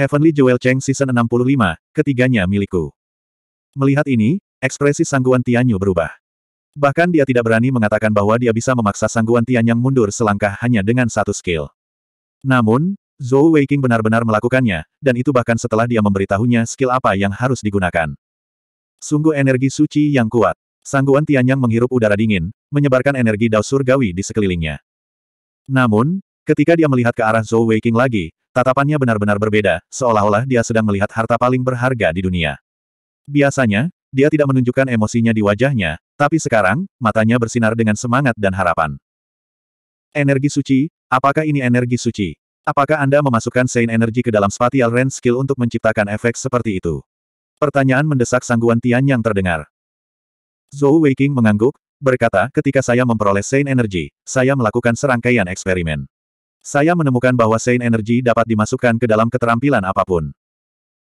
Heavenly Jewel Cheng Season 65, ketiganya milikku. Melihat ini, ekspresi sangguan Tianyu berubah. Bahkan dia tidak berani mengatakan bahwa dia bisa memaksa sangguan Tianyang mundur selangkah hanya dengan satu skill. Namun, Zhou Weiqing benar-benar melakukannya, dan itu bahkan setelah dia memberitahunya skill apa yang harus digunakan. Sungguh energi suci yang kuat. Sangguan Tianyang menghirup udara dingin, menyebarkan energi dao surgawi di sekelilingnya. Namun, ketika dia melihat ke arah Zhou Weiqing lagi, Tatapannya benar-benar berbeda, seolah-olah dia sedang melihat harta paling berharga di dunia. Biasanya, dia tidak menunjukkan emosinya di wajahnya, tapi sekarang, matanya bersinar dengan semangat dan harapan. Energi suci, apakah ini energi suci? Apakah Anda memasukkan Sein Energy ke dalam Spatial Range Skill untuk menciptakan efek seperti itu? Pertanyaan mendesak sangguan Tian yang terdengar. Zhou Weiqing mengangguk, berkata, ketika saya memperoleh Sein Energy, saya melakukan serangkaian eksperimen. Saya menemukan bahwa sein Energy dapat dimasukkan ke dalam keterampilan apapun.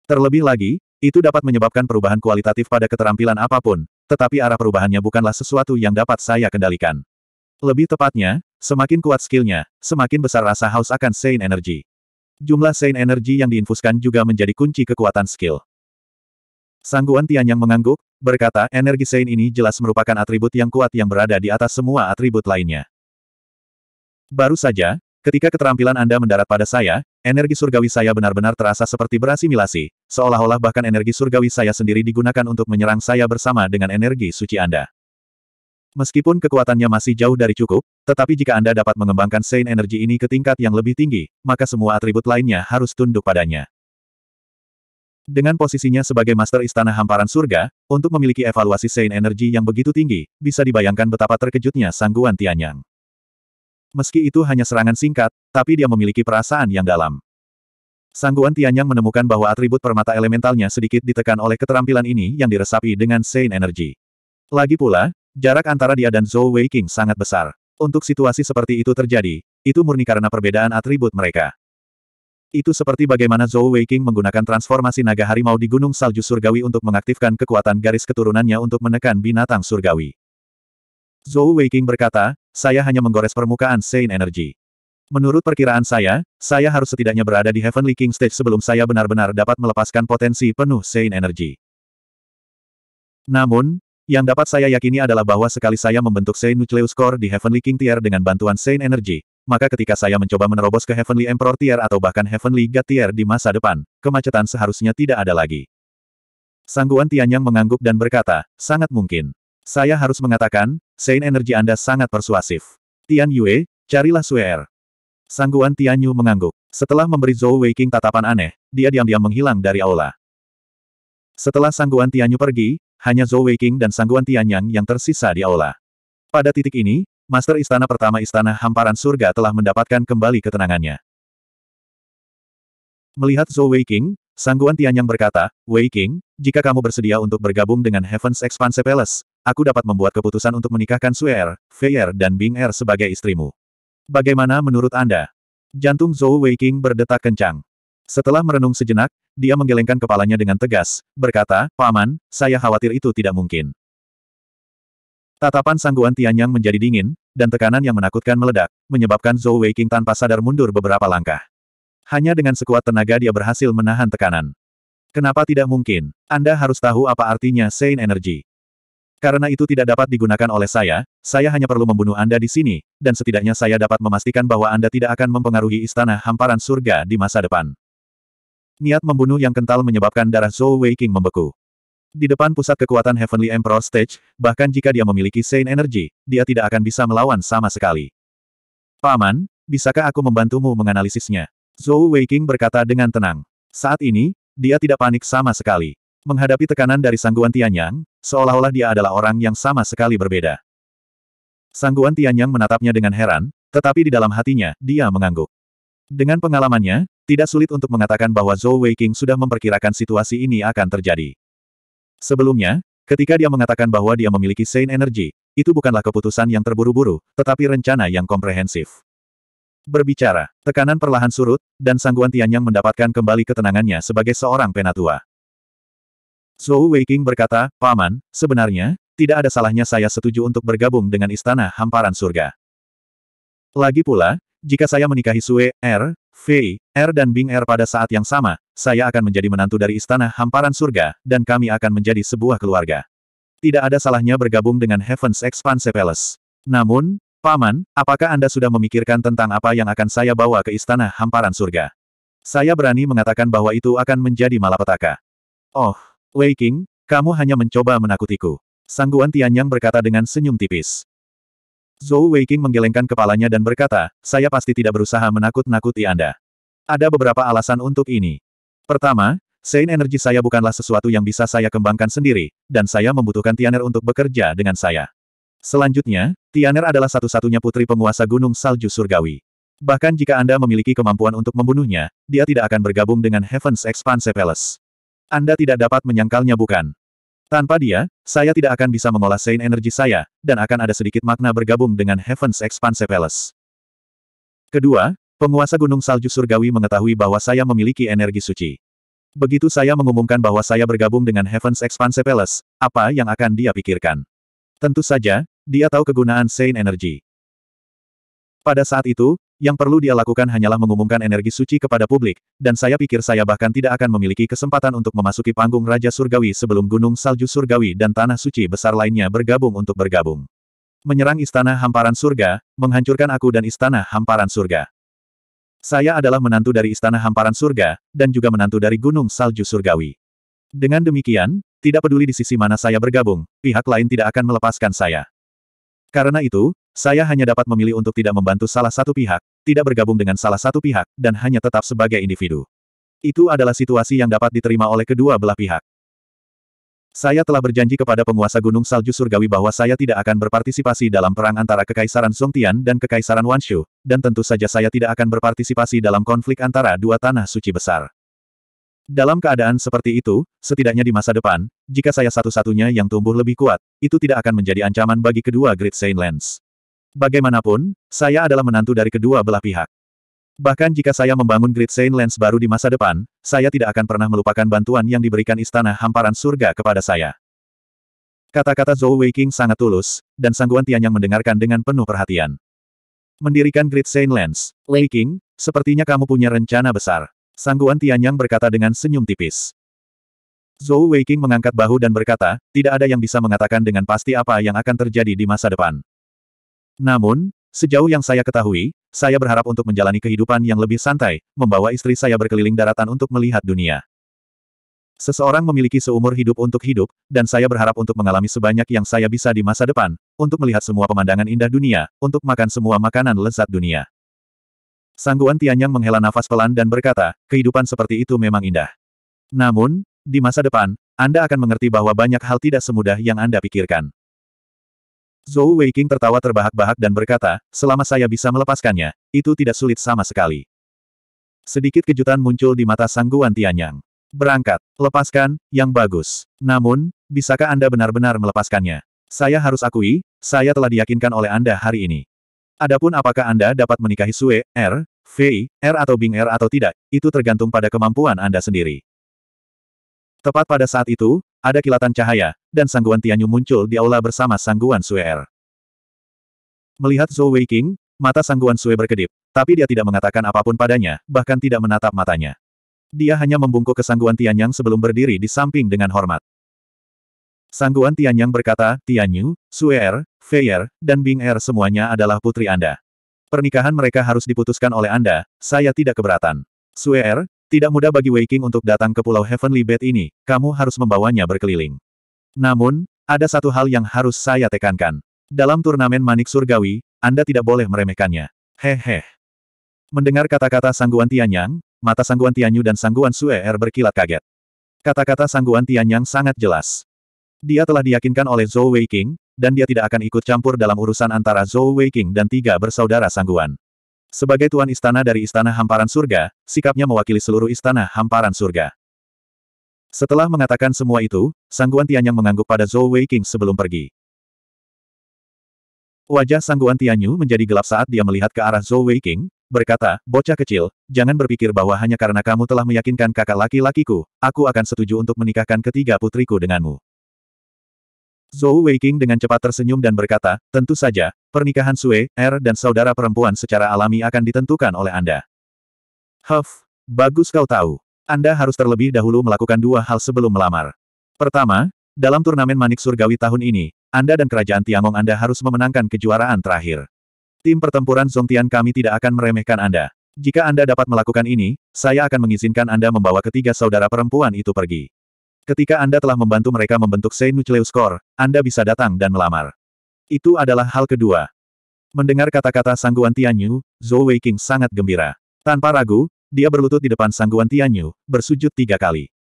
Terlebih lagi, itu dapat menyebabkan perubahan kualitatif pada keterampilan apapun, tetapi arah perubahannya bukanlah sesuatu yang dapat saya kendalikan. Lebih tepatnya, semakin kuat skillnya, semakin besar rasa haus akan sein Energy. Jumlah sein Energy yang diinfuskan juga menjadi kunci kekuatan skill. Sangguan Tian yang mengangguk, berkata energi sein ini jelas merupakan atribut yang kuat yang berada di atas semua atribut lainnya. Baru saja, Ketika keterampilan Anda mendarat pada saya, energi surgawi saya benar-benar terasa seperti berasimilasi, seolah-olah bahkan energi surgawi saya sendiri digunakan untuk menyerang saya bersama dengan energi suci Anda. Meskipun kekuatannya masih jauh dari cukup, tetapi jika Anda dapat mengembangkan Saint energi ini ke tingkat yang lebih tinggi, maka semua atribut lainnya harus tunduk padanya. Dengan posisinya sebagai Master Istana Hamparan Surga, untuk memiliki evaluasi Saint energi yang begitu tinggi, bisa dibayangkan betapa terkejutnya Sangguan Tianyang. Meski itu hanya serangan singkat, tapi dia memiliki perasaan yang dalam. Sangguan Tianyang menemukan bahwa atribut permata elementalnya sedikit ditekan oleh keterampilan ini yang diresapi dengan Saint Energy. Lagi pula, jarak antara dia dan Zhou Weiqing sangat besar. Untuk situasi seperti itu terjadi, itu murni karena perbedaan atribut mereka. Itu seperti bagaimana Zhou Weiqing menggunakan transformasi naga harimau di Gunung Salju Surgawi untuk mengaktifkan kekuatan garis keturunannya untuk menekan binatang surgawi. Zhou Weiqing berkata, saya hanya menggores permukaan Saint Energy. Menurut perkiraan saya, saya harus setidaknya berada di Heavenly King Stage sebelum saya benar-benar dapat melepaskan potensi penuh Saint Energy. Namun, yang dapat saya yakini adalah bahwa sekali saya membentuk Saint Nucleus Core di Heavenly King Tier dengan bantuan Saint Energy, maka ketika saya mencoba menerobos ke Heavenly Emperor Tier atau bahkan Heavenly God Tier di masa depan, kemacetan seharusnya tidak ada lagi. Sangguan Tianyang mengangguk dan berkata, sangat mungkin. Saya harus mengatakan, Sein energi Anda sangat persuasif. Tian Yue, carilah Suer. Sangguan Tian Yu mengangguk. Setelah memberi Zhou Wei King tatapan aneh, dia diam-diam menghilang dari aula. Setelah Sangguan Tian Yu pergi, hanya Zhou Wei King dan Sangguan Tian Yang yang tersisa di aula. Pada titik ini, Master Istana Pertama Istana Hamparan Surga telah mendapatkan kembali ketenangannya. Melihat Zhou Wei King, Sangguan Tianyang berkata, Wei King, jika kamu bersedia untuk bergabung dengan Heaven's Expanse Palace, aku dapat membuat keputusan untuk menikahkan Suer, Feier dan Bing Er sebagai istrimu. Bagaimana menurut Anda? Jantung Zhou Weiqing berdetak kencang. Setelah merenung sejenak, dia menggelengkan kepalanya dengan tegas, berkata, Paman, saya khawatir itu tidak mungkin. Tatapan sangguan Tianyang menjadi dingin, dan tekanan yang menakutkan meledak, menyebabkan Zhou Weiqing tanpa sadar mundur beberapa langkah. Hanya dengan sekuat tenaga dia berhasil menahan tekanan. Kenapa tidak mungkin? Anda harus tahu apa artinya Sein Energy. Karena itu tidak dapat digunakan oleh saya, saya hanya perlu membunuh Anda di sini, dan setidaknya saya dapat memastikan bahwa Anda tidak akan mempengaruhi istana hamparan surga di masa depan. Niat membunuh yang kental menyebabkan darah Zhou Weiqing membeku. Di depan pusat kekuatan Heavenly Emperor Stage, bahkan jika dia memiliki Saint Energy, dia tidak akan bisa melawan sama sekali. Paman, bisakah aku membantumu menganalisisnya? Zhou Weiqing berkata dengan tenang. Saat ini, dia tidak panik sama sekali. Menghadapi tekanan dari sangguan Tianyang, seolah-olah dia adalah orang yang sama sekali berbeda. Sangguan Tianyang menatapnya dengan heran, tetapi di dalam hatinya, dia mengangguk. Dengan pengalamannya, tidak sulit untuk mengatakan bahwa Zhou Weiqing sudah memperkirakan situasi ini akan terjadi. Sebelumnya, ketika dia mengatakan bahwa dia memiliki Saint Energy, itu bukanlah keputusan yang terburu-buru, tetapi rencana yang komprehensif. Berbicara, tekanan perlahan surut, dan Sangguan Tianyang mendapatkan kembali ketenangannya sebagai seorang penatua. Zhou Weiqing berkata, Paman, sebenarnya, tidak ada salahnya saya setuju untuk bergabung dengan Istana Hamparan Surga. Lagi pula, jika saya menikahi Sue, R, er, Fei, R er dan Bing R er pada saat yang sama, saya akan menjadi menantu dari Istana Hamparan Surga, dan kami akan menjadi sebuah keluarga. Tidak ada salahnya bergabung dengan Heaven's Expanse Palace. Namun, Paman, apakah Anda sudah memikirkan tentang apa yang akan saya bawa ke Istana Hamparan Surga? Saya berani mengatakan bahwa itu akan menjadi malapetaka. Oh, Wei Qing, kamu hanya mencoba menakutiku. Sangguan Tianyang berkata dengan senyum tipis. Zhou Weiqing menggelengkan kepalanya dan berkata, saya pasti tidak berusaha menakut-nakuti Anda. Ada beberapa alasan untuk ini. Pertama, Sein energi saya bukanlah sesuatu yang bisa saya kembangkan sendiri, dan saya membutuhkan Tianer untuk bekerja dengan saya. Selanjutnya, Tianer adalah satu-satunya putri penguasa Gunung Salju Surgawi. Bahkan jika Anda memiliki kemampuan untuk membunuhnya, dia tidak akan bergabung dengan Heaven's Expanse Palace. Anda tidak dapat menyangkalnya bukan? Tanpa dia, saya tidak akan bisa mengolah sein energi saya, dan akan ada sedikit makna bergabung dengan Heaven's Expanse Palace. Kedua, penguasa Gunung Salju Surgawi mengetahui bahwa saya memiliki energi suci. Begitu saya mengumumkan bahwa saya bergabung dengan Heaven's Expanse Palace, apa yang akan dia pikirkan? Tentu saja, dia tahu kegunaan sein energi. Pada saat itu, yang perlu dia lakukan hanyalah mengumumkan energi suci kepada publik, dan saya pikir saya bahkan tidak akan memiliki kesempatan untuk memasuki panggung Raja Surgawi sebelum Gunung Salju Surgawi dan Tanah Suci besar lainnya bergabung untuk bergabung. Menyerang Istana Hamparan Surga, menghancurkan aku dan Istana Hamparan Surga. Saya adalah menantu dari Istana Hamparan Surga, dan juga menantu dari Gunung Salju Surgawi. Dengan demikian, tidak peduli di sisi mana saya bergabung, pihak lain tidak akan melepaskan saya. Karena itu, saya hanya dapat memilih untuk tidak membantu salah satu pihak, tidak bergabung dengan salah satu pihak, dan hanya tetap sebagai individu. Itu adalah situasi yang dapat diterima oleh kedua belah pihak. Saya telah berjanji kepada penguasa Gunung Salju Surgawi bahwa saya tidak akan berpartisipasi dalam perang antara Kekaisaran Songtian dan Kekaisaran Wanshu, dan tentu saja saya tidak akan berpartisipasi dalam konflik antara dua tanah suci besar. Dalam keadaan seperti itu, setidaknya di masa depan, jika saya satu-satunya yang tumbuh lebih kuat, itu tidak akan menjadi ancaman bagi kedua Great Saint Lands. Bagaimanapun, saya adalah menantu dari kedua belah pihak. Bahkan jika saya membangun Great Saint Lens baru di masa depan, saya tidak akan pernah melupakan bantuan yang diberikan Istana Hamparan Surga kepada saya. Kata-kata Zhou Weiqing sangat tulus, dan Sangguan yang mendengarkan dengan penuh perhatian. Mendirikan Great Saint Lens, Lei sepertinya kamu punya rencana besar. Sangguan yang berkata dengan senyum tipis. Zhou Weiqing mengangkat bahu dan berkata, tidak ada yang bisa mengatakan dengan pasti apa yang akan terjadi di masa depan. Namun, sejauh yang saya ketahui, saya berharap untuk menjalani kehidupan yang lebih santai, membawa istri saya berkeliling daratan untuk melihat dunia. Seseorang memiliki seumur hidup untuk hidup, dan saya berharap untuk mengalami sebanyak yang saya bisa di masa depan, untuk melihat semua pemandangan indah dunia, untuk makan semua makanan lezat dunia. Sangguan Tianyang menghela nafas pelan dan berkata, kehidupan seperti itu memang indah. Namun, di masa depan, Anda akan mengerti bahwa banyak hal tidak semudah yang Anda pikirkan. Zhou Weiqing tertawa terbahak-bahak dan berkata, selama saya bisa melepaskannya, itu tidak sulit sama sekali. Sedikit kejutan muncul di mata Sang Guan Tianyang. Berangkat, lepaskan, yang bagus. Namun, bisakah Anda benar-benar melepaskannya? Saya harus akui, saya telah diyakinkan oleh Anda hari ini. Adapun apakah Anda dapat menikahi Sue, R, er, Fei R er atau Bing R er atau tidak, itu tergantung pada kemampuan Anda sendiri. Tepat pada saat itu, ada kilatan cahaya, dan Sangguan Tianyu muncul di aula bersama Sangguan Su'er. Er. Melihat Zhou Weiqing, mata Sangguan Sue berkedip, tapi dia tidak mengatakan apapun padanya, bahkan tidak menatap matanya. Dia hanya membungkuk ke Sangguan Tianyang sebelum berdiri di samping dengan hormat. Sangguan Tianyang berkata, Tianyu, Su'er, Feier, dan Bing Er semuanya adalah putri Anda. Pernikahan mereka harus diputuskan oleh Anda, saya tidak keberatan. Su'er, er, tidak mudah bagi Wei King untuk datang ke Pulau Heavenly Bed ini, kamu harus membawanya berkeliling. Namun, ada satu hal yang harus saya tekankan. Dalam turnamen manik surgawi, Anda tidak boleh meremehkannya. Hehe. Mendengar kata-kata sangguan Tianyang, mata sangguan Tianyu dan sangguan Suer er berkilat kaget. Kata-kata sangguan Tianyang sangat jelas. Dia telah diyakinkan oleh Zhou Weiqing, dan dia tidak akan ikut campur dalam urusan antara Zhou Weiqing dan tiga bersaudara sangguan. Sebagai tuan istana dari Istana Hamparan Surga, sikapnya mewakili seluruh Istana Hamparan Surga. Setelah mengatakan semua itu, Sangguan Tianyang mengangguk pada Zhou Wei King sebelum pergi. Wajah Sangguan Tianyu menjadi gelap saat dia melihat ke arah Zhou Wei King, berkata, bocah kecil, jangan berpikir bahwa hanya karena kamu telah meyakinkan kakak laki-lakiku, aku akan setuju untuk menikahkan ketiga putriku denganmu. Zhou Weiqing dengan cepat tersenyum dan berkata, tentu saja, pernikahan Sue, Er dan saudara perempuan secara alami akan ditentukan oleh Anda. Huff, bagus kau tahu. Anda harus terlebih dahulu melakukan dua hal sebelum melamar. Pertama, dalam turnamen Manik Surgawi tahun ini, Anda dan Kerajaan Tiangong Anda harus memenangkan kejuaraan terakhir. Tim pertempuran Zongtian kami tidak akan meremehkan Anda. Jika Anda dapat melakukan ini, saya akan mengizinkan Anda membawa ketiga saudara perempuan itu pergi. Ketika Anda telah membantu mereka membentuk Saint Nucleus Core, Anda bisa datang dan melamar. Itu adalah hal kedua. Mendengar kata-kata sangguan Tianyu, Zhou Weiqing sangat gembira. Tanpa ragu, dia berlutut di depan sangguan Tianyu, bersujud tiga kali.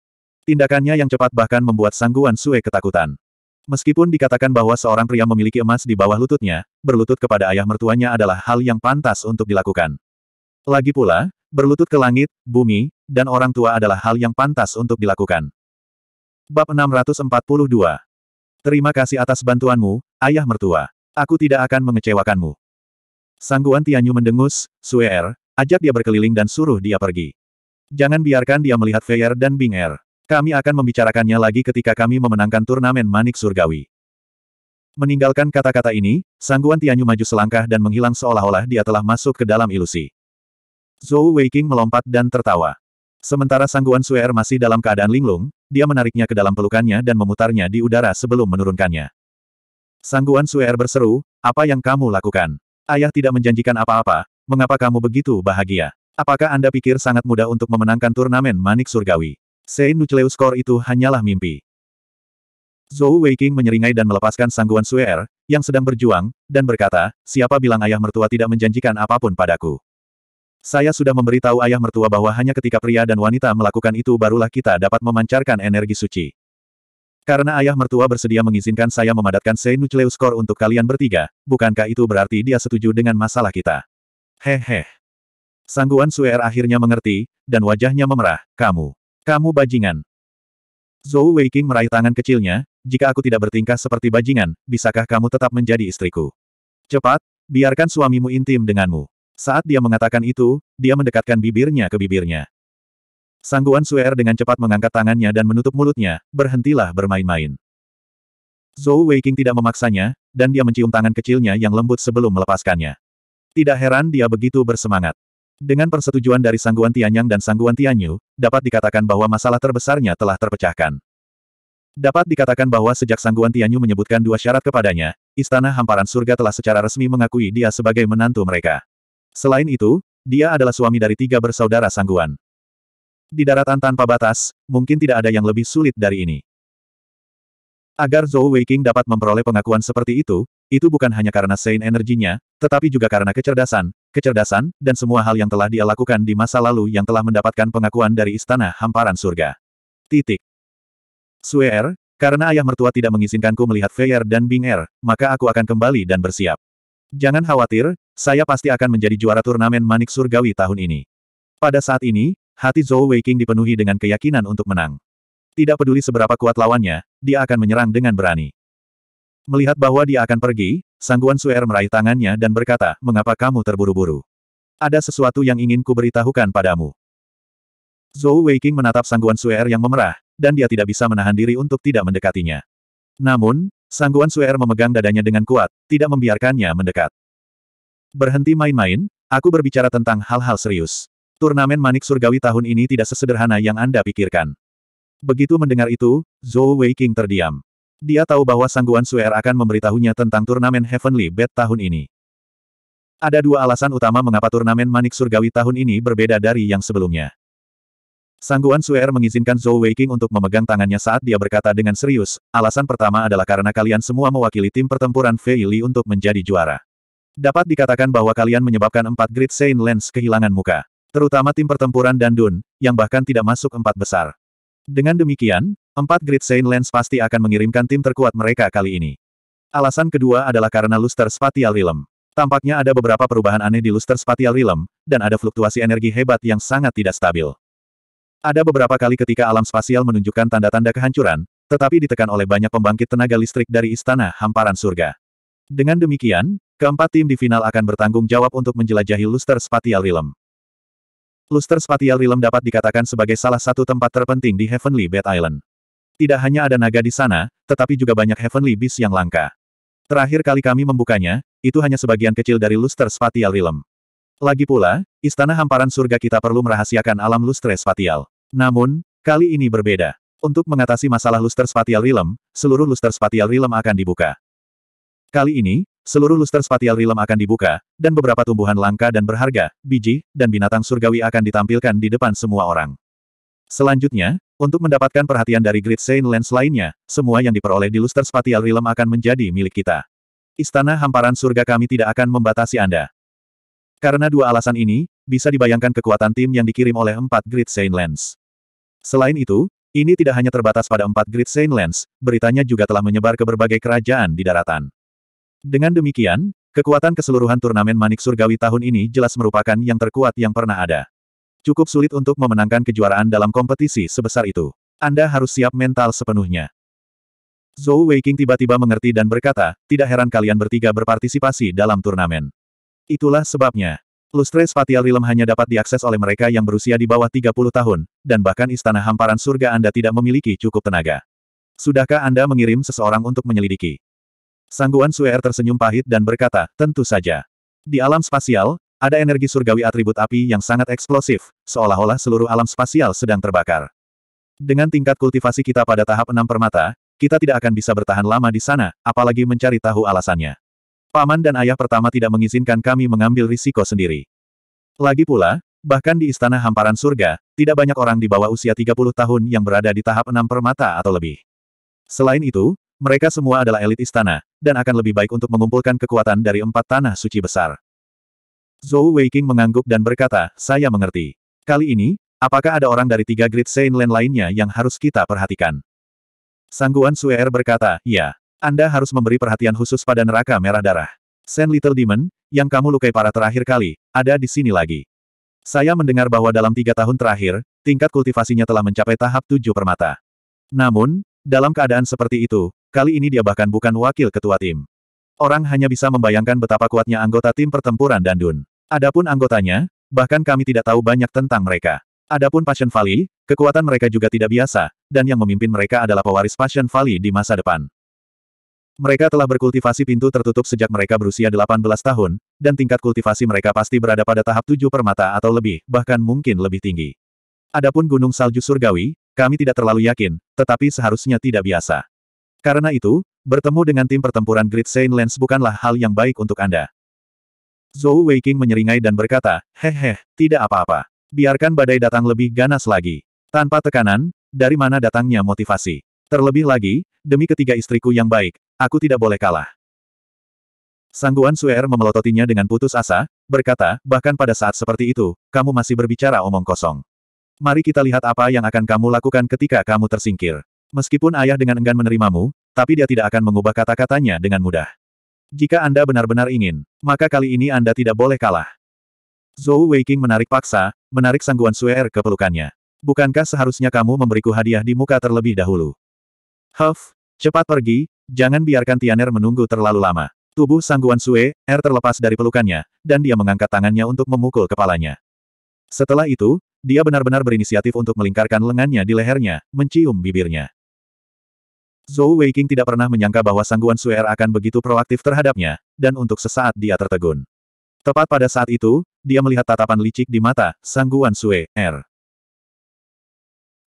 Tindakannya yang cepat bahkan membuat sangguan Sue ketakutan. Meskipun dikatakan bahwa seorang pria memiliki emas di bawah lututnya, berlutut kepada ayah mertuanya adalah hal yang pantas untuk dilakukan. Lagi pula, berlutut ke langit, bumi, dan orang tua adalah hal yang pantas untuk dilakukan. Bab 642 Terima kasih atas bantuanmu, ayah mertua. Aku tidak akan mengecewakanmu. Sangguan Tianyu mendengus, Er, Ajak dia berkeliling dan suruh dia pergi. Jangan biarkan dia melihat Feyer dan Bing'er. Kami akan membicarakannya lagi ketika kami memenangkan turnamen Manik Surgawi. Meninggalkan kata-kata ini, Sangguan Tianyu maju selangkah dan menghilang seolah-olah dia telah masuk ke dalam ilusi. Zhou Weiqing melompat dan tertawa. Sementara Sangguan Suer er masih dalam keadaan linglung, dia menariknya ke dalam pelukannya dan memutarnya di udara sebelum menurunkannya. Sangguan Suer er berseru, apa yang kamu lakukan? Ayah tidak menjanjikan apa-apa, Mengapa kamu begitu bahagia? Apakah Anda pikir sangat mudah untuk memenangkan turnamen Manik Surgawi? Sein Nucleus Core itu hanyalah mimpi. Zhou Weiqing menyeringai dan melepaskan sangguan Suer, er, yang sedang berjuang, dan berkata, siapa bilang ayah mertua tidak menjanjikan apapun padaku. Saya sudah memberitahu ayah mertua bahwa hanya ketika pria dan wanita melakukan itu barulah kita dapat memancarkan energi suci. Karena ayah mertua bersedia mengizinkan saya memadatkan Sein Nucleus Core untuk kalian bertiga, bukankah itu berarti dia setuju dengan masalah kita? Hehe. Sangguan Suer akhirnya mengerti, dan wajahnya memerah, kamu. Kamu bajingan. Zhou Weiqing meraih tangan kecilnya, jika aku tidak bertingkah seperti bajingan, bisakah kamu tetap menjadi istriku? Cepat, biarkan suamimu intim denganmu. Saat dia mengatakan itu, dia mendekatkan bibirnya ke bibirnya. Sangguan Suer dengan cepat mengangkat tangannya dan menutup mulutnya, berhentilah bermain-main. Zhou Weiqing tidak memaksanya, dan dia mencium tangan kecilnya yang lembut sebelum melepaskannya. Tidak heran dia begitu bersemangat. Dengan persetujuan dari Sangguan Tianyang dan Sangguan Tianyu, dapat dikatakan bahwa masalah terbesarnya telah terpecahkan. Dapat dikatakan bahwa sejak Sangguan Tianyu menyebutkan dua syarat kepadanya, Istana Hamparan Surga telah secara resmi mengakui dia sebagai menantu mereka. Selain itu, dia adalah suami dari tiga bersaudara Sangguan. Di daratan tanpa batas, mungkin tidak ada yang lebih sulit dari ini. Agar Zhou Weiqing dapat memperoleh pengakuan seperti itu, itu bukan hanya karena sein energinya, tetapi juga karena kecerdasan, kecerdasan, dan semua hal yang telah dia lakukan di masa lalu yang telah mendapatkan pengakuan dari Istana Hamparan Surga. Titik. Su'er, er, karena ayah mertua tidak mengizinkanku melihat Feyer dan Bing'er, maka aku akan kembali dan bersiap. Jangan khawatir, saya pasti akan menjadi juara turnamen Manik Surgawi tahun ini. Pada saat ini, hati Zhou Weiqing dipenuhi dengan keyakinan untuk menang. Tidak peduli seberapa kuat lawannya, dia akan menyerang dengan berani. Melihat bahwa dia akan pergi, Sangguan Suer meraih tangannya dan berkata, Mengapa kamu terburu-buru? Ada sesuatu yang ingin ku beritahukan padamu. Zhou Weiqing menatap Sangguan Suer yang memerah, dan dia tidak bisa menahan diri untuk tidak mendekatinya. Namun, Sangguan Suer memegang dadanya dengan kuat, tidak membiarkannya mendekat. Berhenti main-main, aku berbicara tentang hal-hal serius. Turnamen Manik Surgawi tahun ini tidak sesederhana yang Anda pikirkan. Begitu mendengar itu, Zhou Weiqing terdiam. Dia tahu bahwa Sangguan Suer akan memberitahunya tentang turnamen Heavenly Bet tahun ini. Ada dua alasan utama mengapa turnamen Manik Surgawi tahun ini berbeda dari yang sebelumnya. Sangguan Suer mengizinkan Zhou Weiqing untuk memegang tangannya saat dia berkata dengan serius, alasan pertama adalah karena kalian semua mewakili tim pertempuran Fei Li untuk menjadi juara. Dapat dikatakan bahwa kalian menyebabkan empat grid Saint Lens kehilangan muka. Terutama tim pertempuran dan Dun, yang bahkan tidak masuk empat besar. Dengan demikian, Empat Great Saint Lens pasti akan mengirimkan tim terkuat mereka kali ini. Alasan kedua adalah karena Luster Spatial Realm. Tampaknya ada beberapa perubahan aneh di Luster Spatial Realm, dan ada fluktuasi energi hebat yang sangat tidak stabil. Ada beberapa kali ketika alam spasial menunjukkan tanda-tanda kehancuran, tetapi ditekan oleh banyak pembangkit tenaga listrik dari Istana Hamparan Surga. Dengan demikian, keempat tim di final akan bertanggung jawab untuk menjelajahi Luster Spatial Realm. Luster Spatial Realm dapat dikatakan sebagai salah satu tempat terpenting di Heavenly Bed Island. Tidak hanya ada naga di sana, tetapi juga banyak heavenly beast yang langka. Terakhir kali kami membukanya, itu hanya sebagian kecil dari luster spatial realm. Lagi pula, istana hamparan surga kita perlu merahasiakan alam lustre spatial. Namun, kali ini berbeda. Untuk mengatasi masalah luster spatial realm, seluruh luster spatial realm akan dibuka. Kali ini, seluruh luster spatial realm akan dibuka, dan beberapa tumbuhan langka dan berharga, biji, dan binatang surgawi akan ditampilkan di depan semua orang. Selanjutnya, untuk mendapatkan perhatian dari Great Saint Lens lainnya, semua yang diperoleh di Luster Spatial Realm akan menjadi milik kita. Istana hamparan surga kami tidak akan membatasi Anda. Karena dua alasan ini, bisa dibayangkan kekuatan tim yang dikirim oleh empat Great Saint Lens. Selain itu, ini tidak hanya terbatas pada empat Great Saint Lens, beritanya juga telah menyebar ke berbagai kerajaan di daratan. Dengan demikian, kekuatan keseluruhan turnamen Manik Surgawi tahun ini jelas merupakan yang terkuat yang pernah ada. Cukup sulit untuk memenangkan kejuaraan dalam kompetisi sebesar itu. Anda harus siap mental sepenuhnya. Zhou Weiqing tiba-tiba mengerti dan berkata, tidak heran kalian bertiga berpartisipasi dalam turnamen. Itulah sebabnya. Lustre spatial realm hanya dapat diakses oleh mereka yang berusia di bawah 30 tahun, dan bahkan istana hamparan surga Anda tidak memiliki cukup tenaga. Sudahkah Anda mengirim seseorang untuk menyelidiki? Sangguan Suer er tersenyum pahit dan berkata, tentu saja. Di alam spasial, ada energi surgawi atribut api yang sangat eksplosif, seolah-olah seluruh alam spasial sedang terbakar. Dengan tingkat kultivasi kita pada tahap enam permata, kita tidak akan bisa bertahan lama di sana, apalagi mencari tahu alasannya. Paman dan ayah pertama tidak mengizinkan kami mengambil risiko sendiri. Lagi pula, bahkan di Istana Hamparan Surga, tidak banyak orang di bawah usia 30 tahun yang berada di tahap enam permata atau lebih. Selain itu, mereka semua adalah elit istana, dan akan lebih baik untuk mengumpulkan kekuatan dari empat tanah suci besar. Zhou Weiqing mengangguk dan berkata, saya mengerti. Kali ini, apakah ada orang dari tiga grid Saint Land lainnya yang harus kita perhatikan? Sangguan Suer berkata, ya. Anda harus memberi perhatian khusus pada neraka merah darah. Saint Little Demon, yang kamu lukai para terakhir kali, ada di sini lagi. Saya mendengar bahwa dalam tiga tahun terakhir, tingkat kultivasinya telah mencapai tahap tujuh permata. Namun, dalam keadaan seperti itu, kali ini dia bahkan bukan wakil ketua tim. Orang hanya bisa membayangkan betapa kuatnya anggota tim pertempuran Dandun. Adapun anggotanya, bahkan kami tidak tahu banyak tentang mereka. Adapun Passion Valley, kekuatan mereka juga tidak biasa, dan yang memimpin mereka adalah pewaris Passion Valley di masa depan. Mereka telah berkultivasi pintu tertutup sejak mereka berusia 18 tahun, dan tingkat kultivasi mereka pasti berada pada tahap 7 permata atau lebih, bahkan mungkin lebih tinggi. Adapun Gunung Salju Surgawi, kami tidak terlalu yakin, tetapi seharusnya tidak biasa. Karena itu, bertemu dengan tim pertempuran Great Saint Lens bukanlah hal yang baik untuk Anda. Zhou Weiqing menyeringai dan berkata, hehe, tidak apa-apa. Biarkan badai datang lebih ganas lagi. Tanpa tekanan, dari mana datangnya motivasi? Terlebih lagi, demi ketiga istriku yang baik, aku tidak boleh kalah. Sangguan Suer memelototinya dengan putus asa, berkata, bahkan pada saat seperti itu, kamu masih berbicara omong kosong. Mari kita lihat apa yang akan kamu lakukan ketika kamu tersingkir. Meskipun ayah dengan enggan menerimamu, tapi dia tidak akan mengubah kata-katanya dengan mudah. Jika Anda benar-benar ingin, maka kali ini Anda tidak boleh kalah. Zhou Weiqing menarik paksa, menarik sangguan Suer er ke pelukannya. Bukankah seharusnya kamu memberiku hadiah di muka terlebih dahulu? Huff, cepat pergi, jangan biarkan Tianer menunggu terlalu lama. Tubuh sangguan Sue, Er terlepas dari pelukannya, dan dia mengangkat tangannya untuk memukul kepalanya. Setelah itu, dia benar-benar berinisiatif untuk melingkarkan lengannya di lehernya, mencium bibirnya. Zhou Weiqing tidak pernah menyangka bahwa Sangguan Suer akan begitu proaktif terhadapnya, dan untuk sesaat dia tertegun. Tepat pada saat itu, dia melihat tatapan licik di mata Sangguan Sue,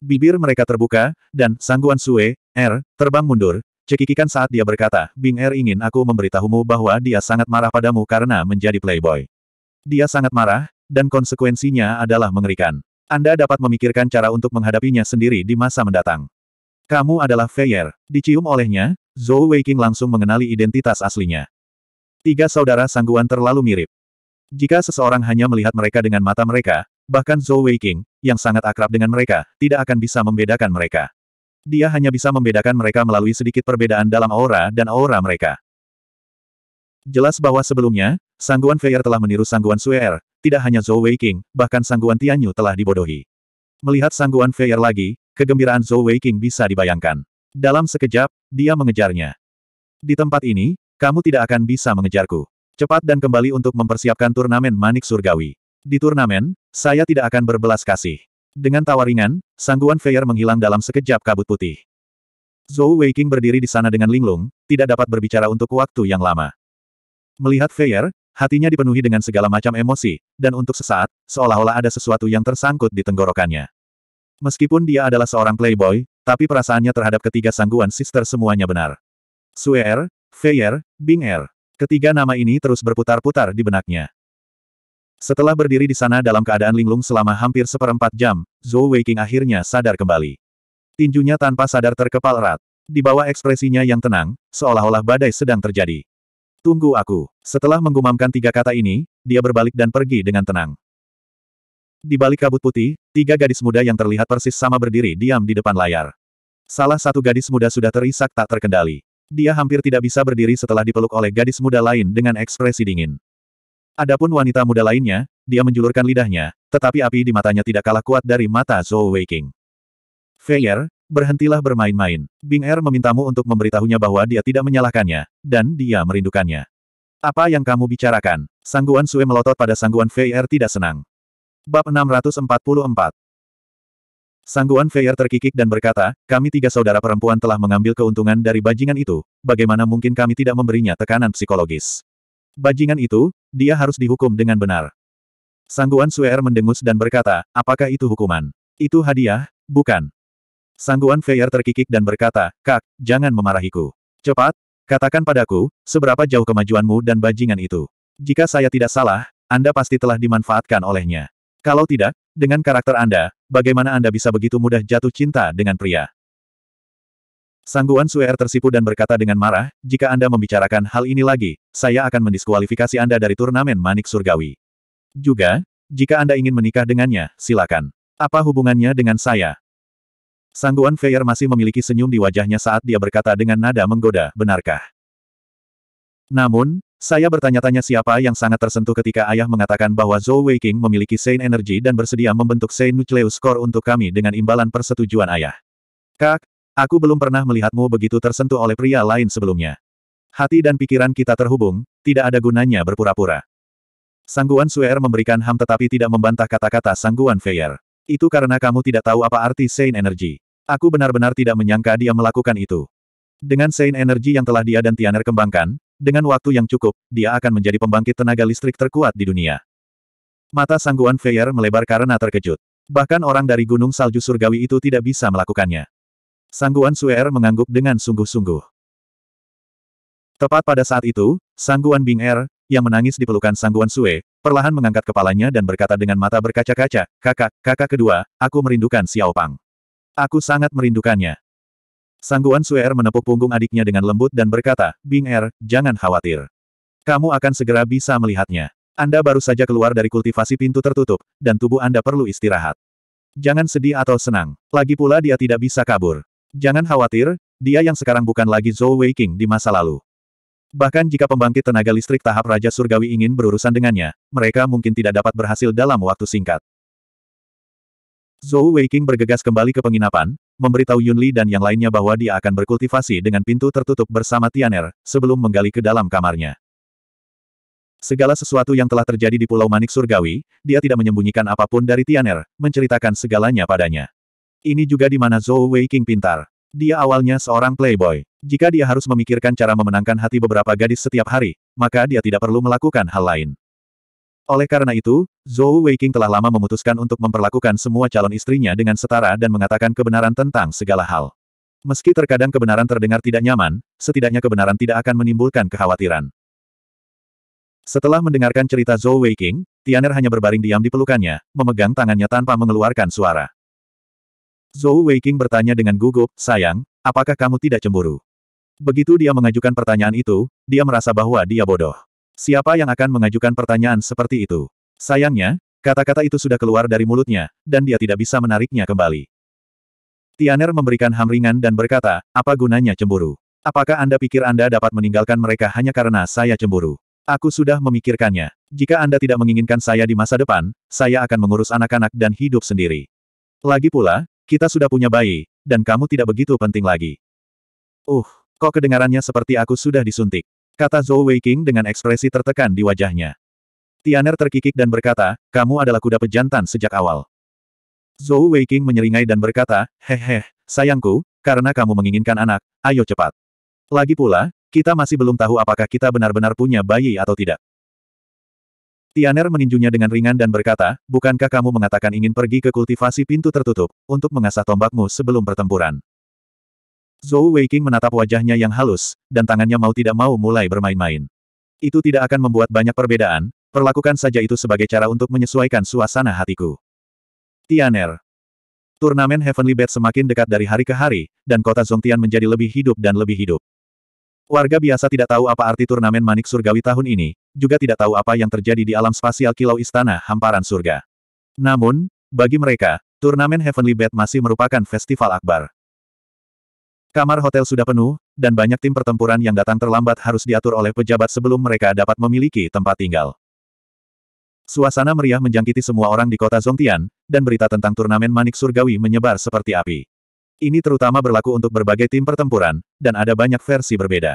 Bibir mereka terbuka, dan Sangguan Sue, er, terbang mundur, cekikikan saat dia berkata, Bing R er ingin aku memberitahumu bahwa dia sangat marah padamu karena menjadi playboy. Dia sangat marah, dan konsekuensinya adalah mengerikan. Anda dapat memikirkan cara untuk menghadapinya sendiri di masa mendatang. Kamu adalah Feyer. Dicium olehnya, Zhou Weiqing langsung mengenali identitas aslinya. Tiga saudara sangguan terlalu mirip. Jika seseorang hanya melihat mereka dengan mata mereka, bahkan Zhou Weiqing, yang sangat akrab dengan mereka, tidak akan bisa membedakan mereka. Dia hanya bisa membedakan mereka melalui sedikit perbedaan dalam aura dan aura mereka. Jelas bahwa sebelumnya, Sangguan Feyer telah meniru Sangguan Suer, tidak hanya Zhou Weiqing, bahkan Sangguan Tianyu telah dibodohi. Melihat Sangguan Feyer lagi, Kegembiraan Zhou Weiqing bisa dibayangkan. Dalam sekejap, dia mengejarnya. Di tempat ini, kamu tidak akan bisa mengejarku. Cepat dan kembali untuk mempersiapkan turnamen manik surgawi. Di turnamen, saya tidak akan berbelas kasih. Dengan tawa ringan, sangguan Feier menghilang dalam sekejap kabut putih. Zhou Weiqing berdiri di sana dengan linglung, tidak dapat berbicara untuk waktu yang lama. Melihat Feier, hatinya dipenuhi dengan segala macam emosi, dan untuk sesaat, seolah-olah ada sesuatu yang tersangkut di tenggorokannya. Meskipun dia adalah seorang playboy, tapi perasaannya terhadap ketiga sangguan sister semuanya benar. Suer, Feier, Bing'er. Ketiga nama ini terus berputar-putar di benaknya. Setelah berdiri di sana dalam keadaan linglung selama hampir seperempat jam, Zhou Weiqing akhirnya sadar kembali. Tinjunya tanpa sadar terkepal erat. Di bawah ekspresinya yang tenang, seolah-olah badai sedang terjadi. Tunggu aku. Setelah menggumamkan tiga kata ini, dia berbalik dan pergi dengan tenang. Di balik kabut putih, tiga gadis muda yang terlihat persis sama berdiri diam di depan layar. Salah satu gadis muda sudah terisak tak terkendali. Dia hampir tidak bisa berdiri setelah dipeluk oleh gadis muda lain dengan ekspresi dingin. Adapun wanita muda lainnya, dia menjulurkan lidahnya, tetapi api di matanya tidak kalah kuat dari mata Zhou Weiqing. Feier, berhentilah bermain-main. Bing Er memintamu untuk memberitahunya bahwa dia tidak menyalahkannya, dan dia merindukannya. Apa yang kamu bicarakan? Sangguan Sue melotot pada sangguan Feier tidak senang. Bab 644 Sangguan Feyer terkikik dan berkata, kami tiga saudara perempuan telah mengambil keuntungan dari bajingan itu, bagaimana mungkin kami tidak memberinya tekanan psikologis. Bajingan itu, dia harus dihukum dengan benar. Sangguan Suer mendengus dan berkata, apakah itu hukuman? Itu hadiah? Bukan. Sangguan Feyer terkikik dan berkata, kak, jangan memarahiku. Cepat, katakan padaku, seberapa jauh kemajuanmu dan bajingan itu. Jika saya tidak salah, Anda pasti telah dimanfaatkan olehnya. Kalau tidak, dengan karakter Anda, bagaimana Anda bisa begitu mudah jatuh cinta dengan pria? Sangguan Suer er tersipu dan berkata dengan marah, jika Anda membicarakan hal ini lagi, saya akan mendiskualifikasi Anda dari turnamen Manik Surgawi. Juga, jika Anda ingin menikah dengannya, silakan. Apa hubungannya dengan saya? Sangguan Feyer masih memiliki senyum di wajahnya saat dia berkata dengan nada menggoda, benarkah? Namun, saya bertanya-tanya siapa yang sangat tersentuh ketika ayah mengatakan bahwa Zhou Weiqing memiliki Saint Energy dan bersedia membentuk Saint Nucleus Core untuk kami dengan imbalan persetujuan ayah. Kak, aku belum pernah melihatmu begitu tersentuh oleh pria lain sebelumnya. Hati dan pikiran kita terhubung, tidak ada gunanya berpura-pura. Sangguan Suer memberikan ham tetapi tidak membantah kata-kata Sangguan Feier. Itu karena kamu tidak tahu apa arti Saint Energy. Aku benar-benar tidak menyangka dia melakukan itu. Dengan Saint Energy yang telah dia dan Tianer kembangkan, dengan waktu yang cukup, dia akan menjadi pembangkit tenaga listrik terkuat di dunia. Mata sangguan Feyer melebar karena terkejut. Bahkan orang dari Gunung Salju Surgawi itu tidak bisa melakukannya. Sangguan Suer mengangguk dengan sungguh-sungguh. Tepat pada saat itu, Sangguan Bing Er, yang menangis di pelukan Sangguan Sue, perlahan mengangkat kepalanya dan berkata dengan mata berkaca-kaca, Kakak, kakak kedua, aku merindukan Xiao Pang. Aku sangat merindukannya. Sangguan Suer menepuk punggung adiknya dengan lembut dan berkata, Bing Er, jangan khawatir. Kamu akan segera bisa melihatnya. Anda baru saja keluar dari kultivasi pintu tertutup, dan tubuh Anda perlu istirahat. Jangan sedih atau senang. Lagi pula dia tidak bisa kabur. Jangan khawatir, dia yang sekarang bukan lagi Zhou Wei King di masa lalu. Bahkan jika pembangkit tenaga listrik tahap Raja Surgawi ingin berurusan dengannya, mereka mungkin tidak dapat berhasil dalam waktu singkat. Zhou Weiqing bergegas kembali ke penginapan, memberitahu Yunli dan yang lainnya bahwa dia akan berkultivasi dengan pintu tertutup bersama Tianer, sebelum menggali ke dalam kamarnya. Segala sesuatu yang telah terjadi di Pulau Manik Surgawi, dia tidak menyembunyikan apapun dari Tianer, menceritakan segalanya padanya. Ini juga di mana Zhou King pintar. Dia awalnya seorang playboy. Jika dia harus memikirkan cara memenangkan hati beberapa gadis setiap hari, maka dia tidak perlu melakukan hal lain. Oleh karena itu, Zhou Weiqing telah lama memutuskan untuk memperlakukan semua calon istrinya dengan setara dan mengatakan kebenaran tentang segala hal. Meski terkadang kebenaran terdengar tidak nyaman, setidaknya kebenaran tidak akan menimbulkan kekhawatiran. Setelah mendengarkan cerita Zhou Weiqing, Tianer hanya berbaring diam di pelukannya, memegang tangannya tanpa mengeluarkan suara. Zhou Weiqing bertanya dengan gugup, sayang, apakah kamu tidak cemburu? Begitu dia mengajukan pertanyaan itu, dia merasa bahwa dia bodoh. Siapa yang akan mengajukan pertanyaan seperti itu? Sayangnya, kata-kata itu sudah keluar dari mulutnya, dan dia tidak bisa menariknya kembali. Tianer memberikan hamringan dan berkata, apa gunanya cemburu? Apakah Anda pikir Anda dapat meninggalkan mereka hanya karena saya cemburu? Aku sudah memikirkannya. Jika Anda tidak menginginkan saya di masa depan, saya akan mengurus anak-anak dan hidup sendiri. Lagi pula, kita sudah punya bayi, dan kamu tidak begitu penting lagi. Uh, kok kedengarannya seperti aku sudah disuntik. Kata Zhou Weiqing dengan ekspresi tertekan di wajahnya. Tianer terkikik dan berkata, kamu adalah kuda pejantan sejak awal. Zhou Weiqing menyeringai dan berkata, "Hehe, sayangku, karena kamu menginginkan anak, ayo cepat. Lagi pula, kita masih belum tahu apakah kita benar-benar punya bayi atau tidak. Tianer meninjunya dengan ringan dan berkata, bukankah kamu mengatakan ingin pergi ke kultivasi pintu tertutup, untuk mengasah tombakmu sebelum pertempuran? Zhou Weiqing menatap wajahnya yang halus, dan tangannya mau tidak mau mulai bermain-main. Itu tidak akan membuat banyak perbedaan, perlakukan saja itu sebagai cara untuk menyesuaikan suasana hatiku. Tianer. Turnamen Heavenly Bed semakin dekat dari hari ke hari, dan kota Zongtian menjadi lebih hidup dan lebih hidup. Warga biasa tidak tahu apa arti turnamen manik surgawi tahun ini, juga tidak tahu apa yang terjadi di alam spasial kilau istana hamparan surga. Namun, bagi mereka, turnamen Heavenly Bed masih merupakan festival akbar. Kamar hotel sudah penuh, dan banyak tim pertempuran yang datang terlambat harus diatur oleh pejabat sebelum mereka dapat memiliki tempat tinggal. Suasana meriah menjangkiti semua orang di kota Zongtian, dan berita tentang turnamen manik surgawi menyebar seperti api. Ini terutama berlaku untuk berbagai tim pertempuran, dan ada banyak versi berbeda.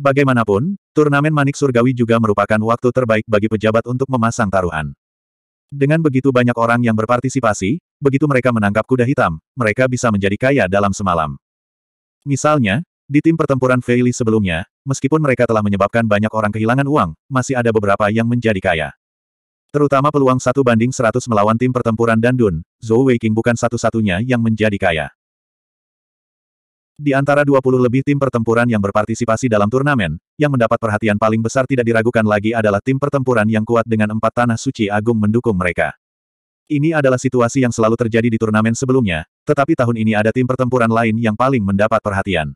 Bagaimanapun, turnamen manik surgawi juga merupakan waktu terbaik bagi pejabat untuk memasang taruhan. Dengan begitu banyak orang yang berpartisipasi, begitu mereka menangkap kuda hitam, mereka bisa menjadi kaya dalam semalam. Misalnya, di tim pertempuran Feili sebelumnya, meskipun mereka telah menyebabkan banyak orang kehilangan uang, masih ada beberapa yang menjadi kaya. Terutama peluang satu banding 100 melawan tim pertempuran Dandun, Zhou Weiqing bukan satu-satunya yang menjadi kaya. Di antara 20 lebih tim pertempuran yang berpartisipasi dalam turnamen, yang mendapat perhatian paling besar tidak diragukan lagi adalah tim pertempuran yang kuat dengan empat tanah suci agung mendukung mereka. Ini adalah situasi yang selalu terjadi di turnamen sebelumnya, tetapi tahun ini ada tim pertempuran lain yang paling mendapat perhatian.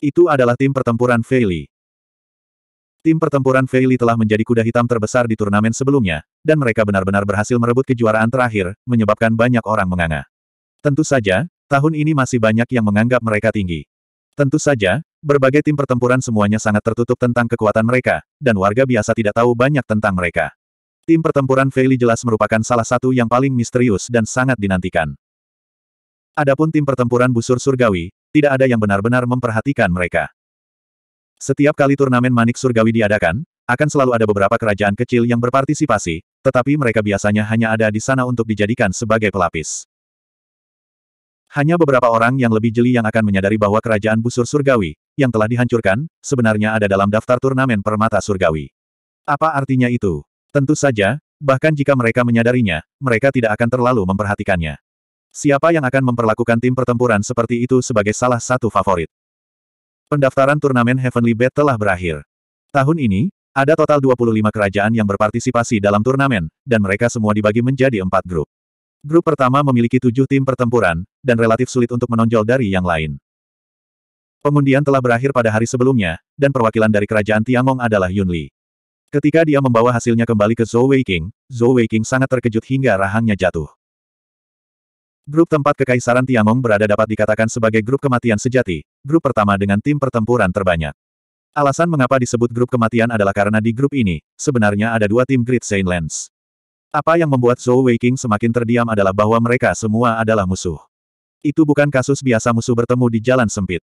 Itu adalah tim pertempuran Feili. Tim pertempuran Feili telah menjadi kuda hitam terbesar di turnamen sebelumnya, dan mereka benar-benar berhasil merebut kejuaraan terakhir, menyebabkan banyak orang menganga. Tentu saja, Tahun ini masih banyak yang menganggap mereka tinggi. Tentu saja, berbagai tim pertempuran semuanya sangat tertutup tentang kekuatan mereka, dan warga biasa tidak tahu banyak tentang mereka. Tim pertempuran Veili jelas merupakan salah satu yang paling misterius dan sangat dinantikan. Adapun tim pertempuran busur surgawi, tidak ada yang benar-benar memperhatikan mereka. Setiap kali turnamen manik surgawi diadakan, akan selalu ada beberapa kerajaan kecil yang berpartisipasi, tetapi mereka biasanya hanya ada di sana untuk dijadikan sebagai pelapis. Hanya beberapa orang yang lebih jeli yang akan menyadari bahwa kerajaan busur surgawi, yang telah dihancurkan, sebenarnya ada dalam daftar turnamen permata surgawi. Apa artinya itu? Tentu saja, bahkan jika mereka menyadarinya, mereka tidak akan terlalu memperhatikannya. Siapa yang akan memperlakukan tim pertempuran seperti itu sebagai salah satu favorit? Pendaftaran turnamen Heavenly Bet telah berakhir. Tahun ini, ada total 25 kerajaan yang berpartisipasi dalam turnamen, dan mereka semua dibagi menjadi empat grup. Grup pertama memiliki tujuh tim pertempuran, dan relatif sulit untuk menonjol dari yang lain. Pengundian telah berakhir pada hari sebelumnya, dan perwakilan dari kerajaan Tiangong adalah Yunli. Ketika dia membawa hasilnya kembali ke Zhou Weiqing, Zhou Weiqing sangat terkejut hingga rahangnya jatuh. Grup tempat kekaisaran Tiangong berada dapat dikatakan sebagai grup kematian sejati, grup pertama dengan tim pertempuran terbanyak. Alasan mengapa disebut grup kematian adalah karena di grup ini, sebenarnya ada dua tim Great Saint Lands. Apa yang membuat Zhou Weiqing semakin terdiam adalah bahwa mereka semua adalah musuh. Itu bukan kasus biasa musuh bertemu di jalan sempit.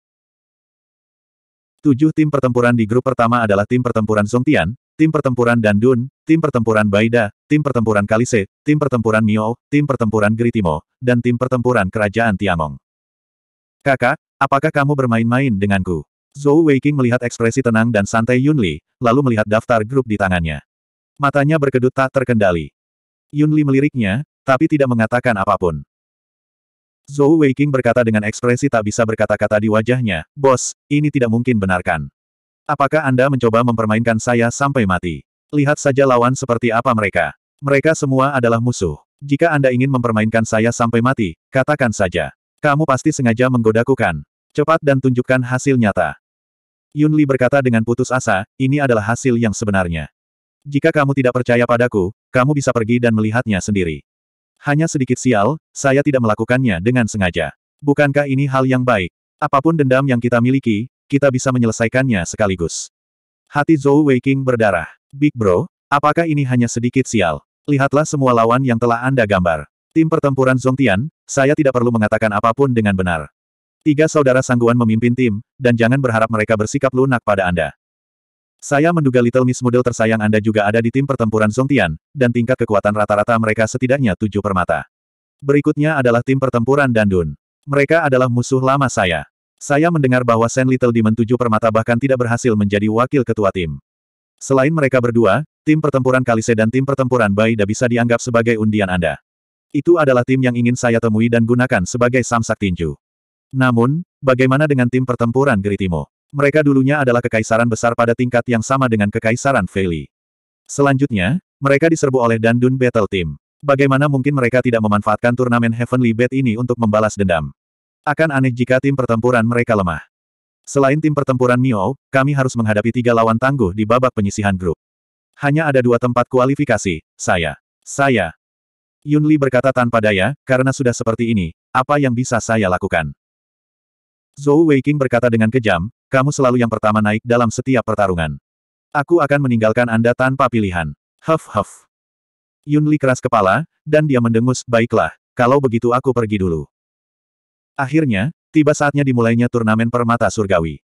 Tujuh tim pertempuran di grup pertama adalah tim pertempuran Zongtian, tim pertempuran Dandun, tim pertempuran Baida, tim pertempuran Kalise, tim pertempuran Mio, tim pertempuran Gritimo, dan tim pertempuran Kerajaan Tiangong. Kakak, apakah kamu bermain-main denganku? Zhou Weiqing melihat ekspresi tenang dan santai Yunli, lalu melihat daftar grup di tangannya. Matanya berkedut tak terkendali. Yunli meliriknya, tapi tidak mengatakan apapun. Zhou Weiqing berkata dengan ekspresi tak bisa berkata-kata di wajahnya, Bos, ini tidak mungkin benarkan. Apakah Anda mencoba mempermainkan saya sampai mati? Lihat saja lawan seperti apa mereka. Mereka semua adalah musuh. Jika Anda ingin mempermainkan saya sampai mati, katakan saja. Kamu pasti sengaja menggodaku kan? Cepat dan tunjukkan hasil nyata. Yunli berkata dengan putus asa, ini adalah hasil yang sebenarnya. Jika kamu tidak percaya padaku, kamu bisa pergi dan melihatnya sendiri. Hanya sedikit sial, saya tidak melakukannya dengan sengaja. Bukankah ini hal yang baik? Apapun dendam yang kita miliki, kita bisa menyelesaikannya sekaligus. Hati Zhou Weiqing berdarah. Big Bro, apakah ini hanya sedikit sial? Lihatlah semua lawan yang telah Anda gambar. Tim pertempuran Zongtian, saya tidak perlu mengatakan apapun dengan benar. Tiga saudara sangguan memimpin tim, dan jangan berharap mereka bersikap lunak pada Anda. Saya menduga Little Miss model tersayang Anda juga ada di tim pertempuran Zongtian, dan tingkat kekuatan rata-rata mereka setidaknya tujuh permata. Berikutnya adalah tim pertempuran Dandun. Mereka adalah musuh lama saya. Saya mendengar bahwa Sen Little Demon tujuh permata bahkan tidak berhasil menjadi wakil ketua tim. Selain mereka berdua, tim pertempuran Kalise dan tim pertempuran Baida bisa dianggap sebagai undian Anda. Itu adalah tim yang ingin saya temui dan gunakan sebagai samsak tinju. Namun, bagaimana dengan tim pertempuran Geritimo? Mereka dulunya adalah kekaisaran besar pada tingkat yang sama dengan kekaisaran Feili. Selanjutnya, mereka diserbu oleh Dandun Battle Team. Bagaimana mungkin mereka tidak memanfaatkan turnamen Heavenly Bet ini untuk membalas dendam? Akan aneh jika tim pertempuran mereka lemah. Selain tim pertempuran Mio, kami harus menghadapi tiga lawan tangguh di babak penyisihan grup. Hanya ada dua tempat kualifikasi, saya. Saya. Yunli berkata tanpa daya, karena sudah seperti ini, apa yang bisa saya lakukan? Zhou Weiqing berkata dengan kejam, kamu selalu yang pertama naik dalam setiap pertarungan. Aku akan meninggalkan Anda tanpa pilihan. Huff huff. Yun Li keras kepala, dan dia mendengus, baiklah, kalau begitu aku pergi dulu. Akhirnya, tiba saatnya dimulainya turnamen permata surgawi.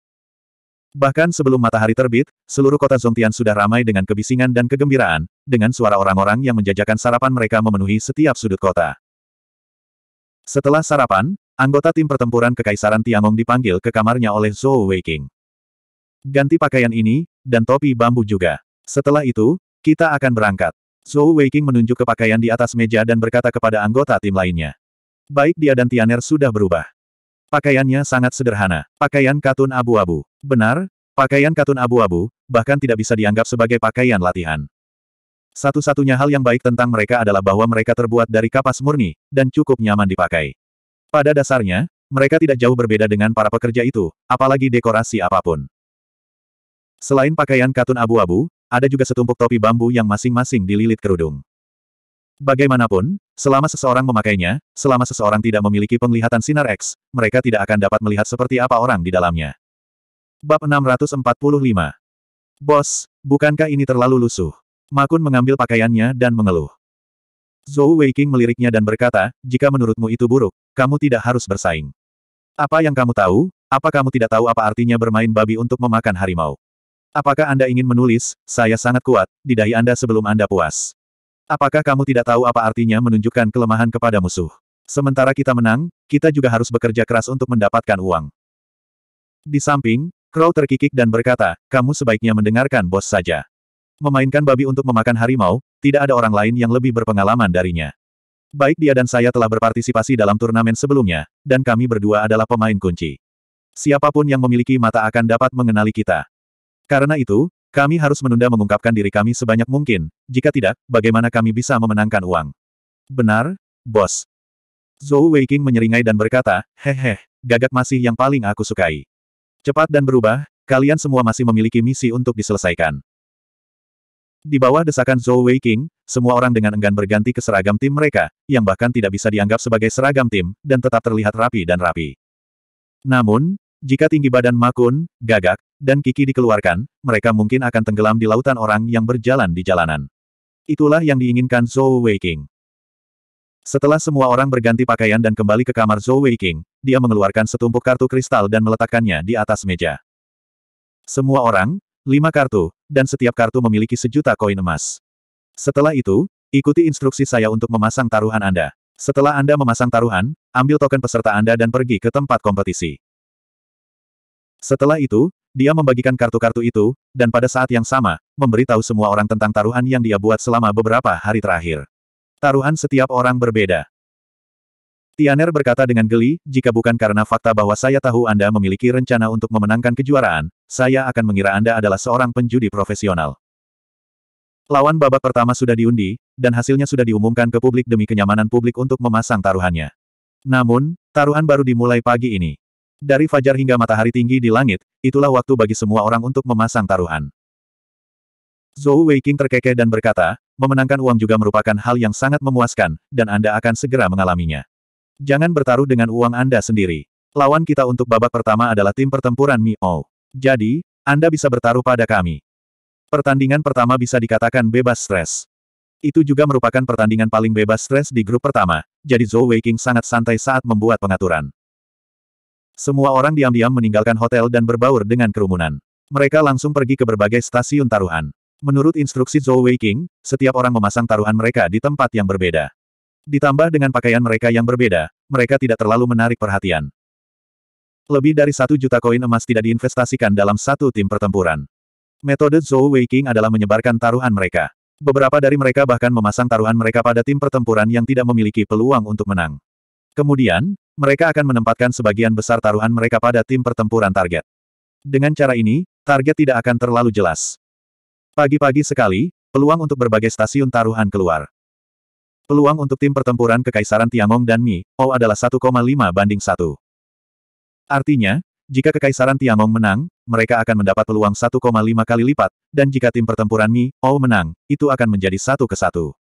Bahkan sebelum matahari terbit, seluruh kota Zongtian sudah ramai dengan kebisingan dan kegembiraan, dengan suara orang-orang yang menjajakan sarapan mereka memenuhi setiap sudut kota. Setelah sarapan, Anggota tim pertempuran Kekaisaran Tiangong dipanggil ke kamarnya oleh Zhou Weiqing. Ganti pakaian ini, dan topi bambu juga. Setelah itu, kita akan berangkat. Zhou Weiqing menunjuk ke pakaian di atas meja dan berkata kepada anggota tim lainnya. Baik dia dan Tianer sudah berubah. Pakaiannya sangat sederhana. Pakaian katun abu-abu. Benar, pakaian katun abu-abu, bahkan tidak bisa dianggap sebagai pakaian latihan. Satu-satunya hal yang baik tentang mereka adalah bahwa mereka terbuat dari kapas murni, dan cukup nyaman dipakai. Pada dasarnya, mereka tidak jauh berbeda dengan para pekerja itu, apalagi dekorasi apapun. Selain pakaian katun abu-abu, ada juga setumpuk topi bambu yang masing-masing dililit kerudung. Bagaimanapun, selama seseorang memakainya, selama seseorang tidak memiliki penglihatan sinar X, mereka tidak akan dapat melihat seperti apa orang di dalamnya. Bab 645 Bos, bukankah ini terlalu lusuh? Makun mengambil pakaiannya dan mengeluh. Zhou Weiking meliriknya dan berkata, jika menurutmu itu buruk, kamu tidak harus bersaing. Apa yang kamu tahu, apa kamu tidak tahu apa artinya bermain babi untuk memakan harimau? Apakah Anda ingin menulis, saya sangat kuat, di dahi Anda sebelum Anda puas? Apakah kamu tidak tahu apa artinya menunjukkan kelemahan kepada musuh? Sementara kita menang, kita juga harus bekerja keras untuk mendapatkan uang. Di samping, Crow terkikik dan berkata, kamu sebaiknya mendengarkan bos saja. Memainkan babi untuk memakan harimau, tidak ada orang lain yang lebih berpengalaman darinya. Baik dia dan saya telah berpartisipasi dalam turnamen sebelumnya, dan kami berdua adalah pemain kunci. Siapapun yang memiliki mata akan dapat mengenali kita. Karena itu, kami harus menunda mengungkapkan diri kami sebanyak mungkin, jika tidak, bagaimana kami bisa memenangkan uang? Benar, bos. Zhou Weiqing menyeringai dan berkata, Hehe, gagak masih yang paling aku sukai. Cepat dan berubah, kalian semua masih memiliki misi untuk diselesaikan. Di bawah desakan Zhou Weiqing, semua orang dengan enggan berganti ke seragam tim mereka, yang bahkan tidak bisa dianggap sebagai seragam tim, dan tetap terlihat rapi dan rapi. Namun, jika tinggi badan Makun, Gagak, dan Kiki dikeluarkan, mereka mungkin akan tenggelam di lautan orang yang berjalan di jalanan. Itulah yang diinginkan Zhou Weiqing. Setelah semua orang berganti pakaian dan kembali ke kamar Zhou Weiqing, dia mengeluarkan setumpuk kartu kristal dan meletakkannya di atas meja. Semua orang, lima kartu, dan setiap kartu memiliki sejuta koin emas. Setelah itu, ikuti instruksi saya untuk memasang taruhan Anda. Setelah Anda memasang taruhan, ambil token peserta Anda dan pergi ke tempat kompetisi. Setelah itu, dia membagikan kartu-kartu itu, dan pada saat yang sama, memberitahu semua orang tentang taruhan yang dia buat selama beberapa hari terakhir. Taruhan setiap orang berbeda. Tianer berkata dengan geli, jika bukan karena fakta bahwa saya tahu Anda memiliki rencana untuk memenangkan kejuaraan, saya akan mengira Anda adalah seorang penjudi profesional. Lawan babak pertama sudah diundi, dan hasilnya sudah diumumkan ke publik demi kenyamanan publik untuk memasang taruhannya. Namun, taruhan baru dimulai pagi ini. Dari fajar hingga matahari tinggi di langit, itulah waktu bagi semua orang untuk memasang taruhan. Zhou Weiqing terkekeh dan berkata, memenangkan uang juga merupakan hal yang sangat memuaskan, dan Anda akan segera mengalaminya. Jangan bertaruh dengan uang Anda sendiri. Lawan kita untuk babak pertama adalah tim pertempuran Mio. Oh. Jadi, Anda bisa bertaruh pada kami. Pertandingan pertama bisa dikatakan bebas stres. Itu juga merupakan pertandingan paling bebas stres di grup pertama, jadi Zhou Weiqing sangat santai saat membuat pengaturan. Semua orang diam-diam meninggalkan hotel dan berbaur dengan kerumunan. Mereka langsung pergi ke berbagai stasiun taruhan. Menurut instruksi Zhou Weiqing, setiap orang memasang taruhan mereka di tempat yang berbeda. Ditambah dengan pakaian mereka yang berbeda, mereka tidak terlalu menarik perhatian. Lebih dari satu juta koin emas tidak diinvestasikan dalam satu tim pertempuran. Metode Zhou Weiqing adalah menyebarkan taruhan mereka. Beberapa dari mereka bahkan memasang taruhan mereka pada tim pertempuran yang tidak memiliki peluang untuk menang. Kemudian, mereka akan menempatkan sebagian besar taruhan mereka pada tim pertempuran target. Dengan cara ini, target tidak akan terlalu jelas. Pagi-pagi sekali, peluang untuk berbagai stasiun taruhan keluar. Peluang untuk tim pertempuran Kekaisaran Tiangong dan Mi, O adalah 1,5 banding 1. Artinya, jika Kekaisaran Tiangong menang, mereka akan mendapat peluang 1,5 kali lipat, dan jika tim pertempuran Mi, Ou menang, itu akan menjadi satu ke satu.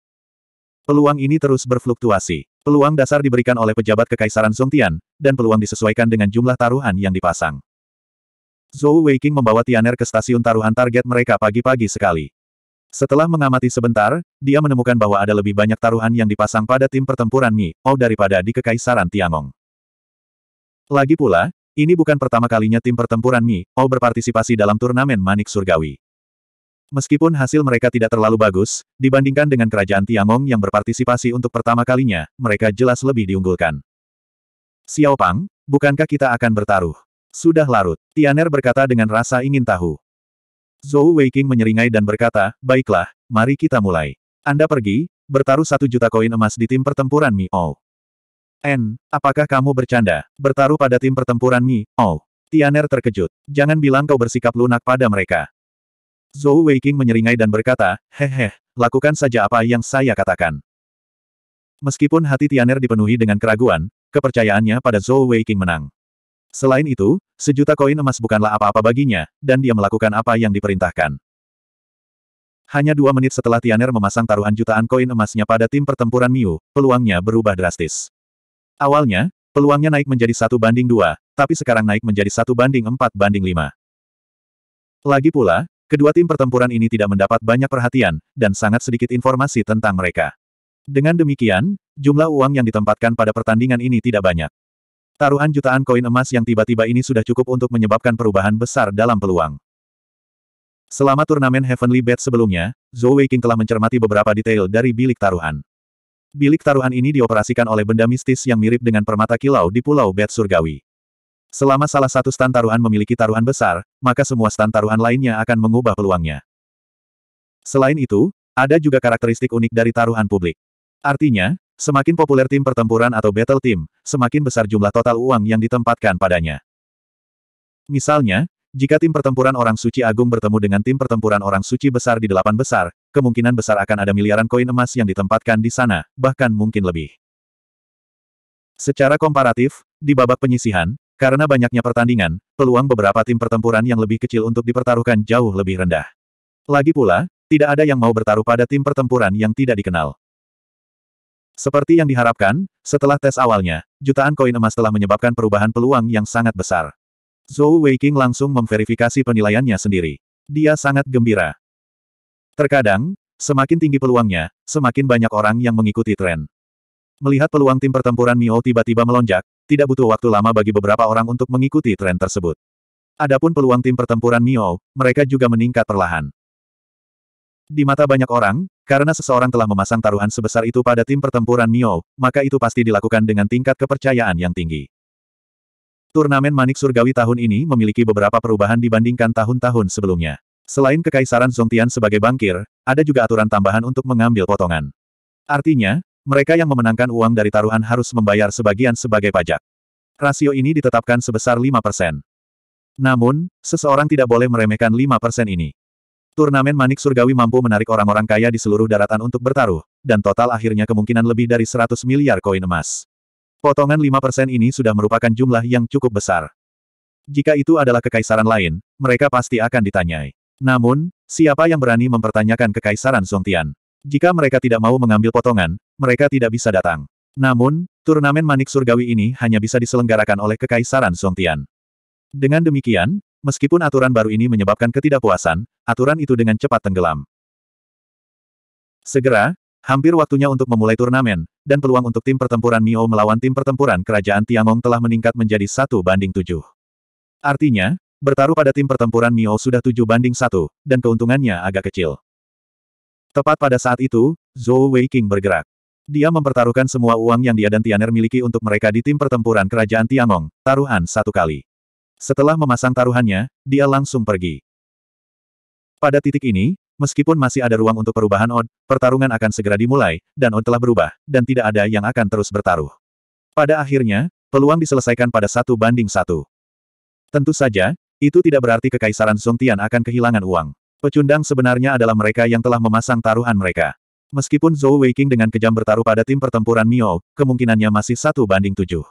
Peluang ini terus berfluktuasi. Peluang dasar diberikan oleh pejabat Kekaisaran Songtian, dan peluang disesuaikan dengan jumlah taruhan yang dipasang. Zhou Weiqing membawa Tianer ke stasiun taruhan target mereka pagi-pagi sekali. Setelah mengamati sebentar, dia menemukan bahwa ada lebih banyak taruhan yang dipasang pada tim pertempuran Mi, Ou daripada di Kekaisaran Tiangong. Lagi pula, ini bukan pertama kalinya tim pertempuran Mi, O berpartisipasi dalam turnamen Manik Surgawi. Meskipun hasil mereka tidak terlalu bagus, dibandingkan dengan kerajaan Tiangong yang berpartisipasi untuk pertama kalinya, mereka jelas lebih diunggulkan. Xiao Pang, bukankah kita akan bertaruh? Sudah larut, Tianer berkata dengan rasa ingin tahu. Zhou Weiking menyeringai dan berkata, baiklah, mari kita mulai. Anda pergi, bertaruh satu juta koin emas di tim pertempuran Mi O. N, apakah kamu bercanda, bertaruh pada tim pertempuran Mi, Oh. Tianer terkejut. Jangan bilang kau bersikap lunak pada mereka. Zhou Weiqing menyeringai dan berkata, Hehe, lakukan saja apa yang saya katakan. Meskipun hati Tianer dipenuhi dengan keraguan, kepercayaannya pada Zhou Weiqing menang. Selain itu, sejuta koin emas bukanlah apa-apa baginya, dan dia melakukan apa yang diperintahkan. Hanya dua menit setelah Tianer memasang taruhan jutaan koin emasnya pada tim pertempuran Miu, peluangnya berubah drastis. Awalnya, peluangnya naik menjadi satu banding dua, tapi sekarang naik menjadi satu banding empat banding lima. Lagi pula, kedua tim pertempuran ini tidak mendapat banyak perhatian, dan sangat sedikit informasi tentang mereka. Dengan demikian, jumlah uang yang ditempatkan pada pertandingan ini tidak banyak. Taruhan jutaan koin emas yang tiba-tiba ini sudah cukup untuk menyebabkan perubahan besar dalam peluang. Selama turnamen Heavenly Bet sebelumnya, Zhou Weiqing telah mencermati beberapa detail dari bilik taruhan. Bilik taruhan ini dioperasikan oleh benda mistis yang mirip dengan permata kilau di Pulau Bet Surgawi. Selama salah satu stan taruhan memiliki taruhan besar, maka semua stan taruhan lainnya akan mengubah peluangnya. Selain itu, ada juga karakteristik unik dari taruhan publik. Artinya, semakin populer tim pertempuran atau battle team, semakin besar jumlah total uang yang ditempatkan padanya. Misalnya, jika tim pertempuran orang suci agung bertemu dengan tim pertempuran orang suci besar di delapan besar, kemungkinan besar akan ada miliaran koin emas yang ditempatkan di sana, bahkan mungkin lebih. Secara komparatif, di babak penyisihan, karena banyaknya pertandingan, peluang beberapa tim pertempuran yang lebih kecil untuk dipertaruhkan jauh lebih rendah. Lagi pula, tidak ada yang mau bertaruh pada tim pertempuran yang tidak dikenal. Seperti yang diharapkan, setelah tes awalnya, jutaan koin emas telah menyebabkan perubahan peluang yang sangat besar. Zhou Weiking langsung memverifikasi penilaiannya sendiri. Dia sangat gembira. Terkadang, semakin tinggi peluangnya, semakin banyak orang yang mengikuti tren. Melihat peluang tim pertempuran Mio tiba-tiba melonjak, tidak butuh waktu lama bagi beberapa orang untuk mengikuti tren tersebut. Adapun peluang tim pertempuran Mio, mereka juga meningkat perlahan. Di mata banyak orang, karena seseorang telah memasang taruhan sebesar itu pada tim pertempuran Mio, maka itu pasti dilakukan dengan tingkat kepercayaan yang tinggi. Turnamen Manik Surgawi tahun ini memiliki beberapa perubahan dibandingkan tahun-tahun sebelumnya. Selain kekaisaran Zongtian sebagai bangkir, ada juga aturan tambahan untuk mengambil potongan. Artinya, mereka yang memenangkan uang dari taruhan harus membayar sebagian sebagai pajak. Rasio ini ditetapkan sebesar 5%. Namun, seseorang tidak boleh meremehkan 5% ini. Turnamen Manik Surgawi mampu menarik orang-orang kaya di seluruh daratan untuk bertaruh, dan total akhirnya kemungkinan lebih dari 100 miliar koin emas. Potongan 5% ini sudah merupakan jumlah yang cukup besar. Jika itu adalah kekaisaran lain, mereka pasti akan ditanyai. Namun, siapa yang berani mempertanyakan kekaisaran Song Tian? Jika mereka tidak mau mengambil potongan, mereka tidak bisa datang. Namun, turnamen manik surgawi ini hanya bisa diselenggarakan oleh kekaisaran Song Tian. Dengan demikian, meskipun aturan baru ini menyebabkan ketidakpuasan, aturan itu dengan cepat tenggelam. Segera, hampir waktunya untuk memulai turnamen, dan peluang untuk tim pertempuran Mio melawan tim pertempuran Kerajaan Tiangong telah meningkat menjadi satu banding tujuh. Artinya, Bertaruh pada tim pertempuran Mio sudah tujuh banding satu, dan keuntungannya agak kecil. Tepat pada saat itu, Zhou Weiqing bergerak. Dia mempertaruhkan semua uang yang dia dan Tianer miliki untuk mereka di tim pertempuran Kerajaan Tiangong, taruhan satu kali. Setelah memasang taruhannya, dia langsung pergi. Pada titik ini, Meskipun masih ada ruang untuk perubahan Od, pertarungan akan segera dimulai, dan Od telah berubah, dan tidak ada yang akan terus bertaruh. Pada akhirnya, peluang diselesaikan pada satu banding satu. Tentu saja, itu tidak berarti Kekaisaran Songtian akan kehilangan uang. Pecundang sebenarnya adalah mereka yang telah memasang taruhan mereka. Meskipun Zhou Weiqing dengan kejam bertaruh pada tim pertempuran Mio, kemungkinannya masih satu banding tujuh.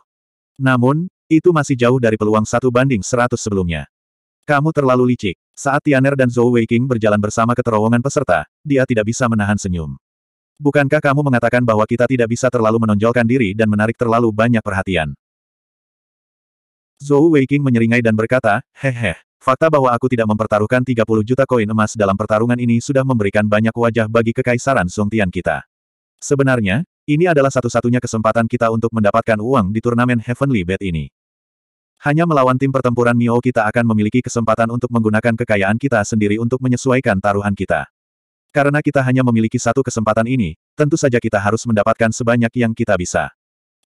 Namun, itu masih jauh dari peluang satu banding seratus sebelumnya. Kamu terlalu licik. Saat Tianer dan Zhou Weiqing berjalan bersama ke terowongan peserta, dia tidak bisa menahan senyum. Bukankah kamu mengatakan bahwa kita tidak bisa terlalu menonjolkan diri dan menarik terlalu banyak perhatian? Zhou Weiqing menyeringai dan berkata, hehe, fakta bahwa aku tidak mempertaruhkan 30 juta koin emas dalam pertarungan ini sudah memberikan banyak wajah bagi kekaisaran Song Tian kita. Sebenarnya, ini adalah satu-satunya kesempatan kita untuk mendapatkan uang di turnamen Heavenly Bet ini. Hanya melawan tim pertempuran Mio kita akan memiliki kesempatan untuk menggunakan kekayaan kita sendiri untuk menyesuaikan taruhan kita. Karena kita hanya memiliki satu kesempatan ini, tentu saja kita harus mendapatkan sebanyak yang kita bisa.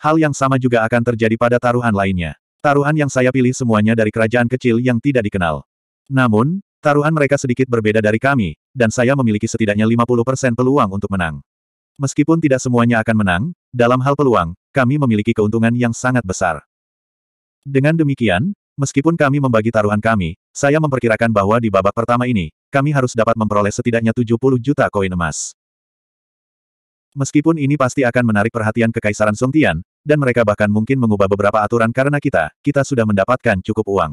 Hal yang sama juga akan terjadi pada taruhan lainnya. Taruhan yang saya pilih semuanya dari kerajaan kecil yang tidak dikenal. Namun, taruhan mereka sedikit berbeda dari kami, dan saya memiliki setidaknya 50% peluang untuk menang. Meskipun tidak semuanya akan menang, dalam hal peluang, kami memiliki keuntungan yang sangat besar. Dengan demikian, meskipun kami membagi taruhan kami, saya memperkirakan bahwa di babak pertama ini, kami harus dapat memperoleh setidaknya 70 juta koin emas. Meskipun ini pasti akan menarik perhatian Kekaisaran Songtian, dan mereka bahkan mungkin mengubah beberapa aturan karena kita, kita sudah mendapatkan cukup uang.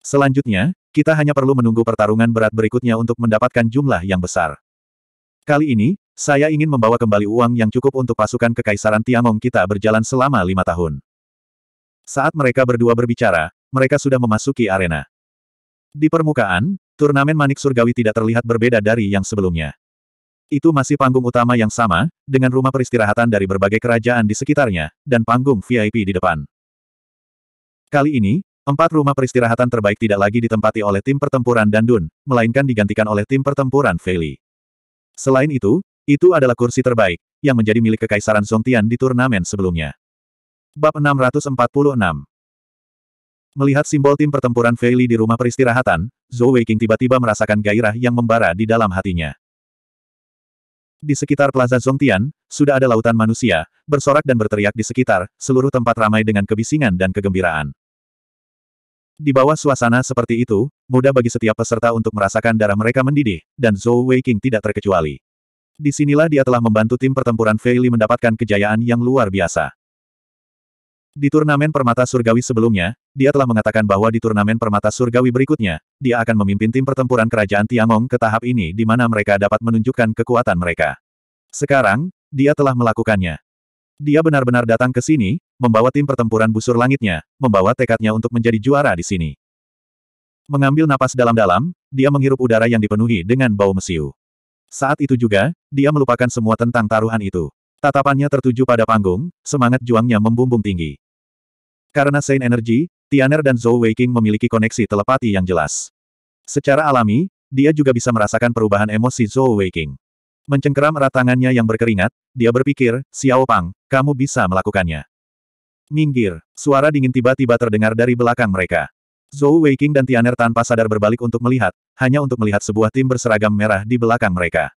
Selanjutnya, kita hanya perlu menunggu pertarungan berat berikutnya untuk mendapatkan jumlah yang besar. Kali ini, saya ingin membawa kembali uang yang cukup untuk pasukan Kekaisaran Tiangong kita berjalan selama lima tahun. Saat mereka berdua berbicara, mereka sudah memasuki arena. Di permukaan, turnamen manik surgawi tidak terlihat berbeda dari yang sebelumnya. Itu masih panggung utama yang sama, dengan rumah peristirahatan dari berbagai kerajaan di sekitarnya, dan panggung VIP di depan. Kali ini, empat rumah peristirahatan terbaik tidak lagi ditempati oleh tim pertempuran dan Dun, melainkan digantikan oleh tim pertempuran Feli. Selain itu, itu adalah kursi terbaik, yang menjadi milik Kekaisaran Songtian di turnamen sebelumnya. Bab 646 Melihat simbol tim pertempuran Feli di rumah peristirahatan, Zhou Weiqing tiba-tiba merasakan gairah yang membara di dalam hatinya. Di sekitar Plaza Zongtian, sudah ada lautan manusia, bersorak dan berteriak di sekitar, seluruh tempat ramai dengan kebisingan dan kegembiraan. Di bawah suasana seperti itu, mudah bagi setiap peserta untuk merasakan darah mereka mendidih, dan Zhou Weiqing tidak terkecuali. Disinilah dia telah membantu tim pertempuran Feili mendapatkan kejayaan yang luar biasa. Di turnamen permata surgawi sebelumnya, dia telah mengatakan bahwa di turnamen permata surgawi berikutnya, dia akan memimpin tim pertempuran kerajaan Tiangong ke tahap ini di mana mereka dapat menunjukkan kekuatan mereka. Sekarang, dia telah melakukannya. Dia benar-benar datang ke sini, membawa tim pertempuran busur langitnya, membawa tekadnya untuk menjadi juara di sini. Mengambil napas dalam-dalam, dia menghirup udara yang dipenuhi dengan bau mesiu. Saat itu juga, dia melupakan semua tentang taruhan itu. Tatapannya tertuju pada panggung, semangat juangnya membumbung tinggi. Karena Saint Energy, Tianer dan Zhou Weiqing memiliki koneksi telepati yang jelas. Secara alami, dia juga bisa merasakan perubahan emosi Zhou Weiqing. Mencengkeram erat tangannya yang berkeringat, dia berpikir, Xiao Pang, kamu bisa melakukannya. Minggir, suara dingin tiba-tiba terdengar dari belakang mereka. Zhou Weiqing dan Tianer tanpa sadar berbalik untuk melihat, hanya untuk melihat sebuah tim berseragam merah di belakang mereka.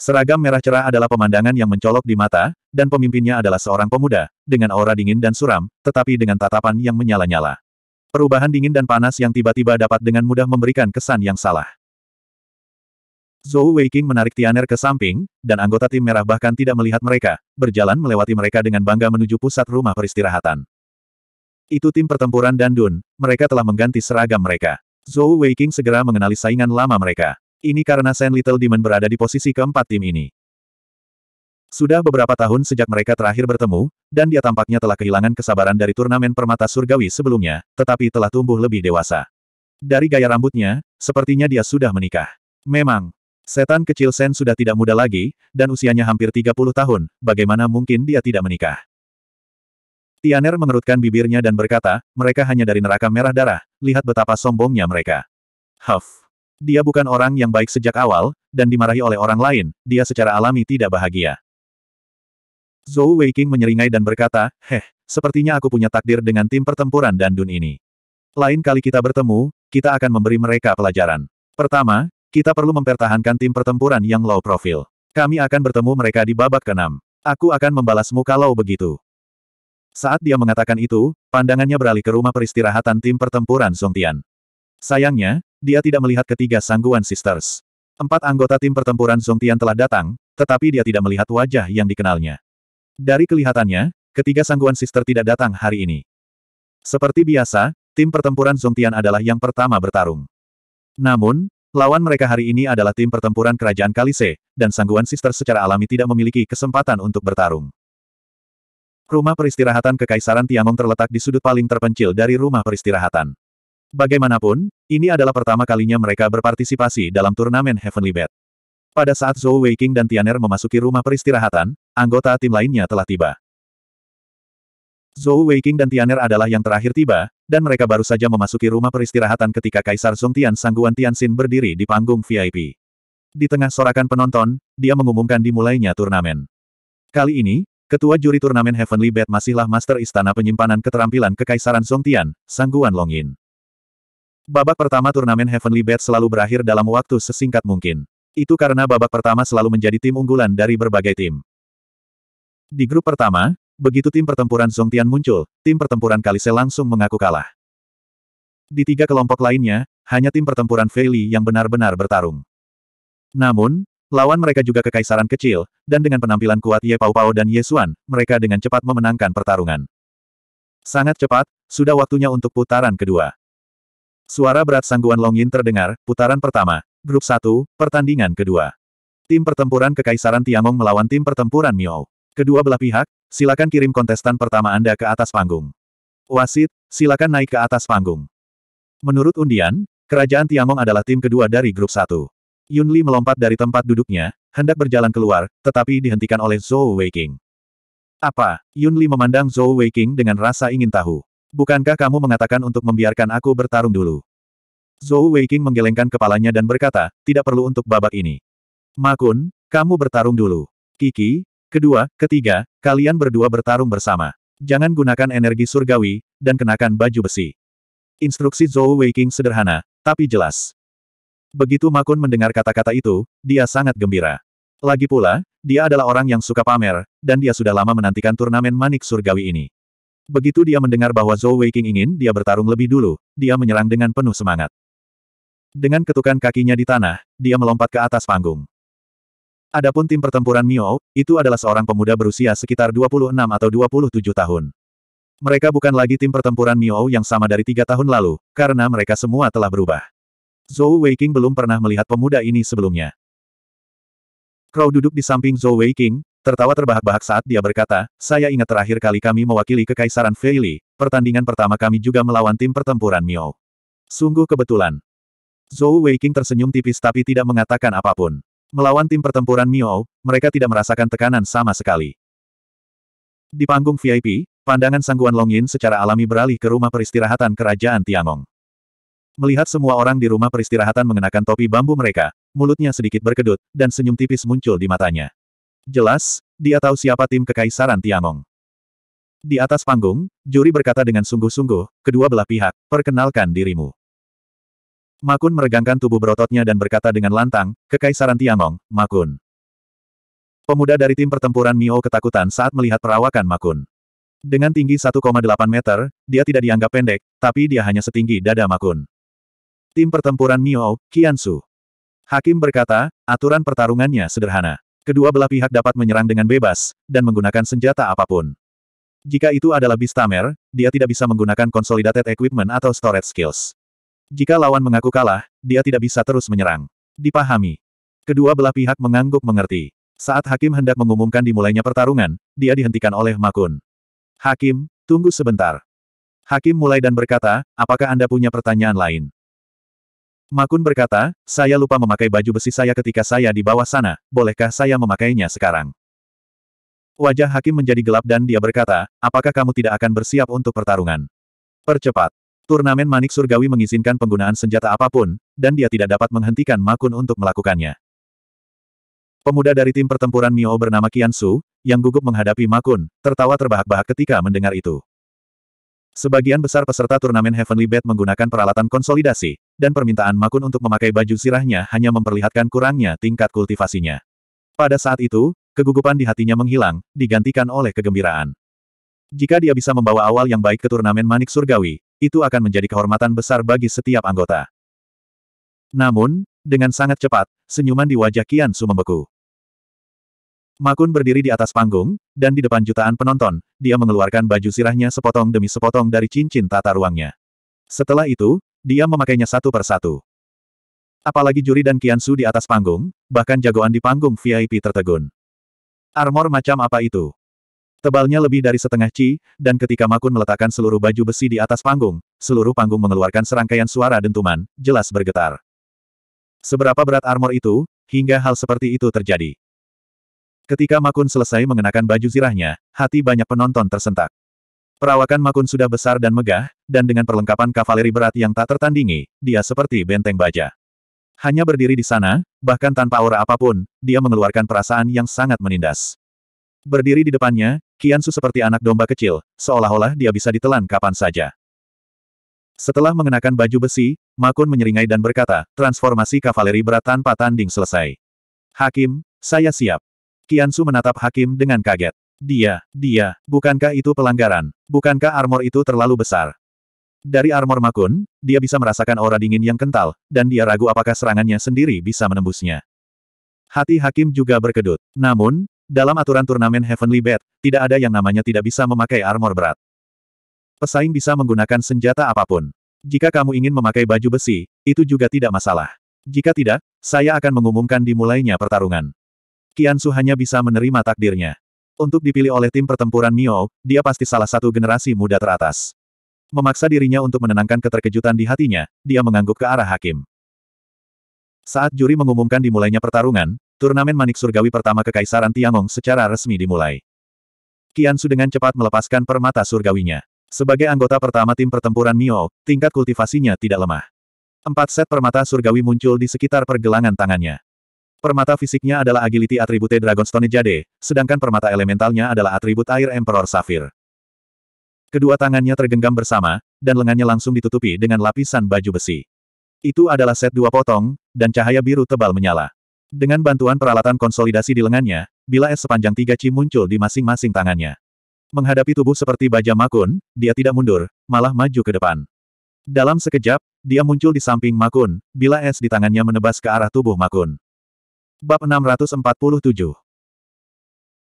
Seragam merah cerah adalah pemandangan yang mencolok di mata, dan pemimpinnya adalah seorang pemuda, dengan aura dingin dan suram, tetapi dengan tatapan yang menyala-nyala. Perubahan dingin dan panas yang tiba-tiba dapat dengan mudah memberikan kesan yang salah. Zhou Weiqing menarik Tianer ke samping, dan anggota tim merah bahkan tidak melihat mereka, berjalan melewati mereka dengan bangga menuju pusat rumah peristirahatan. Itu tim pertempuran dan Dun, mereka telah mengganti seragam mereka. Zhou Weiqing segera mengenali saingan lama mereka. Ini karena Saint Little Demon berada di posisi keempat tim ini. Sudah beberapa tahun sejak mereka terakhir bertemu, dan dia tampaknya telah kehilangan kesabaran dari turnamen permata surgawi sebelumnya, tetapi telah tumbuh lebih dewasa. Dari gaya rambutnya, sepertinya dia sudah menikah. Memang, setan kecil Sen sudah tidak muda lagi, dan usianya hampir 30 tahun, bagaimana mungkin dia tidak menikah? Tianer mengerutkan bibirnya dan berkata, mereka hanya dari neraka merah darah, lihat betapa sombongnya mereka. Huff. Dia bukan orang yang baik sejak awal, dan dimarahi oleh orang lain, dia secara alami tidak bahagia. Zhou Weiqing menyeringai dan berkata, Heh, sepertinya aku punya takdir dengan tim pertempuran dan Dun ini. Lain kali kita bertemu, kita akan memberi mereka pelajaran. Pertama, kita perlu mempertahankan tim pertempuran yang low profile. Kami akan bertemu mereka di babak keenam. Aku akan membalasmu kalau begitu. Saat dia mengatakan itu, pandangannya beralih ke rumah peristirahatan tim pertempuran Song Tian. Sayangnya, dia tidak melihat ketiga sangguan sisters. Empat anggota tim pertempuran Zongtian telah datang, tetapi dia tidak melihat wajah yang dikenalnya. Dari kelihatannya, ketiga sangguan sister tidak datang hari ini. Seperti biasa, tim pertempuran Zongtian adalah yang pertama bertarung. Namun, lawan mereka hari ini adalah tim pertempuran Kerajaan Kalise, dan sangguan sister secara alami tidak memiliki kesempatan untuk bertarung. Rumah peristirahatan Kekaisaran Tiangong terletak di sudut paling terpencil dari rumah peristirahatan. Bagaimanapun, ini adalah pertama kalinya mereka berpartisipasi dalam turnamen Heavenly Bet. Pada saat Zhou Weiking dan Tianer memasuki rumah peristirahatan, anggota tim lainnya telah tiba. Zhou Weiking dan Tianer adalah yang terakhir tiba, dan mereka baru saja memasuki rumah peristirahatan ketika Kaisar Tian Sangguan Tianxin berdiri di panggung VIP. Di tengah sorakan penonton, dia mengumumkan dimulainya turnamen. Kali ini, Ketua juri turnamen Heavenly Bet masihlah Master Istana Penyimpanan Keterampilan Kekaisaran Tian Sangguan Longin. Babak pertama turnamen Heavenly Bet selalu berakhir dalam waktu sesingkat mungkin. Itu karena babak pertama selalu menjadi tim unggulan dari berbagai tim. Di grup pertama, begitu tim pertempuran Tian muncul, tim pertempuran Kalise langsung mengaku kalah. Di tiga kelompok lainnya, hanya tim pertempuran Feili yang benar-benar bertarung. Namun, lawan mereka juga kekaisaran kecil, dan dengan penampilan kuat Ye Pao Pao dan Ye Xuan, mereka dengan cepat memenangkan pertarungan. Sangat cepat, sudah waktunya untuk putaran kedua. Suara berat sangguan Longin terdengar, putaran pertama, grup Satu, pertandingan kedua. Tim pertempuran Kekaisaran Tiangong melawan tim pertempuran Mio. Kedua belah pihak, silakan kirim kontestan pertama Anda ke atas panggung. Wasit, silakan naik ke atas panggung. Menurut undian, Kerajaan Tiangong adalah tim kedua dari grup Satu. Yun Li melompat dari tempat duduknya, hendak berjalan keluar, tetapi dihentikan oleh Zhou Weiking. Apa? Yun Li memandang Zhou Weiking dengan rasa ingin tahu. Bukankah kamu mengatakan untuk membiarkan aku bertarung dulu? Zhou Weiqing menggelengkan kepalanya dan berkata, tidak perlu untuk babak ini. Makun, kamu bertarung dulu. Kiki, kedua, ketiga, kalian berdua bertarung bersama. Jangan gunakan energi surgawi, dan kenakan baju besi. Instruksi Zhou Weiqing sederhana, tapi jelas. Begitu Makun mendengar kata-kata itu, dia sangat gembira. Lagi pula, dia adalah orang yang suka pamer, dan dia sudah lama menantikan turnamen manik surgawi ini. Begitu dia mendengar bahwa Zhou Weiqing ingin dia bertarung lebih dulu, dia menyerang dengan penuh semangat. Dengan ketukan kakinya di tanah, dia melompat ke atas panggung. Adapun tim pertempuran Mio, itu adalah seorang pemuda berusia sekitar 26 atau 27 tahun. Mereka bukan lagi tim pertempuran Mio yang sama dari tiga tahun lalu, karena mereka semua telah berubah. Zhou Weiqing belum pernah melihat pemuda ini sebelumnya. Crow duduk di samping Zhou Weiqing, Tertawa terbahak-bahak saat dia berkata, saya ingat terakhir kali kami mewakili Kekaisaran Feili, pertandingan pertama kami juga melawan tim pertempuran Mio. Sungguh kebetulan. Zhou Weiqing tersenyum tipis tapi tidak mengatakan apapun. Melawan tim pertempuran Mio, mereka tidak merasakan tekanan sama sekali. Di panggung VIP, pandangan Sangguan Longyin secara alami beralih ke rumah peristirahatan Kerajaan Tiangong. Melihat semua orang di rumah peristirahatan mengenakan topi bambu mereka, mulutnya sedikit berkedut, dan senyum tipis muncul di matanya. Jelas, dia tahu siapa tim kekaisaran Tiangong. Di atas panggung, juri berkata dengan sungguh-sungguh, kedua belah pihak, perkenalkan dirimu. Makun meregangkan tubuh berototnya dan berkata dengan lantang, kekaisaran Tiangong, Makun. Pemuda dari tim pertempuran Mio ketakutan saat melihat perawakan Makun. Dengan tinggi 1,8 meter, dia tidak dianggap pendek, tapi dia hanya setinggi dada Makun. Tim pertempuran Mio, Kiansu. Hakim berkata, aturan pertarungannya sederhana. Kedua belah pihak dapat menyerang dengan bebas, dan menggunakan senjata apapun. Jika itu adalah Bistamer, dia tidak bisa menggunakan Consolidated Equipment atau Storage Skills. Jika lawan mengaku kalah, dia tidak bisa terus menyerang. Dipahami. Kedua belah pihak mengangguk mengerti. Saat Hakim hendak mengumumkan dimulainya pertarungan, dia dihentikan oleh Makun. Hakim, tunggu sebentar. Hakim mulai dan berkata, apakah Anda punya pertanyaan lain? Makun berkata, saya lupa memakai baju besi saya ketika saya di bawah sana, bolehkah saya memakainya sekarang? Wajah hakim menjadi gelap dan dia berkata, apakah kamu tidak akan bersiap untuk pertarungan? Percepat. Turnamen Manik Surgawi mengizinkan penggunaan senjata apapun, dan dia tidak dapat menghentikan Makun untuk melakukannya. Pemuda dari tim pertempuran Mio bernama Kian Su, yang gugup menghadapi Makun, tertawa terbahak-bahak ketika mendengar itu. Sebagian besar peserta turnamen Heavenly Bet menggunakan peralatan konsolidasi, dan permintaan Makun untuk memakai baju sirahnya hanya memperlihatkan kurangnya tingkat kultivasinya. Pada saat itu, kegugupan di hatinya menghilang, digantikan oleh kegembiraan. Jika dia bisa membawa awal yang baik ke turnamen Manik Surgawi, itu akan menjadi kehormatan besar bagi setiap anggota. Namun, dengan sangat cepat, senyuman di wajah Kian Su membeku. Makun berdiri di atas panggung, dan di depan jutaan penonton, dia mengeluarkan baju sirahnya sepotong demi sepotong dari cincin tata ruangnya. Setelah itu, dia memakainya satu per satu. Apalagi juri dan Kiansu di atas panggung, bahkan jagoan di panggung VIP tertegun. Armor macam apa itu? Tebalnya lebih dari setengah ci, dan ketika Makun meletakkan seluruh baju besi di atas panggung, seluruh panggung mengeluarkan serangkaian suara dentuman, jelas bergetar. Seberapa berat armor itu, hingga hal seperti itu terjadi. Ketika Makun selesai mengenakan baju zirahnya, hati banyak penonton tersentak. Perawakan Makun sudah besar dan megah, dan dengan perlengkapan kavaleri berat yang tak tertandingi, dia seperti benteng baja. Hanya berdiri di sana, bahkan tanpa aura apapun, dia mengeluarkan perasaan yang sangat menindas. Berdiri di depannya, Kian Su seperti anak domba kecil, seolah-olah dia bisa ditelan kapan saja. Setelah mengenakan baju besi, Makun menyeringai dan berkata, transformasi kavaleri berat tanpa tanding selesai. Hakim, saya siap. Kiansu menatap hakim dengan kaget. Dia, dia, bukankah itu pelanggaran? Bukankah armor itu terlalu besar? Dari armor Makun, dia bisa merasakan aura dingin yang kental, dan dia ragu apakah serangannya sendiri bisa menembusnya. Hati hakim juga berkedut. Namun, dalam aturan turnamen Heavenly Bat, tidak ada yang namanya tidak bisa memakai armor berat. Pesaing bisa menggunakan senjata apapun. Jika kamu ingin memakai baju besi, itu juga tidak masalah. Jika tidak, saya akan mengumumkan dimulainya pertarungan. Qian Su hanya bisa menerima takdirnya. Untuk dipilih oleh tim pertempuran Mio, dia pasti salah satu generasi muda teratas. Memaksa dirinya untuk menenangkan keterkejutan di hatinya, dia mengangguk ke arah hakim. Saat juri mengumumkan dimulainya pertarungan, turnamen manik surgawi pertama Kekaisaran Tiangong secara resmi dimulai. Qian Su dengan cepat melepaskan permata surgawinya. Sebagai anggota pertama tim pertempuran Mio, tingkat kultivasinya tidak lemah. Empat set permata surgawi muncul di sekitar pergelangan tangannya. Permata fisiknya adalah agility atribute Dragonstone Jade, sedangkan permata elementalnya adalah atribut air Emperor Saphir. Kedua tangannya tergenggam bersama, dan lengannya langsung ditutupi dengan lapisan baju besi. Itu adalah set dua potong, dan cahaya biru tebal menyala. Dengan bantuan peralatan konsolidasi di lengannya, bila es sepanjang tiga ci muncul di masing-masing tangannya. Menghadapi tubuh seperti baja Makun, dia tidak mundur, malah maju ke depan. Dalam sekejap, dia muncul di samping Makun, bila es di tangannya menebas ke arah tubuh Makun. Bab 647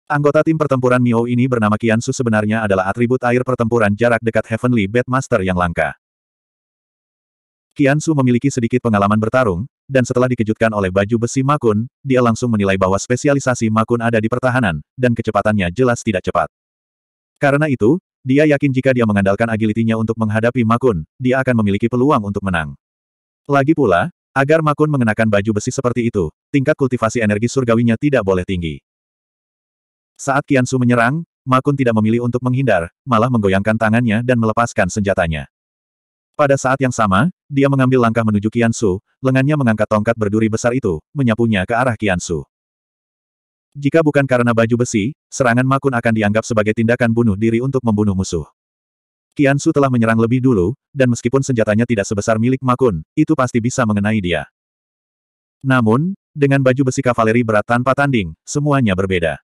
Anggota tim pertempuran Mio ini bernama Kiansu sebenarnya adalah atribut air pertempuran jarak dekat Heavenly Bedmaster yang langka. Kiansu memiliki sedikit pengalaman bertarung, dan setelah dikejutkan oleh baju besi Makun, dia langsung menilai bahwa spesialisasi Makun ada di pertahanan, dan kecepatannya jelas tidak cepat. Karena itu, dia yakin jika dia mengandalkan agilitinya untuk menghadapi Makun, dia akan memiliki peluang untuk menang. Lagi pula, Agar Makun mengenakan baju besi seperti itu, tingkat kultivasi energi surgawinya tidak boleh tinggi. Saat Kiansu menyerang, Makun tidak memilih untuk menghindar, malah menggoyangkan tangannya dan melepaskan senjatanya. Pada saat yang sama, dia mengambil langkah menuju Kiansu, lengannya mengangkat tongkat berduri besar itu, menyapunya ke arah Kiansu. Jika bukan karena baju besi, serangan Makun akan dianggap sebagai tindakan bunuh diri untuk membunuh musuh. Su telah menyerang lebih dulu, dan meskipun senjatanya tidak sebesar milik Makun, itu pasti bisa mengenai dia. Namun, dengan baju besi kavaleri berat tanpa tanding, semuanya berbeda.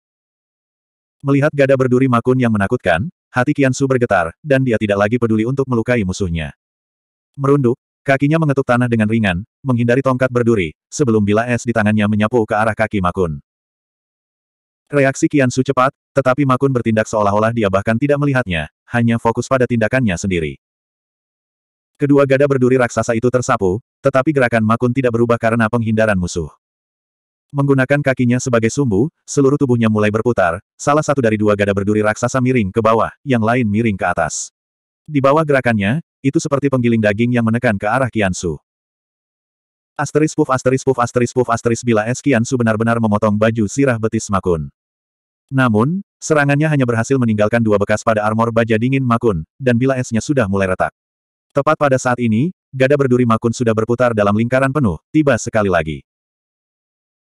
Melihat gada berduri Makun yang menakutkan, hati Su bergetar, dan dia tidak lagi peduli untuk melukai musuhnya. Merunduk, kakinya mengetuk tanah dengan ringan, menghindari tongkat berduri, sebelum bila es di tangannya menyapu ke arah kaki Makun. Reaksi Kian Su cepat, tetapi Makun bertindak seolah-olah dia bahkan tidak melihatnya, hanya fokus pada tindakannya sendiri. Kedua gada berduri raksasa itu tersapu, tetapi gerakan Makun tidak berubah karena penghindaran musuh. Menggunakan kakinya sebagai sumbu, seluruh tubuhnya mulai berputar, salah satu dari dua gada berduri raksasa miring ke bawah, yang lain miring ke atas. Di bawah gerakannya, itu seperti penggiling daging yang menekan ke arah Kian Su. Asteris puf asteris puf asteris puf asteris bila es Kian Su benar-benar memotong baju sirah betis Makun. Namun, serangannya hanya berhasil meninggalkan dua bekas pada armor baja dingin Makun, dan bila esnya sudah mulai retak. Tepat pada saat ini, gada berduri Makun sudah berputar dalam lingkaran penuh, tiba sekali lagi.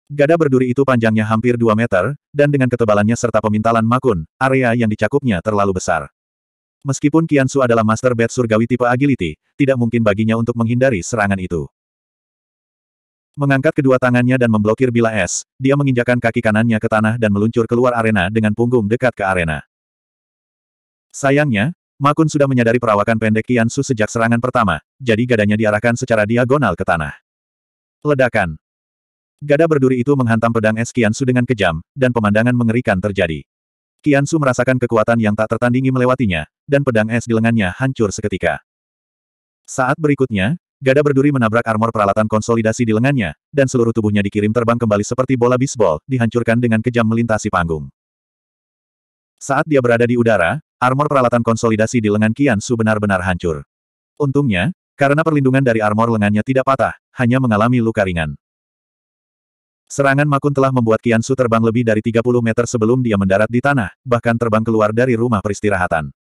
Gada berduri itu panjangnya hampir 2 meter, dan dengan ketebalannya serta pemintalan Makun, area yang dicakupnya terlalu besar. Meskipun Kiansu adalah master bed surgawi tipe agility, tidak mungkin baginya untuk menghindari serangan itu. Mengangkat kedua tangannya dan memblokir bila es, dia menginjakan kaki kanannya ke tanah dan meluncur keluar arena dengan punggung dekat ke arena. Sayangnya, Makun sudah menyadari perawakan pendek Su sejak serangan pertama, jadi gadanya diarahkan secara diagonal ke tanah. Ledakan. Gada berduri itu menghantam pedang es Su dengan kejam, dan pemandangan mengerikan terjadi. Su merasakan kekuatan yang tak tertandingi melewatinya, dan pedang es di lengannya hancur seketika. Saat berikutnya, Gada berduri menabrak armor peralatan konsolidasi di lengannya, dan seluruh tubuhnya dikirim terbang kembali seperti bola bisbol, dihancurkan dengan kejam melintasi panggung. Saat dia berada di udara, armor peralatan konsolidasi di lengan Kian Su benar-benar hancur. Untungnya, karena perlindungan dari armor lengannya tidak patah, hanya mengalami luka ringan. Serangan Makun telah membuat Kian Su terbang lebih dari 30 meter sebelum dia mendarat di tanah, bahkan terbang keluar dari rumah peristirahatan.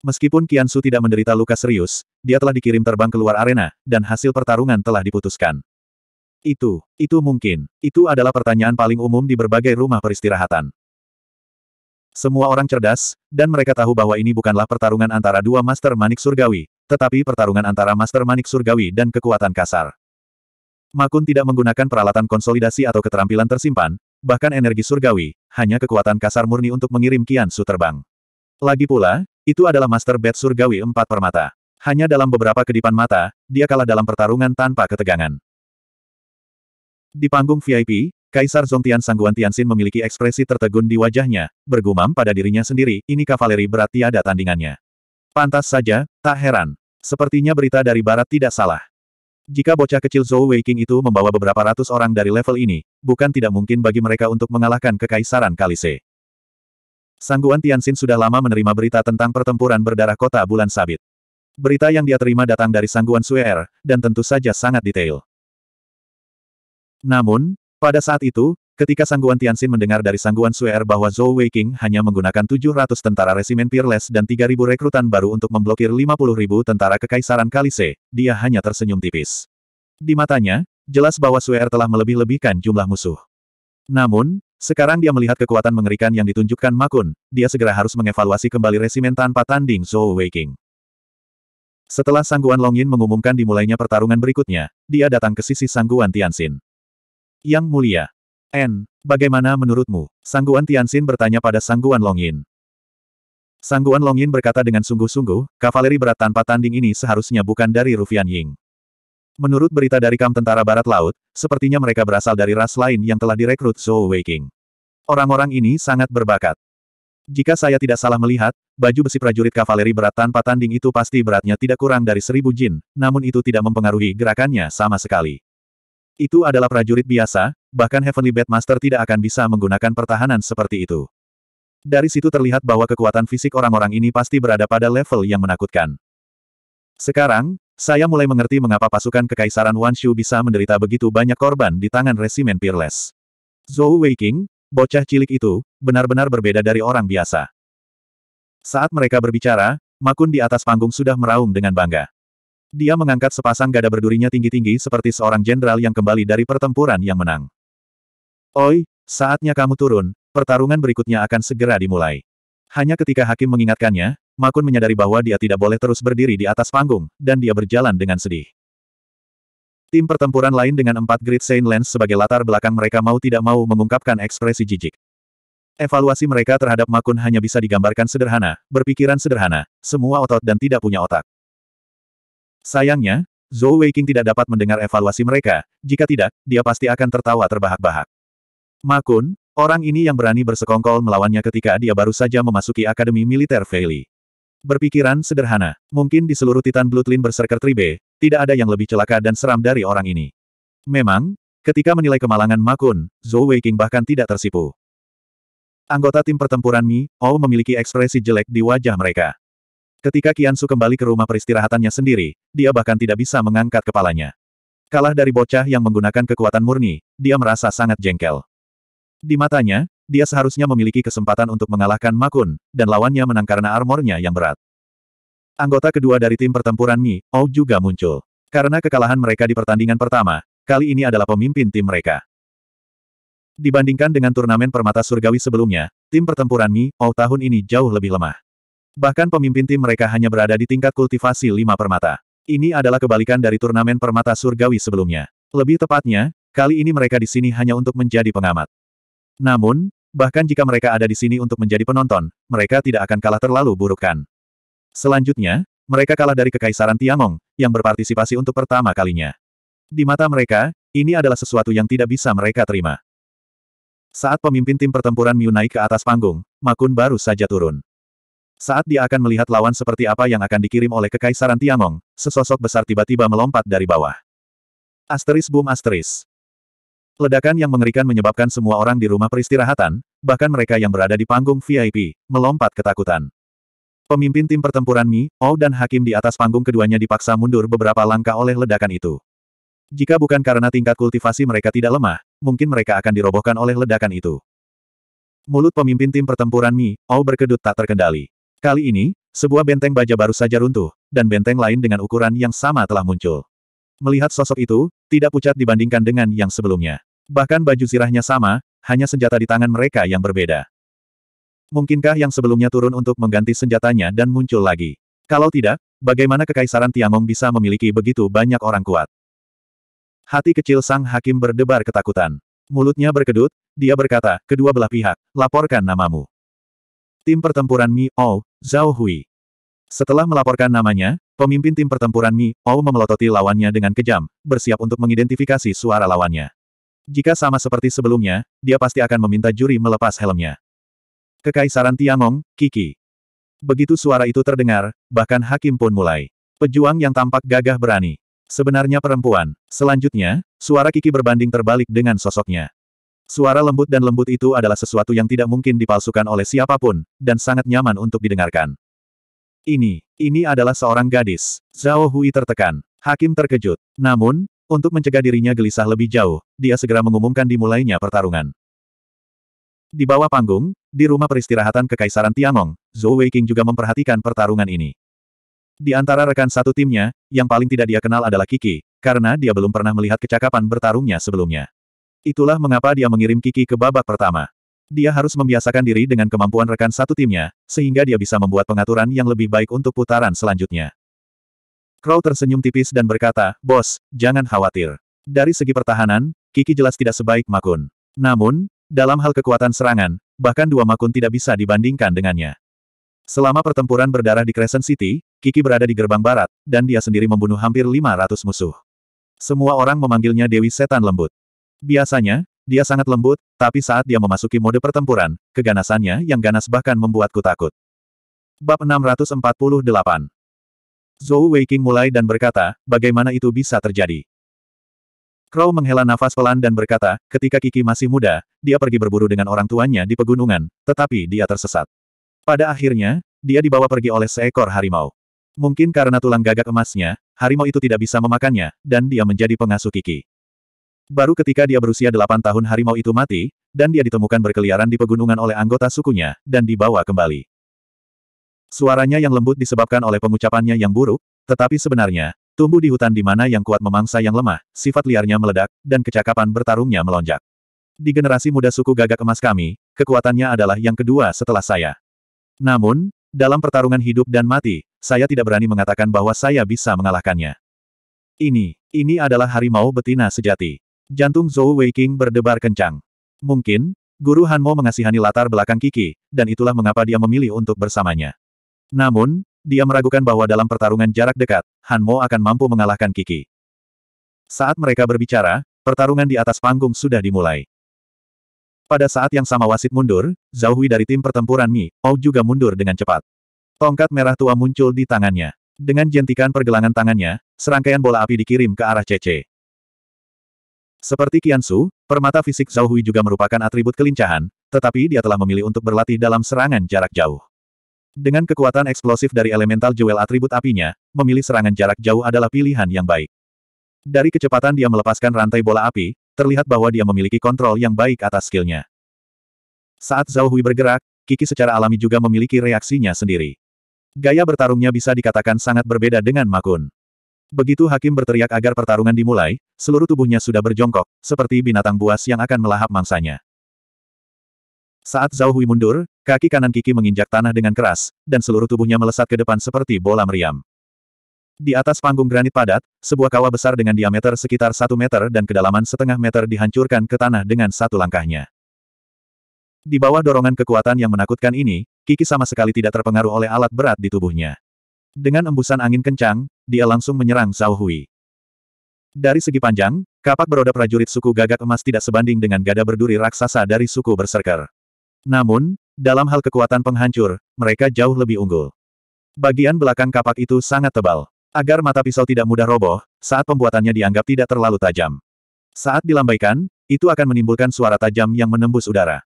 Meskipun Kian Su tidak menderita luka serius, dia telah dikirim terbang keluar arena, dan hasil pertarungan telah diputuskan. Itu, itu mungkin, itu adalah pertanyaan paling umum di berbagai rumah peristirahatan. Semua orang cerdas, dan mereka tahu bahwa ini bukanlah pertarungan antara dua Master Manik Surgawi, tetapi pertarungan antara Master Manik Surgawi dan kekuatan kasar. Makun tidak menggunakan peralatan konsolidasi atau keterampilan tersimpan, bahkan energi surgawi, hanya kekuatan kasar murni untuk mengirim Kian Su terbang. Lagi pula, itu adalah Master Bed Surgawi Empat Permata. Hanya dalam beberapa kedipan mata, dia kalah dalam pertarungan tanpa ketegangan. Di panggung VIP, Kaisar Zongtian Sangguan Tianxin memiliki ekspresi tertegun di wajahnya, bergumam pada dirinya sendiri, ini kavaleri berat tiada tandingannya. Pantas saja, tak heran. Sepertinya berita dari barat tidak salah. Jika bocah kecil Zhou Weiqing itu membawa beberapa ratus orang dari level ini, bukan tidak mungkin bagi mereka untuk mengalahkan kekaisaran Kalise. Sangguan Tianxin sudah lama menerima berita tentang pertempuran berdarah kota bulan sabit. Berita yang dia terima datang dari Sangguan Suer, er, dan tentu saja sangat detail. Namun, pada saat itu, ketika Sangguan Tianxin mendengar dari Sangguan Suer er bahwa Zhou Weiqing hanya menggunakan 700 tentara resimen Peerless dan 3.000 rekrutan baru untuk memblokir 50.000 tentara Kekaisaran Kalise, dia hanya tersenyum tipis. Di matanya, jelas bahwa Suer er telah melebih-lebihkan jumlah musuh. Namun, sekarang dia melihat kekuatan mengerikan yang ditunjukkan Makun, dia segera harus mengevaluasi kembali resimen tanpa tanding Zhou Weiqing. Setelah Sangguan Longyin mengumumkan dimulainya pertarungan berikutnya, dia datang ke sisi Sangguan Tianxin. Yang mulia, N, bagaimana menurutmu? Sangguan Tianxin bertanya pada Sangguan Longyin. Sangguan Longyin berkata dengan sungguh-sungguh, kavaleri berat tanpa tanding ini seharusnya bukan dari Rufian Ying. Menurut berita dari kam tentara Barat Laut, sepertinya mereka berasal dari ras lain yang telah direkrut Zhou Weiking. Orang-orang ini sangat berbakat. Jika saya tidak salah melihat, baju besi prajurit kavaleri berat tanpa tanding itu pasti beratnya tidak kurang dari seribu jin, namun itu tidak mempengaruhi gerakannya sama sekali. Itu adalah prajurit biasa, bahkan Heavenly Master tidak akan bisa menggunakan pertahanan seperti itu. Dari situ terlihat bahwa kekuatan fisik orang-orang ini pasti berada pada level yang menakutkan. Sekarang, saya mulai mengerti mengapa pasukan kekaisaran Wanshu bisa menderita begitu banyak korban di tangan resimen Peerless. Zhou Weiqing, bocah cilik itu, benar-benar berbeda dari orang biasa. Saat mereka berbicara, Makun di atas panggung sudah meraung dengan bangga. Dia mengangkat sepasang gada berdurinya tinggi-tinggi seperti seorang jenderal yang kembali dari pertempuran yang menang. Oi, saatnya kamu turun, pertarungan berikutnya akan segera dimulai. Hanya ketika hakim mengingatkannya, Makun menyadari bahwa dia tidak boleh terus berdiri di atas panggung, dan dia berjalan dengan sedih. Tim pertempuran lain dengan empat grid Saint Lens sebagai latar belakang mereka mau tidak mau mengungkapkan ekspresi jijik. Evaluasi mereka terhadap Makun hanya bisa digambarkan sederhana, berpikiran sederhana, semua otot dan tidak punya otak. Sayangnya, Zhou Weiqing tidak dapat mendengar evaluasi mereka, jika tidak, dia pasti akan tertawa terbahak-bahak. Makun, orang ini yang berani bersekongkol melawannya ketika dia baru saja memasuki Akademi Militer Feili. Berpikiran sederhana, mungkin di seluruh Titan Bloodline Berserker Tribe, tidak ada yang lebih celaka dan seram dari orang ini. Memang, ketika menilai kemalangan Makun, Zhou Weiqing bahkan tidak tersipu. Anggota tim pertempuran Mi, Ou memiliki ekspresi jelek di wajah mereka. Ketika Su kembali ke rumah peristirahatannya sendiri, dia bahkan tidak bisa mengangkat kepalanya. Kalah dari bocah yang menggunakan kekuatan murni, dia merasa sangat jengkel. Di matanya, dia seharusnya memiliki kesempatan untuk mengalahkan Makun, dan lawannya menang karena armornya yang berat. Anggota kedua dari tim pertempuran Mi, Ou juga muncul. Karena kekalahan mereka di pertandingan pertama, kali ini adalah pemimpin tim mereka. Dibandingkan dengan turnamen permata surgawi sebelumnya, tim pertempuran Mi, Ou tahun ini jauh lebih lemah. Bahkan pemimpin tim mereka hanya berada di tingkat kultivasi lima permata. Ini adalah kebalikan dari turnamen permata surgawi sebelumnya. Lebih tepatnya, kali ini mereka di sini hanya untuk menjadi pengamat. Namun, Bahkan jika mereka ada di sini untuk menjadi penonton, mereka tidak akan kalah terlalu buruk kan? Selanjutnya, mereka kalah dari Kekaisaran Tiamong, yang berpartisipasi untuk pertama kalinya. Di mata mereka, ini adalah sesuatu yang tidak bisa mereka terima. Saat pemimpin tim pertempuran Miu naik ke atas panggung, Makun baru saja turun. Saat dia akan melihat lawan seperti apa yang akan dikirim oleh Kekaisaran Tiamong, sesosok besar tiba-tiba melompat dari bawah. Asteris boom asteris. Ledakan yang mengerikan menyebabkan semua orang di rumah peristirahatan, bahkan mereka yang berada di panggung VIP, melompat ketakutan. Pemimpin tim pertempuran Mi, Ou dan Hakim di atas panggung keduanya dipaksa mundur beberapa langkah oleh ledakan itu. Jika bukan karena tingkat kultivasi mereka tidak lemah, mungkin mereka akan dirobohkan oleh ledakan itu. Mulut pemimpin tim pertempuran Mi, Ou berkedut tak terkendali. Kali ini, sebuah benteng baja baru saja runtuh, dan benteng lain dengan ukuran yang sama telah muncul. Melihat sosok itu, tidak pucat dibandingkan dengan yang sebelumnya. Bahkan baju zirahnya sama, hanya senjata di tangan mereka yang berbeda. Mungkinkah yang sebelumnya turun untuk mengganti senjatanya dan muncul lagi? Kalau tidak, bagaimana Kekaisaran Tiangong bisa memiliki begitu banyak orang kuat? Hati kecil sang hakim berdebar ketakutan. Mulutnya berkedut, dia berkata, kedua belah pihak, laporkan namamu. Tim pertempuran Mi, Ou, Zhao Hui. Setelah melaporkan namanya, pemimpin tim pertempuran Mi, Ou memelototi lawannya dengan kejam, bersiap untuk mengidentifikasi suara lawannya. Jika sama seperti sebelumnya, dia pasti akan meminta juri melepas helmnya. Kekaisaran Tiangong, Kiki. Begitu suara itu terdengar, bahkan hakim pun mulai. Pejuang yang tampak gagah berani. Sebenarnya perempuan. Selanjutnya, suara Kiki berbanding terbalik dengan sosoknya. Suara lembut dan lembut itu adalah sesuatu yang tidak mungkin dipalsukan oleh siapapun, dan sangat nyaman untuk didengarkan. Ini, ini adalah seorang gadis. Zhao Hui tertekan. Hakim terkejut. Namun, untuk mencegah dirinya gelisah lebih jauh, dia segera mengumumkan dimulainya pertarungan. Di bawah panggung, di rumah peristirahatan Kekaisaran Tiangong, Zhou Weiqing juga memperhatikan pertarungan ini. Di antara rekan satu timnya, yang paling tidak dia kenal adalah Kiki, karena dia belum pernah melihat kecakapan bertarungnya sebelumnya. Itulah mengapa dia mengirim Kiki ke babak pertama. Dia harus membiasakan diri dengan kemampuan rekan satu timnya, sehingga dia bisa membuat pengaturan yang lebih baik untuk putaran selanjutnya. Crow tersenyum tipis dan berkata, Bos, jangan khawatir. Dari segi pertahanan, Kiki jelas tidak sebaik Makun. Namun, dalam hal kekuatan serangan, bahkan dua Makun tidak bisa dibandingkan dengannya. Selama pertempuran berdarah di Crescent City, Kiki berada di gerbang barat, dan dia sendiri membunuh hampir 500 musuh. Semua orang memanggilnya Dewi Setan Lembut. Biasanya, dia sangat lembut, tapi saat dia memasuki mode pertempuran, keganasannya yang ganas bahkan membuatku takut. Bab 648 Zhou Weiqing mulai dan berkata, bagaimana itu bisa terjadi? Crow menghela nafas pelan dan berkata, ketika Kiki masih muda, dia pergi berburu dengan orang tuanya di pegunungan, tetapi dia tersesat. Pada akhirnya, dia dibawa pergi oleh seekor harimau. Mungkin karena tulang gagak emasnya, harimau itu tidak bisa memakannya, dan dia menjadi pengasuh Kiki. Baru ketika dia berusia delapan tahun harimau itu mati, dan dia ditemukan berkeliaran di pegunungan oleh anggota sukunya, dan dibawa kembali. Suaranya yang lembut disebabkan oleh pengucapannya yang buruk, tetapi sebenarnya, tumbuh di hutan di mana yang kuat memangsa yang lemah, sifat liarnya meledak, dan kecakapan bertarungnya melonjak. Di generasi muda suku gagak emas kami, kekuatannya adalah yang kedua setelah saya. Namun, dalam pertarungan hidup dan mati, saya tidak berani mengatakan bahwa saya bisa mengalahkannya. Ini, ini adalah harimau betina sejati. Jantung Zhou Weiqing berdebar kencang. Mungkin, Guru Hanmo mengasihani latar belakang Kiki, dan itulah mengapa dia memilih untuk bersamanya. Namun, dia meragukan bahwa dalam pertarungan jarak dekat, Han Mo akan mampu mengalahkan Kiki. Saat mereka berbicara, pertarungan di atas panggung sudah dimulai. Pada saat yang sama wasit mundur, Zhao Hui dari tim pertempuran Mi, Ou juga mundur dengan cepat. Tongkat merah tua muncul di tangannya. Dengan jentikan pergelangan tangannya, serangkaian bola api dikirim ke arah Cece. Seperti Kiansu, permata fisik Zhao Hui juga merupakan atribut kelincahan, tetapi dia telah memilih untuk berlatih dalam serangan jarak jauh. Dengan kekuatan eksplosif dari elemental jewel atribut apinya, memilih serangan jarak jauh adalah pilihan yang baik. Dari kecepatan dia melepaskan rantai bola api, terlihat bahwa dia memiliki kontrol yang baik atas skillnya. Saat Zhao Hui bergerak, Kiki secara alami juga memiliki reaksinya sendiri. Gaya bertarungnya bisa dikatakan sangat berbeda dengan Makun. Begitu Hakim berteriak agar pertarungan dimulai, seluruh tubuhnya sudah berjongkok, seperti binatang buas yang akan melahap mangsanya. Saat Zhao Hui mundur, kaki kanan Kiki menginjak tanah dengan keras, dan seluruh tubuhnya melesat ke depan seperti bola meriam. Di atas panggung granit padat, sebuah kawah besar dengan diameter sekitar satu meter dan kedalaman setengah meter dihancurkan ke tanah dengan satu langkahnya. Di bawah dorongan kekuatan yang menakutkan ini, Kiki sama sekali tidak terpengaruh oleh alat berat di tubuhnya. Dengan embusan angin kencang, dia langsung menyerang Zhao Hui. Dari segi panjang, kapak beroda prajurit suku gagak emas tidak sebanding dengan gada berduri raksasa dari suku berserker. Namun, dalam hal kekuatan penghancur, mereka jauh lebih unggul. Bagian belakang kapak itu sangat tebal. Agar mata pisau tidak mudah roboh, saat pembuatannya dianggap tidak terlalu tajam. Saat dilambaikan, itu akan menimbulkan suara tajam yang menembus udara.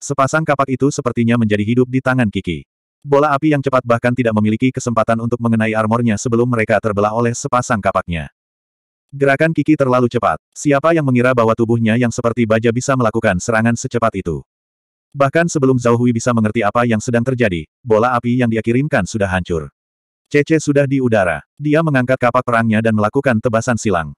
Sepasang kapak itu sepertinya menjadi hidup di tangan Kiki. Bola api yang cepat bahkan tidak memiliki kesempatan untuk mengenai armornya sebelum mereka terbelah oleh sepasang kapaknya. Gerakan Kiki terlalu cepat. Siapa yang mengira bahwa tubuhnya yang seperti baja bisa melakukan serangan secepat itu? Bahkan sebelum Zhao Hui bisa mengerti apa yang sedang terjadi, bola api yang dia kirimkan sudah hancur. Cece sudah di udara. Dia mengangkat kapak perangnya dan melakukan tebasan silang.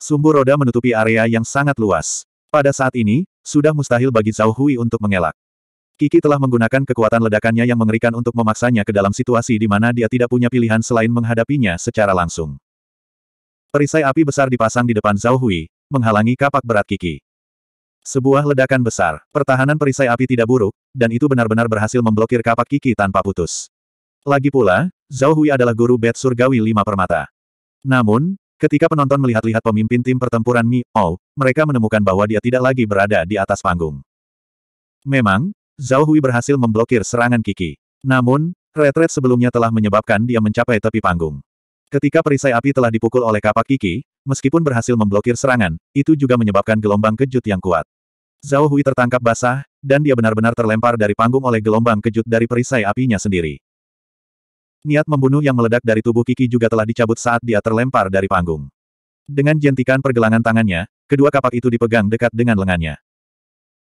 Sumbu roda menutupi area yang sangat luas. Pada saat ini, sudah mustahil bagi Zhao Hui untuk mengelak. Kiki telah menggunakan kekuatan ledakannya yang mengerikan untuk memaksanya ke dalam situasi di mana dia tidak punya pilihan selain menghadapinya secara langsung. Perisai api besar dipasang di depan Zhao Hui, menghalangi kapak berat Kiki. Sebuah ledakan besar, pertahanan perisai api tidak buruk, dan itu benar-benar berhasil memblokir kapak Kiki tanpa putus. Lagi pula, Zhao Hui adalah guru bed surgawi lima permata. Namun, ketika penonton melihat-lihat pemimpin tim pertempuran Mi Ou, oh, mereka menemukan bahwa dia tidak lagi berada di atas panggung. Memang, Zhao Hui berhasil memblokir serangan Kiki. Namun, retret sebelumnya telah menyebabkan dia mencapai tepi panggung. Ketika perisai api telah dipukul oleh kapak Kiki, meskipun berhasil memblokir serangan, itu juga menyebabkan gelombang kejut yang kuat. Zhao Hui tertangkap basah, dan dia benar-benar terlempar dari panggung oleh gelombang kejut dari perisai apinya sendiri. Niat membunuh yang meledak dari tubuh Kiki juga telah dicabut saat dia terlempar dari panggung. Dengan jentikan pergelangan tangannya, kedua kapak itu dipegang dekat dengan lengannya.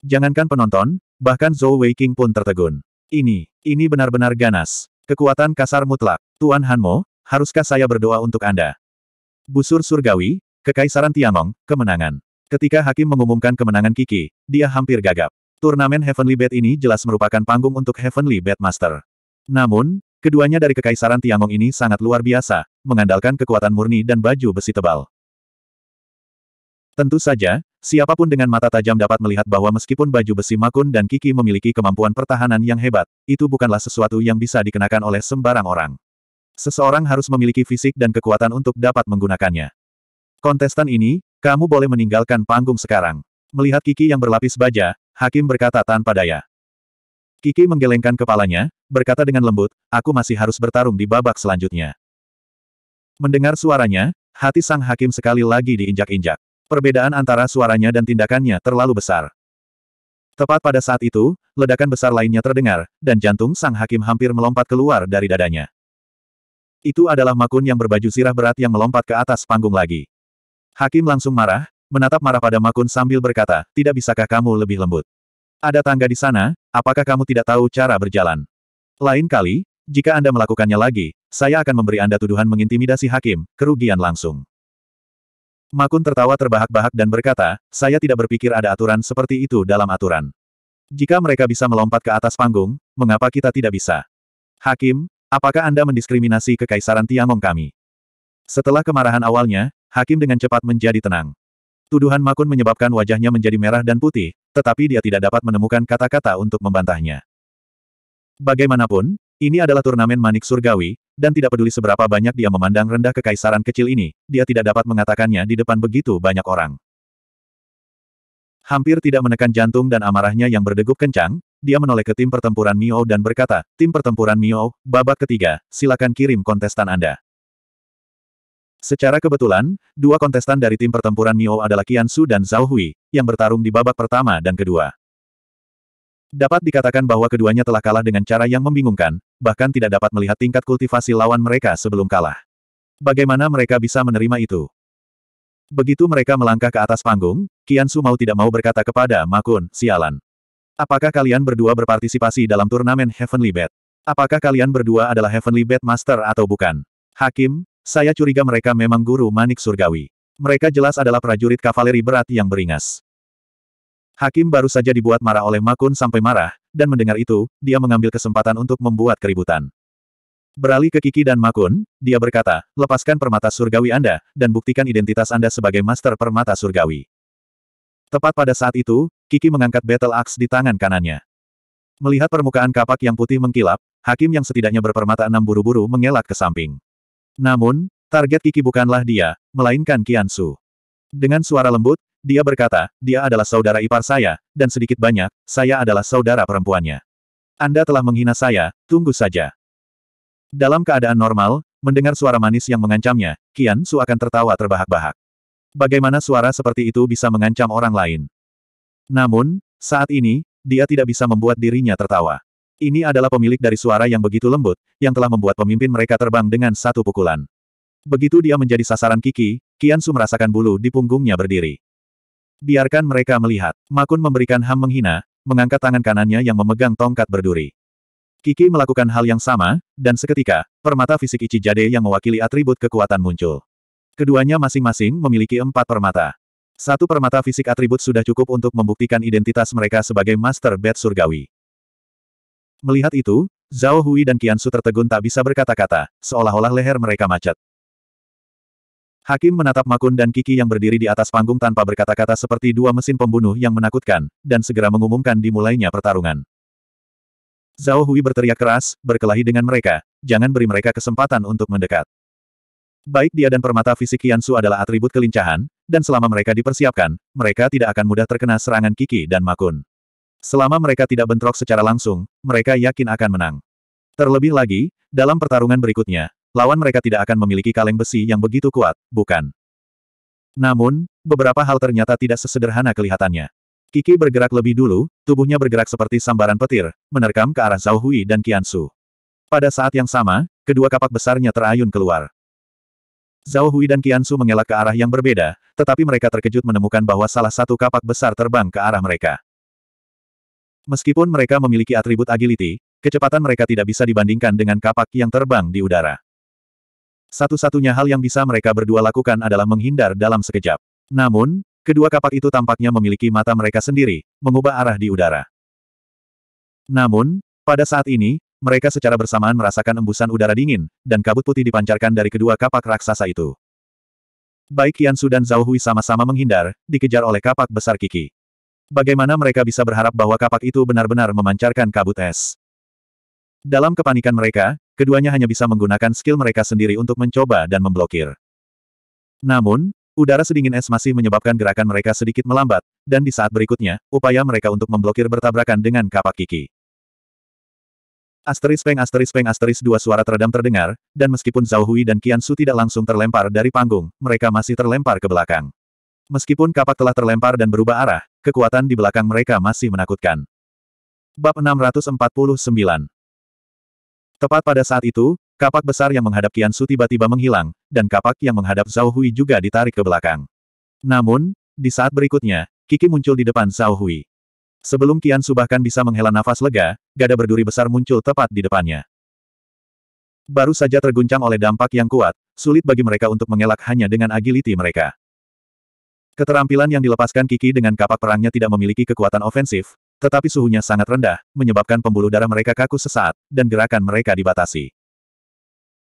Jangankan penonton, bahkan Zhou Wei King pun tertegun. Ini, ini benar-benar ganas. Kekuatan kasar mutlak. Tuan Hanmo, haruskah saya berdoa untuk Anda? Busur Surgawi, Kekaisaran Tiangong, kemenangan. Ketika Hakim mengumumkan kemenangan Kiki, dia hampir gagap. Turnamen Heavenly Bet ini jelas merupakan panggung untuk Heavenly Bet Master. Namun, keduanya dari Kekaisaran Tiangong ini sangat luar biasa, mengandalkan kekuatan murni dan baju besi tebal. Tentu saja, siapapun dengan mata tajam dapat melihat bahwa meskipun baju besi Makun dan Kiki memiliki kemampuan pertahanan yang hebat, itu bukanlah sesuatu yang bisa dikenakan oleh sembarang orang. Seseorang harus memiliki fisik dan kekuatan untuk dapat menggunakannya. Kontestan ini, kamu boleh meninggalkan panggung sekarang. Melihat Kiki yang berlapis baja, Hakim berkata tanpa daya. Kiki menggelengkan kepalanya, berkata dengan lembut, aku masih harus bertarung di babak selanjutnya. Mendengar suaranya, hati sang hakim sekali lagi diinjak-injak. Perbedaan antara suaranya dan tindakannya terlalu besar. Tepat pada saat itu, ledakan besar lainnya terdengar, dan jantung sang hakim hampir melompat keluar dari dadanya. Itu adalah Makun yang berbaju sirah berat yang melompat ke atas panggung lagi. Hakim langsung marah, menatap marah pada Makun sambil berkata, tidak bisakah kamu lebih lembut? Ada tangga di sana, apakah kamu tidak tahu cara berjalan? Lain kali, jika Anda melakukannya lagi, saya akan memberi Anda tuduhan mengintimidasi hakim, kerugian langsung. Makun tertawa terbahak-bahak dan berkata, saya tidak berpikir ada aturan seperti itu dalam aturan. Jika mereka bisa melompat ke atas panggung, mengapa kita tidak bisa? Hakim, Apakah Anda mendiskriminasi kekaisaran Tiangong kami? Setelah kemarahan awalnya, Hakim dengan cepat menjadi tenang. Tuduhan Makun menyebabkan wajahnya menjadi merah dan putih, tetapi dia tidak dapat menemukan kata-kata untuk membantahnya. Bagaimanapun, ini adalah turnamen manik surgawi, dan tidak peduli seberapa banyak dia memandang rendah kekaisaran kecil ini, dia tidak dapat mengatakannya di depan begitu banyak orang. Hampir tidak menekan jantung dan amarahnya yang berdegup kencang, dia menoleh ke tim pertempuran Mio dan berkata, tim pertempuran Mio, babak ketiga, silakan kirim kontestan Anda. Secara kebetulan, dua kontestan dari tim pertempuran Mio adalah Qian Su dan Zhao Hui, yang bertarung di babak pertama dan kedua. Dapat dikatakan bahwa keduanya telah kalah dengan cara yang membingungkan, bahkan tidak dapat melihat tingkat kultivasi lawan mereka sebelum kalah. Bagaimana mereka bisa menerima itu? Begitu mereka melangkah ke atas panggung, Qian Su mau tidak mau berkata kepada Makun, sialan. Apakah kalian berdua berpartisipasi dalam turnamen Heavenly Bet? Apakah kalian berdua adalah Heavenly Bet Master atau bukan? Hakim, saya curiga mereka memang guru manik surgawi. Mereka jelas adalah prajurit kavaleri berat yang beringas. Hakim baru saja dibuat marah oleh Makun sampai marah, dan mendengar itu, dia mengambil kesempatan untuk membuat keributan. Beralih ke Kiki dan Makun, dia berkata, lepaskan permata surgawi Anda, dan buktikan identitas Anda sebagai master permata surgawi. Tepat pada saat itu, Kiki mengangkat battle axe di tangan kanannya. Melihat permukaan kapak yang putih mengkilap, hakim yang setidaknya berpermata enam buru-buru mengelak ke samping. Namun, target Kiki bukanlah dia, melainkan Kian Su. Dengan suara lembut, dia berkata, dia adalah saudara ipar saya, dan sedikit banyak, saya adalah saudara perempuannya. Anda telah menghina saya, tunggu saja. Dalam keadaan normal, mendengar suara manis yang mengancamnya, Kian Su akan tertawa terbahak-bahak. Bagaimana suara seperti itu bisa mengancam orang lain? Namun, saat ini, dia tidak bisa membuat dirinya tertawa. Ini adalah pemilik dari suara yang begitu lembut, yang telah membuat pemimpin mereka terbang dengan satu pukulan. Begitu dia menjadi sasaran Kiki, Kian Kiansu merasakan bulu di punggungnya berdiri. Biarkan mereka melihat. Makun memberikan ham menghina, mengangkat tangan kanannya yang memegang tongkat berduri. Kiki melakukan hal yang sama, dan seketika, permata fisik Ichijade yang mewakili atribut kekuatan muncul. Keduanya masing-masing memiliki empat permata. Satu permata fisik atribut sudah cukup untuk membuktikan identitas mereka sebagai Master Bed Surgawi. Melihat itu, Zhao Hui dan Su tertegun tak bisa berkata-kata, seolah-olah leher mereka macet. Hakim menatap Makun dan Kiki yang berdiri di atas panggung tanpa berkata-kata seperti dua mesin pembunuh yang menakutkan, dan segera mengumumkan dimulainya pertarungan. Zhao Hui berteriak keras, berkelahi dengan mereka, jangan beri mereka kesempatan untuk mendekat. Baik dia dan permata fisik Su adalah atribut kelincahan, dan selama mereka dipersiapkan, mereka tidak akan mudah terkena serangan Kiki dan Makun. Selama mereka tidak bentrok secara langsung, mereka yakin akan menang. Terlebih lagi, dalam pertarungan berikutnya, lawan mereka tidak akan memiliki kaleng besi yang begitu kuat, bukan? Namun, beberapa hal ternyata tidak sesederhana kelihatannya. Kiki bergerak lebih dulu, tubuhnya bergerak seperti sambaran petir, menerkam ke arah Zhao Hui dan Qian Pada saat yang sama, kedua kapak besarnya terayun keluar. Zhao Hui dan Qian Su mengelak ke arah yang berbeda, tetapi mereka terkejut menemukan bahwa salah satu kapak besar terbang ke arah mereka. Meskipun mereka memiliki atribut agility, kecepatan mereka tidak bisa dibandingkan dengan kapak yang terbang di udara. Satu-satunya hal yang bisa mereka berdua lakukan adalah menghindar dalam sekejap. Namun, kedua kapak itu tampaknya memiliki mata mereka sendiri, mengubah arah di udara. Namun, pada saat ini, mereka secara bersamaan merasakan embusan udara dingin, dan kabut putih dipancarkan dari kedua kapak raksasa itu. Baik Yansu dan Zhao Hui sama-sama menghindar, dikejar oleh kapak besar Kiki. Bagaimana mereka bisa berharap bahwa kapak itu benar-benar memancarkan kabut es? Dalam kepanikan mereka, keduanya hanya bisa menggunakan skill mereka sendiri untuk mencoba dan memblokir. Namun, udara sedingin es masih menyebabkan gerakan mereka sedikit melambat, dan di saat berikutnya, upaya mereka untuk memblokir bertabrakan dengan kapak Kiki. Asteris peng asteris peng asteris dua suara teredam terdengar, dan meskipun Zhao Hui dan Qian Su tidak langsung terlempar dari panggung, mereka masih terlempar ke belakang. Meskipun kapak telah terlempar dan berubah arah, kekuatan di belakang mereka masih menakutkan. Bab 649 Tepat pada saat itu, kapak besar yang menghadap Qian Su tiba-tiba menghilang, dan kapak yang menghadap Zhao Hui juga ditarik ke belakang. Namun, di saat berikutnya, Kiki muncul di depan Zhao Hui. Sebelum Kian Subahkan bisa menghela nafas lega, gada berduri besar muncul tepat di depannya. Baru saja terguncang oleh dampak yang kuat, sulit bagi mereka untuk mengelak hanya dengan agility mereka. Keterampilan yang dilepaskan Kiki dengan kapak perangnya tidak memiliki kekuatan ofensif, tetapi suhunya sangat rendah, menyebabkan pembuluh darah mereka kaku sesaat, dan gerakan mereka dibatasi.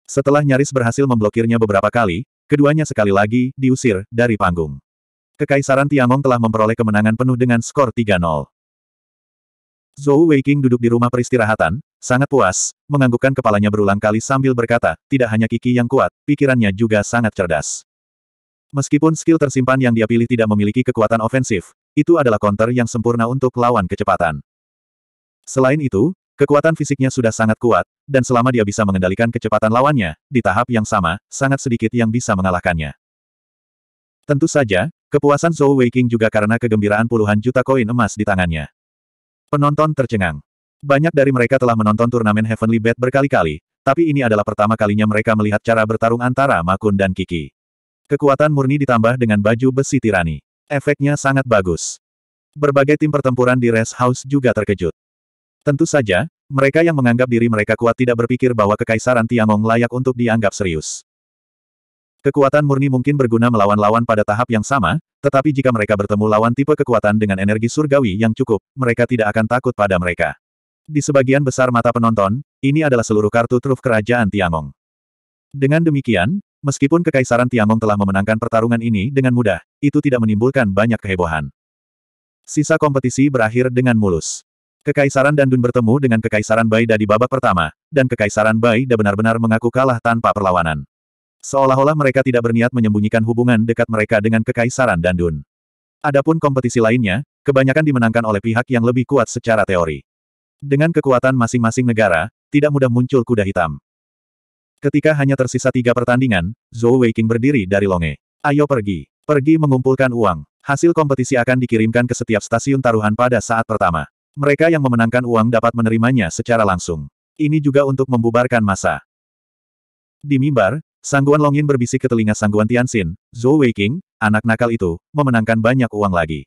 Setelah nyaris berhasil memblokirnya beberapa kali, keduanya sekali lagi diusir dari panggung. Kekaisaran Tiangong telah memperoleh kemenangan penuh dengan skor 3-0. Zhou Weiqing duduk di rumah peristirahatan, sangat puas, menganggukkan kepalanya berulang kali sambil berkata, tidak hanya Kiki yang kuat, pikirannya juga sangat cerdas. Meskipun skill tersimpan yang dia pilih tidak memiliki kekuatan ofensif, itu adalah counter yang sempurna untuk lawan kecepatan. Selain itu, kekuatan fisiknya sudah sangat kuat, dan selama dia bisa mengendalikan kecepatan lawannya, di tahap yang sama, sangat sedikit yang bisa mengalahkannya. Tentu saja, Kepuasan Zhou Weiqing juga karena kegembiraan puluhan juta koin emas di tangannya. Penonton tercengang. Banyak dari mereka telah menonton turnamen Heavenly Bet berkali-kali, tapi ini adalah pertama kalinya mereka melihat cara bertarung antara Makun dan Kiki. Kekuatan murni ditambah dengan baju besi tirani. Efeknya sangat bagus. Berbagai tim pertempuran di Rest House juga terkejut. Tentu saja, mereka yang menganggap diri mereka kuat tidak berpikir bahwa Kekaisaran Tiangong layak untuk dianggap serius. Kekuatan murni mungkin berguna melawan lawan pada tahap yang sama, tetapi jika mereka bertemu lawan tipe kekuatan dengan energi surgawi yang cukup, mereka tidak akan takut pada mereka. Di sebagian besar mata penonton, ini adalah seluruh kartu truf kerajaan Tiangong. Dengan demikian, meskipun Kekaisaran Tiangong telah memenangkan pertarungan ini dengan mudah, itu tidak menimbulkan banyak kehebohan. Sisa kompetisi berakhir dengan mulus. Kekaisaran Dandun bertemu dengan Kekaisaran Baida di babak pertama, dan Kekaisaran Baida benar-benar mengaku kalah tanpa perlawanan. Seolah-olah mereka tidak berniat menyembunyikan hubungan dekat mereka dengan Kekaisaran Dandun. Adapun kompetisi lainnya, kebanyakan dimenangkan oleh pihak yang lebih kuat secara teori. Dengan kekuatan masing-masing negara, tidak mudah muncul kuda hitam. Ketika hanya tersisa tiga pertandingan, Zhou Weiqing berdiri dari Longe. Ayo pergi. Pergi mengumpulkan uang. Hasil kompetisi akan dikirimkan ke setiap stasiun taruhan pada saat pertama. Mereka yang memenangkan uang dapat menerimanya secara langsung. Ini juga untuk membubarkan masa. Di mimbar, Sangguan Longin berbisik ke telinga Sangguan Tianxin, Zhou Weiqing, anak nakal itu, memenangkan banyak uang lagi.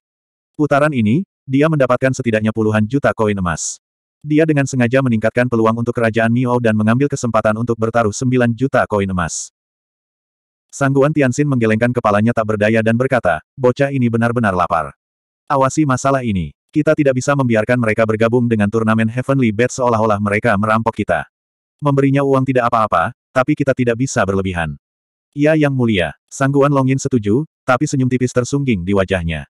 Putaran ini, dia mendapatkan setidaknya puluhan juta koin emas. Dia dengan sengaja meningkatkan peluang untuk kerajaan Mio dan mengambil kesempatan untuk bertaruh 9 juta koin emas. Sangguan Tianxin menggelengkan kepalanya tak berdaya dan berkata, bocah ini benar-benar lapar. Awasi masalah ini. Kita tidak bisa membiarkan mereka bergabung dengan turnamen Heavenly Bet seolah-olah mereka merampok kita. Memberinya uang tidak apa-apa, tapi kita tidak bisa berlebihan. Ya yang mulia, Sangguan Longin setuju, tapi senyum tipis tersungging di wajahnya.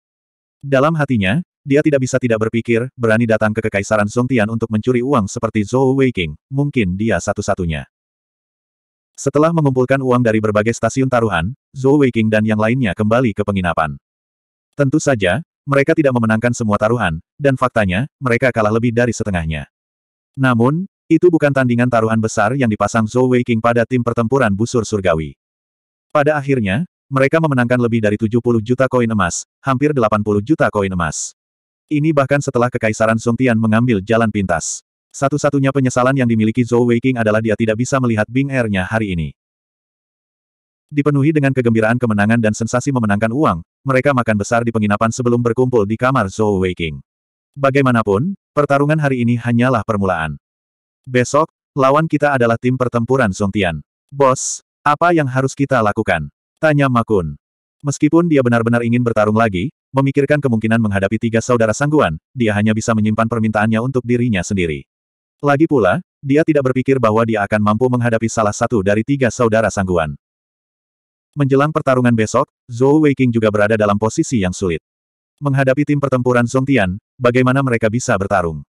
Dalam hatinya, dia tidak bisa tidak berpikir, berani datang ke Kekaisaran Songtian untuk mencuri uang seperti Zhou Weiqing, mungkin dia satu-satunya. Setelah mengumpulkan uang dari berbagai stasiun taruhan, Zhou Weiqing dan yang lainnya kembali ke penginapan. Tentu saja, mereka tidak memenangkan semua taruhan, dan faktanya, mereka kalah lebih dari setengahnya. Namun, itu bukan tandingan taruhan besar yang dipasang Zhou Weiking pada tim pertempuran busur surgawi. Pada akhirnya, mereka memenangkan lebih dari 70 juta koin emas, hampir 80 juta koin emas. Ini bahkan setelah Kekaisaran Song Tian mengambil jalan pintas. Satu-satunya penyesalan yang dimiliki Zhou Weiking adalah dia tidak bisa melihat Bing Ernya hari ini. Dipenuhi dengan kegembiraan kemenangan dan sensasi memenangkan uang, mereka makan besar di penginapan sebelum berkumpul di kamar Zhou Weiking. Bagaimanapun, pertarungan hari ini hanyalah permulaan. Besok, lawan kita adalah tim pertempuran Songtian. Bos, apa yang harus kita lakukan? Tanya Makun. Meskipun dia benar-benar ingin bertarung lagi, memikirkan kemungkinan menghadapi tiga saudara sangguan, dia hanya bisa menyimpan permintaannya untuk dirinya sendiri. Lagi pula, dia tidak berpikir bahwa dia akan mampu menghadapi salah satu dari tiga saudara sangguan. Menjelang pertarungan besok, Zhou Weiqing juga berada dalam posisi yang sulit. Menghadapi tim pertempuran Songtian, bagaimana mereka bisa bertarung?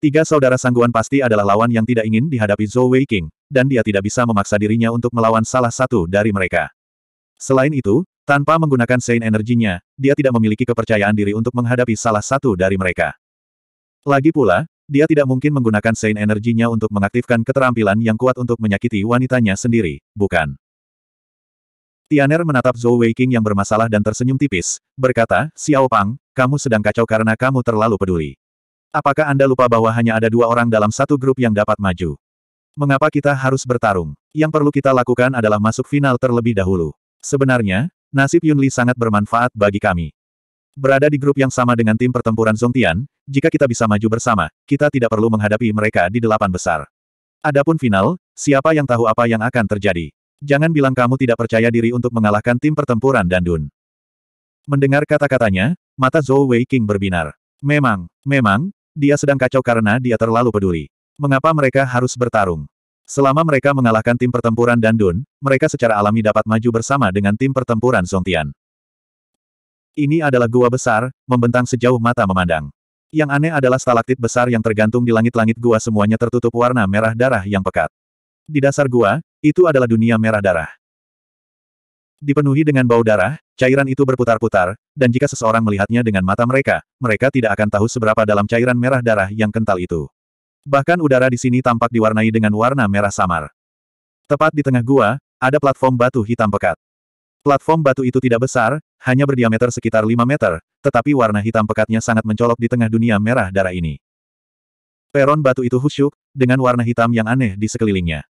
Tiga saudara sangguan pasti adalah lawan yang tidak ingin dihadapi Zhou Wei King, dan dia tidak bisa memaksa dirinya untuk melawan salah satu dari mereka. Selain itu, tanpa menggunakan Sein energinya, dia tidak memiliki kepercayaan diri untuk menghadapi salah satu dari mereka. Lagi pula, dia tidak mungkin menggunakan Sein energinya untuk mengaktifkan keterampilan yang kuat untuk menyakiti wanitanya sendiri, bukan? Tianer menatap Zhou Weiqing yang bermasalah dan tersenyum tipis, berkata, Xiao Pang, kamu sedang kacau karena kamu terlalu peduli. Apakah Anda lupa bahwa hanya ada dua orang dalam satu grup yang dapat maju? Mengapa kita harus bertarung? Yang perlu kita lakukan adalah masuk final terlebih dahulu. Sebenarnya, nasib Yunli sangat bermanfaat bagi kami. Berada di grup yang sama dengan tim pertempuran Zongtian, jika kita bisa maju bersama, kita tidak perlu menghadapi mereka di delapan besar. Adapun final, siapa yang tahu apa yang akan terjadi? Jangan bilang kamu tidak percaya diri untuk mengalahkan tim pertempuran dan Dandun. Mendengar kata-katanya, mata Zhou Wei King berbinar. Memang, memang, dia sedang kacau karena dia terlalu peduli. Mengapa mereka harus bertarung? Selama mereka mengalahkan tim pertempuran Dandun, mereka secara alami dapat maju bersama dengan tim pertempuran Zongtian. Ini adalah gua besar, membentang sejauh mata memandang. Yang aneh adalah stalaktit besar yang tergantung di langit-langit gua semuanya tertutup warna merah darah yang pekat. Di dasar gua, itu adalah dunia merah darah. Dipenuhi dengan bau darah, cairan itu berputar-putar, dan jika seseorang melihatnya dengan mata mereka, mereka tidak akan tahu seberapa dalam cairan merah darah yang kental itu. Bahkan udara di sini tampak diwarnai dengan warna merah samar. Tepat di tengah gua, ada platform batu hitam pekat. Platform batu itu tidak besar, hanya berdiameter sekitar 5 meter, tetapi warna hitam pekatnya sangat mencolok di tengah dunia merah darah ini. Peron batu itu khusyuk, dengan warna hitam yang aneh di sekelilingnya.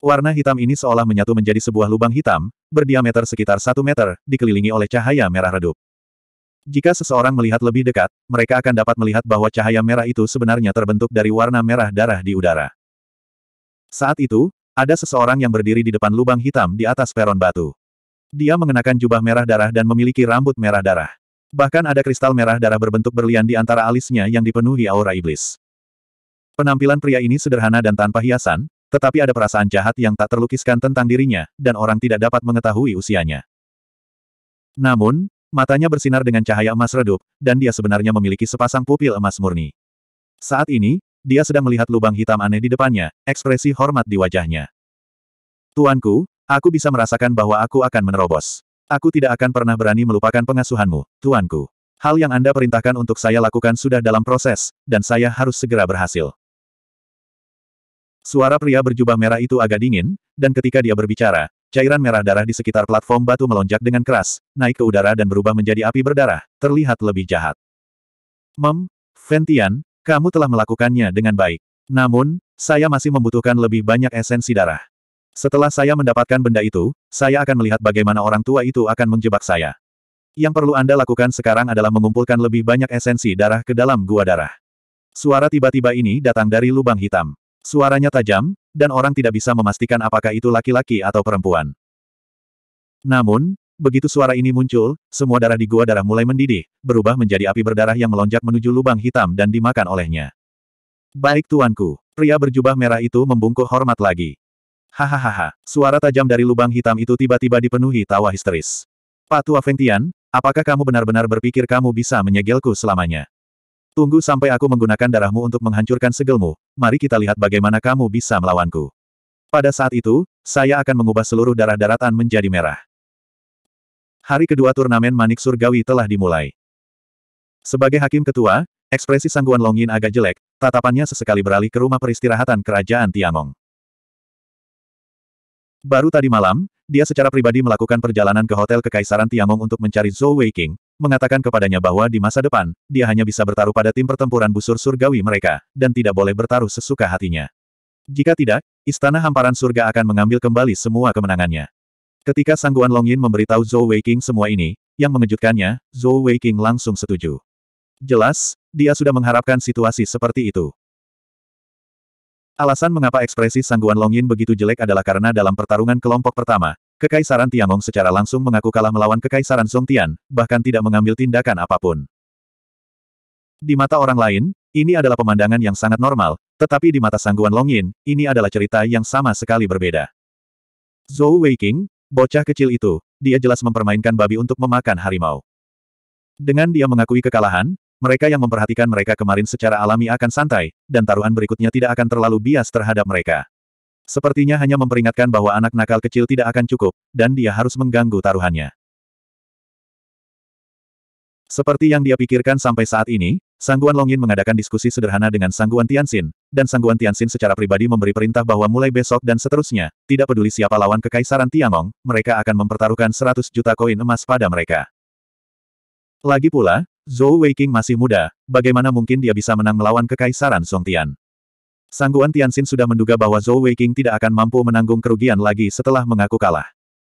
Warna hitam ini seolah menyatu menjadi sebuah lubang hitam, berdiameter sekitar satu meter, dikelilingi oleh cahaya merah redup. Jika seseorang melihat lebih dekat, mereka akan dapat melihat bahwa cahaya merah itu sebenarnya terbentuk dari warna merah darah di udara. Saat itu, ada seseorang yang berdiri di depan lubang hitam di atas peron batu. Dia mengenakan jubah merah darah dan memiliki rambut merah darah. Bahkan ada kristal merah darah berbentuk berlian di antara alisnya yang dipenuhi aura iblis. Penampilan pria ini sederhana dan tanpa hiasan, tetapi ada perasaan jahat yang tak terlukiskan tentang dirinya, dan orang tidak dapat mengetahui usianya. Namun, matanya bersinar dengan cahaya emas redup, dan dia sebenarnya memiliki sepasang pupil emas murni. Saat ini, dia sedang melihat lubang hitam aneh di depannya, ekspresi hormat di wajahnya. Tuanku, aku bisa merasakan bahwa aku akan menerobos. Aku tidak akan pernah berani melupakan pengasuhanmu, tuanku. Hal yang Anda perintahkan untuk saya lakukan sudah dalam proses, dan saya harus segera berhasil. Suara pria berjubah merah itu agak dingin, dan ketika dia berbicara, cairan merah darah di sekitar platform batu melonjak dengan keras, naik ke udara dan berubah menjadi api berdarah, terlihat lebih jahat. Mem, Ventian, kamu telah melakukannya dengan baik. Namun, saya masih membutuhkan lebih banyak esensi darah. Setelah saya mendapatkan benda itu, saya akan melihat bagaimana orang tua itu akan menjebak saya. Yang perlu Anda lakukan sekarang adalah mengumpulkan lebih banyak esensi darah ke dalam gua darah. Suara tiba-tiba ini datang dari lubang hitam. Suaranya tajam, dan orang tidak bisa memastikan apakah itu laki-laki atau perempuan. Namun, begitu suara ini muncul, semua darah di gua darah mulai mendidih, berubah menjadi api berdarah yang melonjak menuju lubang hitam dan dimakan olehnya. Baik tuanku, pria berjubah merah itu membungkuk hormat lagi. Hahaha, suara tajam dari lubang hitam itu tiba-tiba dipenuhi tawa histeris. Patua Fengtian, apakah kamu benar-benar berpikir kamu bisa menyegelku selamanya? Tunggu sampai aku menggunakan darahmu untuk menghancurkan segelmu, mari kita lihat bagaimana kamu bisa melawanku. Pada saat itu, saya akan mengubah seluruh darah daratan menjadi merah. Hari kedua turnamen Manik Surgawi telah dimulai. Sebagai hakim ketua, ekspresi sangguan Longin agak jelek, tatapannya sesekali beralih ke rumah peristirahatan kerajaan Tiangong. Baru tadi malam, dia secara pribadi melakukan perjalanan ke Hotel Kekaisaran Tiangong untuk mencari Zhou Weiqing, mengatakan kepadanya bahwa di masa depan, dia hanya bisa bertaruh pada tim pertempuran busur surgawi mereka, dan tidak boleh bertaruh sesuka hatinya. Jika tidak, Istana Hamparan Surga akan mengambil kembali semua kemenangannya. Ketika Sangguan Longyin memberitahu Zhou Weiqing semua ini, yang mengejutkannya, Zhou Weiqing langsung setuju. Jelas, dia sudah mengharapkan situasi seperti itu. Alasan mengapa ekspresi Sangguan Longyin begitu jelek adalah karena dalam pertarungan kelompok pertama, Kekaisaran Tiangong secara langsung mengaku kalah melawan Kekaisaran Songtian, bahkan tidak mengambil tindakan apapun. Di mata orang lain, ini adalah pemandangan yang sangat normal, tetapi di mata sangguan Longyin, ini adalah cerita yang sama sekali berbeda. Zhou Weiqing, bocah kecil itu, dia jelas mempermainkan babi untuk memakan harimau. Dengan dia mengakui kekalahan, mereka yang memperhatikan mereka kemarin secara alami akan santai, dan taruhan berikutnya tidak akan terlalu bias terhadap mereka. Sepertinya hanya memperingatkan bahwa anak nakal kecil tidak akan cukup, dan dia harus mengganggu taruhannya. Seperti yang dia pikirkan sampai saat ini, Sangguan Longin mengadakan diskusi sederhana dengan Sangguan Tianxin, dan Sangguan Tianxin secara pribadi memberi perintah bahwa mulai besok dan seterusnya, tidak peduli siapa lawan kekaisaran Tiangong, mereka akan mempertaruhkan 100 juta koin emas pada mereka. Lagi pula, Zhou Weiqing masih muda, bagaimana mungkin dia bisa menang melawan kekaisaran Song Tian? Sangguan Tianxin sudah menduga bahwa Zhou Weiqing tidak akan mampu menanggung kerugian lagi setelah mengaku kalah.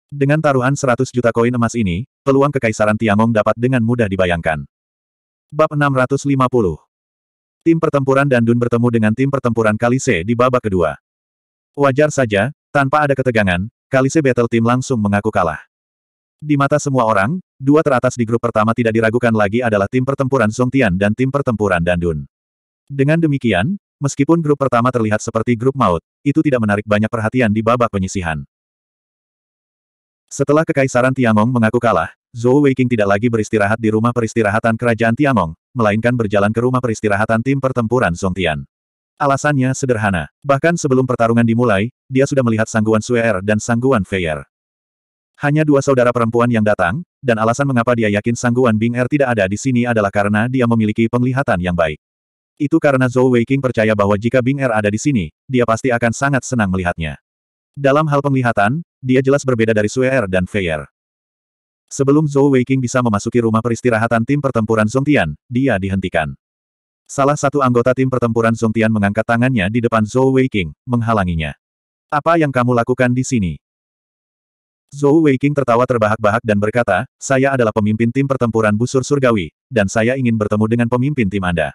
Dengan taruhan 100 juta koin emas ini, peluang kekaisaran Tiangong dapat dengan mudah dibayangkan. Bab 650 Tim pertempuran Dandun bertemu dengan tim pertempuran Kalise di babak kedua. Wajar saja, tanpa ada ketegangan, Kalise Battle Team langsung mengaku kalah. Di mata semua orang, dua teratas di grup pertama tidak diragukan lagi adalah tim pertempuran Song Tian dan tim pertempuran Dandun. Dengan demikian, Meskipun grup pertama terlihat seperti grup maut, itu tidak menarik banyak perhatian di babak penyisihan. Setelah Kekaisaran Tiangong mengaku kalah, Zhou Weiqing tidak lagi beristirahat di rumah peristirahatan Kerajaan Tiangong, melainkan berjalan ke rumah peristirahatan tim pertempuran Songtian. Alasannya sederhana. Bahkan sebelum pertarungan dimulai, dia sudah melihat Sangguan Suer dan Sangguan Feier. Hanya dua saudara perempuan yang datang, dan alasan mengapa dia yakin Sangguan Bing Er tidak ada di sini adalah karena dia memiliki penglihatan yang baik. Itu karena Zhou Weiqing percaya bahwa jika Bing Er ada di sini, dia pasti akan sangat senang melihatnya. Dalam hal penglihatan, dia jelas berbeda dari Sue Er dan Fei Er. Sebelum Zhou Weiqing bisa memasuki rumah peristirahatan tim pertempuran Zongtian, dia dihentikan. Salah satu anggota tim pertempuran Zongtian mengangkat tangannya di depan Zhou Weiqing, menghalanginya. Apa yang kamu lakukan di sini? Zhou Weiqing tertawa terbahak-bahak dan berkata, saya adalah pemimpin tim pertempuran busur surgawi, dan saya ingin bertemu dengan pemimpin tim Anda.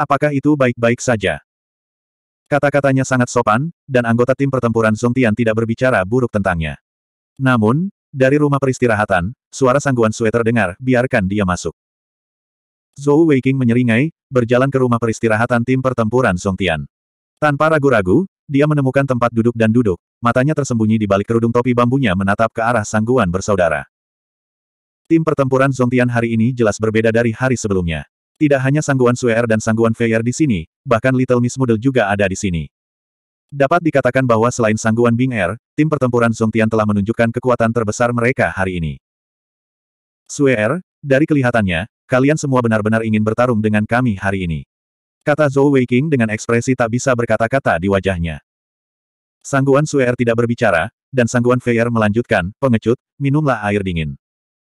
Apakah itu baik-baik saja? Kata-katanya sangat sopan, dan anggota tim pertempuran Tian tidak berbicara buruk tentangnya. Namun, dari rumah peristirahatan, suara sangguan Sue terdengar, biarkan dia masuk. Zhou Weiking menyeringai, berjalan ke rumah peristirahatan tim pertempuran Tian. Tanpa ragu-ragu, dia menemukan tempat duduk dan duduk, matanya tersembunyi di balik kerudung topi bambunya menatap ke arah sangguan bersaudara. Tim pertempuran Tian hari ini jelas berbeda dari hari sebelumnya. Tidak hanya Sangguan Suer dan Sangguan Feier di sini, bahkan Little Miss Moodle juga ada di sini. Dapat dikatakan bahwa selain Sangguan Bing Air, er, tim pertempuran Zongtian telah menunjukkan kekuatan terbesar mereka hari ini. Suer, dari kelihatannya, kalian semua benar-benar ingin bertarung dengan kami hari ini. Kata Zhou Weiqing dengan ekspresi tak bisa berkata-kata di wajahnya. Sangguan Suer tidak berbicara, dan Sangguan Feier melanjutkan, pengecut, minumlah air dingin.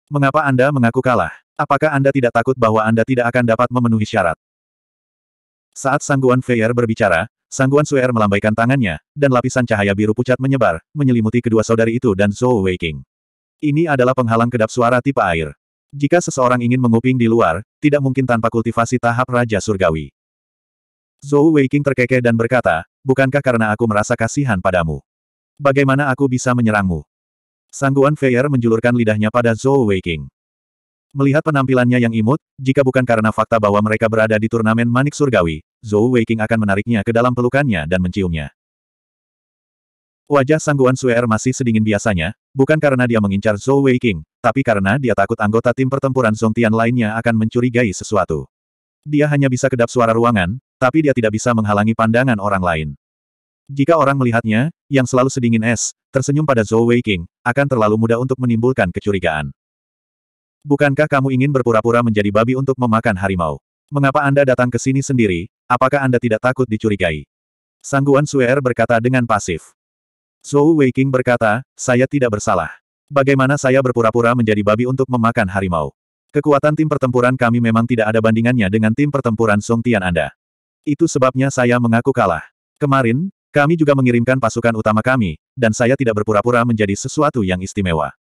Mengapa Anda mengaku kalah? Apakah Anda tidak takut bahwa Anda tidak akan dapat memenuhi syarat? Saat Sangguan Feier berbicara, Sangguan Suer melambaikan tangannya, dan lapisan cahaya biru pucat menyebar, menyelimuti kedua saudari itu dan Zhou Weiking. Ini adalah penghalang kedap suara tipe air. Jika seseorang ingin menguping di luar, tidak mungkin tanpa kultivasi tahap Raja Surgawi. Zhou Weiking terkekeh dan berkata, bukankah karena aku merasa kasihan padamu? Bagaimana aku bisa menyerangmu? Sangguan Feier menjulurkan lidahnya pada Zhou Weiqing. Melihat penampilannya yang imut, jika bukan karena fakta bahwa mereka berada di turnamen Manik Surgawi, Zhou Weiqing akan menariknya ke dalam pelukannya dan menciumnya. Wajah Sangguan Suer masih sedingin biasanya, bukan karena dia mengincar Zhou Weiqing, tapi karena dia takut anggota tim pertempuran Zongtian lainnya akan mencurigai sesuatu. Dia hanya bisa kedap suara ruangan, tapi dia tidak bisa menghalangi pandangan orang lain. Jika orang melihatnya, yang selalu sedingin es, tersenyum pada Zhou Weiqing, akan terlalu mudah untuk menimbulkan kecurigaan. Bukankah kamu ingin berpura-pura menjadi babi untuk memakan harimau? Mengapa Anda datang ke sini sendiri, apakah Anda tidak takut dicurigai? Sangguan Suer berkata dengan pasif. Zhou Weiqing berkata, saya tidak bersalah. Bagaimana saya berpura-pura menjadi babi untuk memakan harimau? Kekuatan tim pertempuran kami memang tidak ada bandingannya dengan tim pertempuran Song Tian Anda. Itu sebabnya saya mengaku kalah. Kemarin, kami juga mengirimkan pasukan utama kami, dan saya tidak berpura-pura menjadi sesuatu yang istimewa.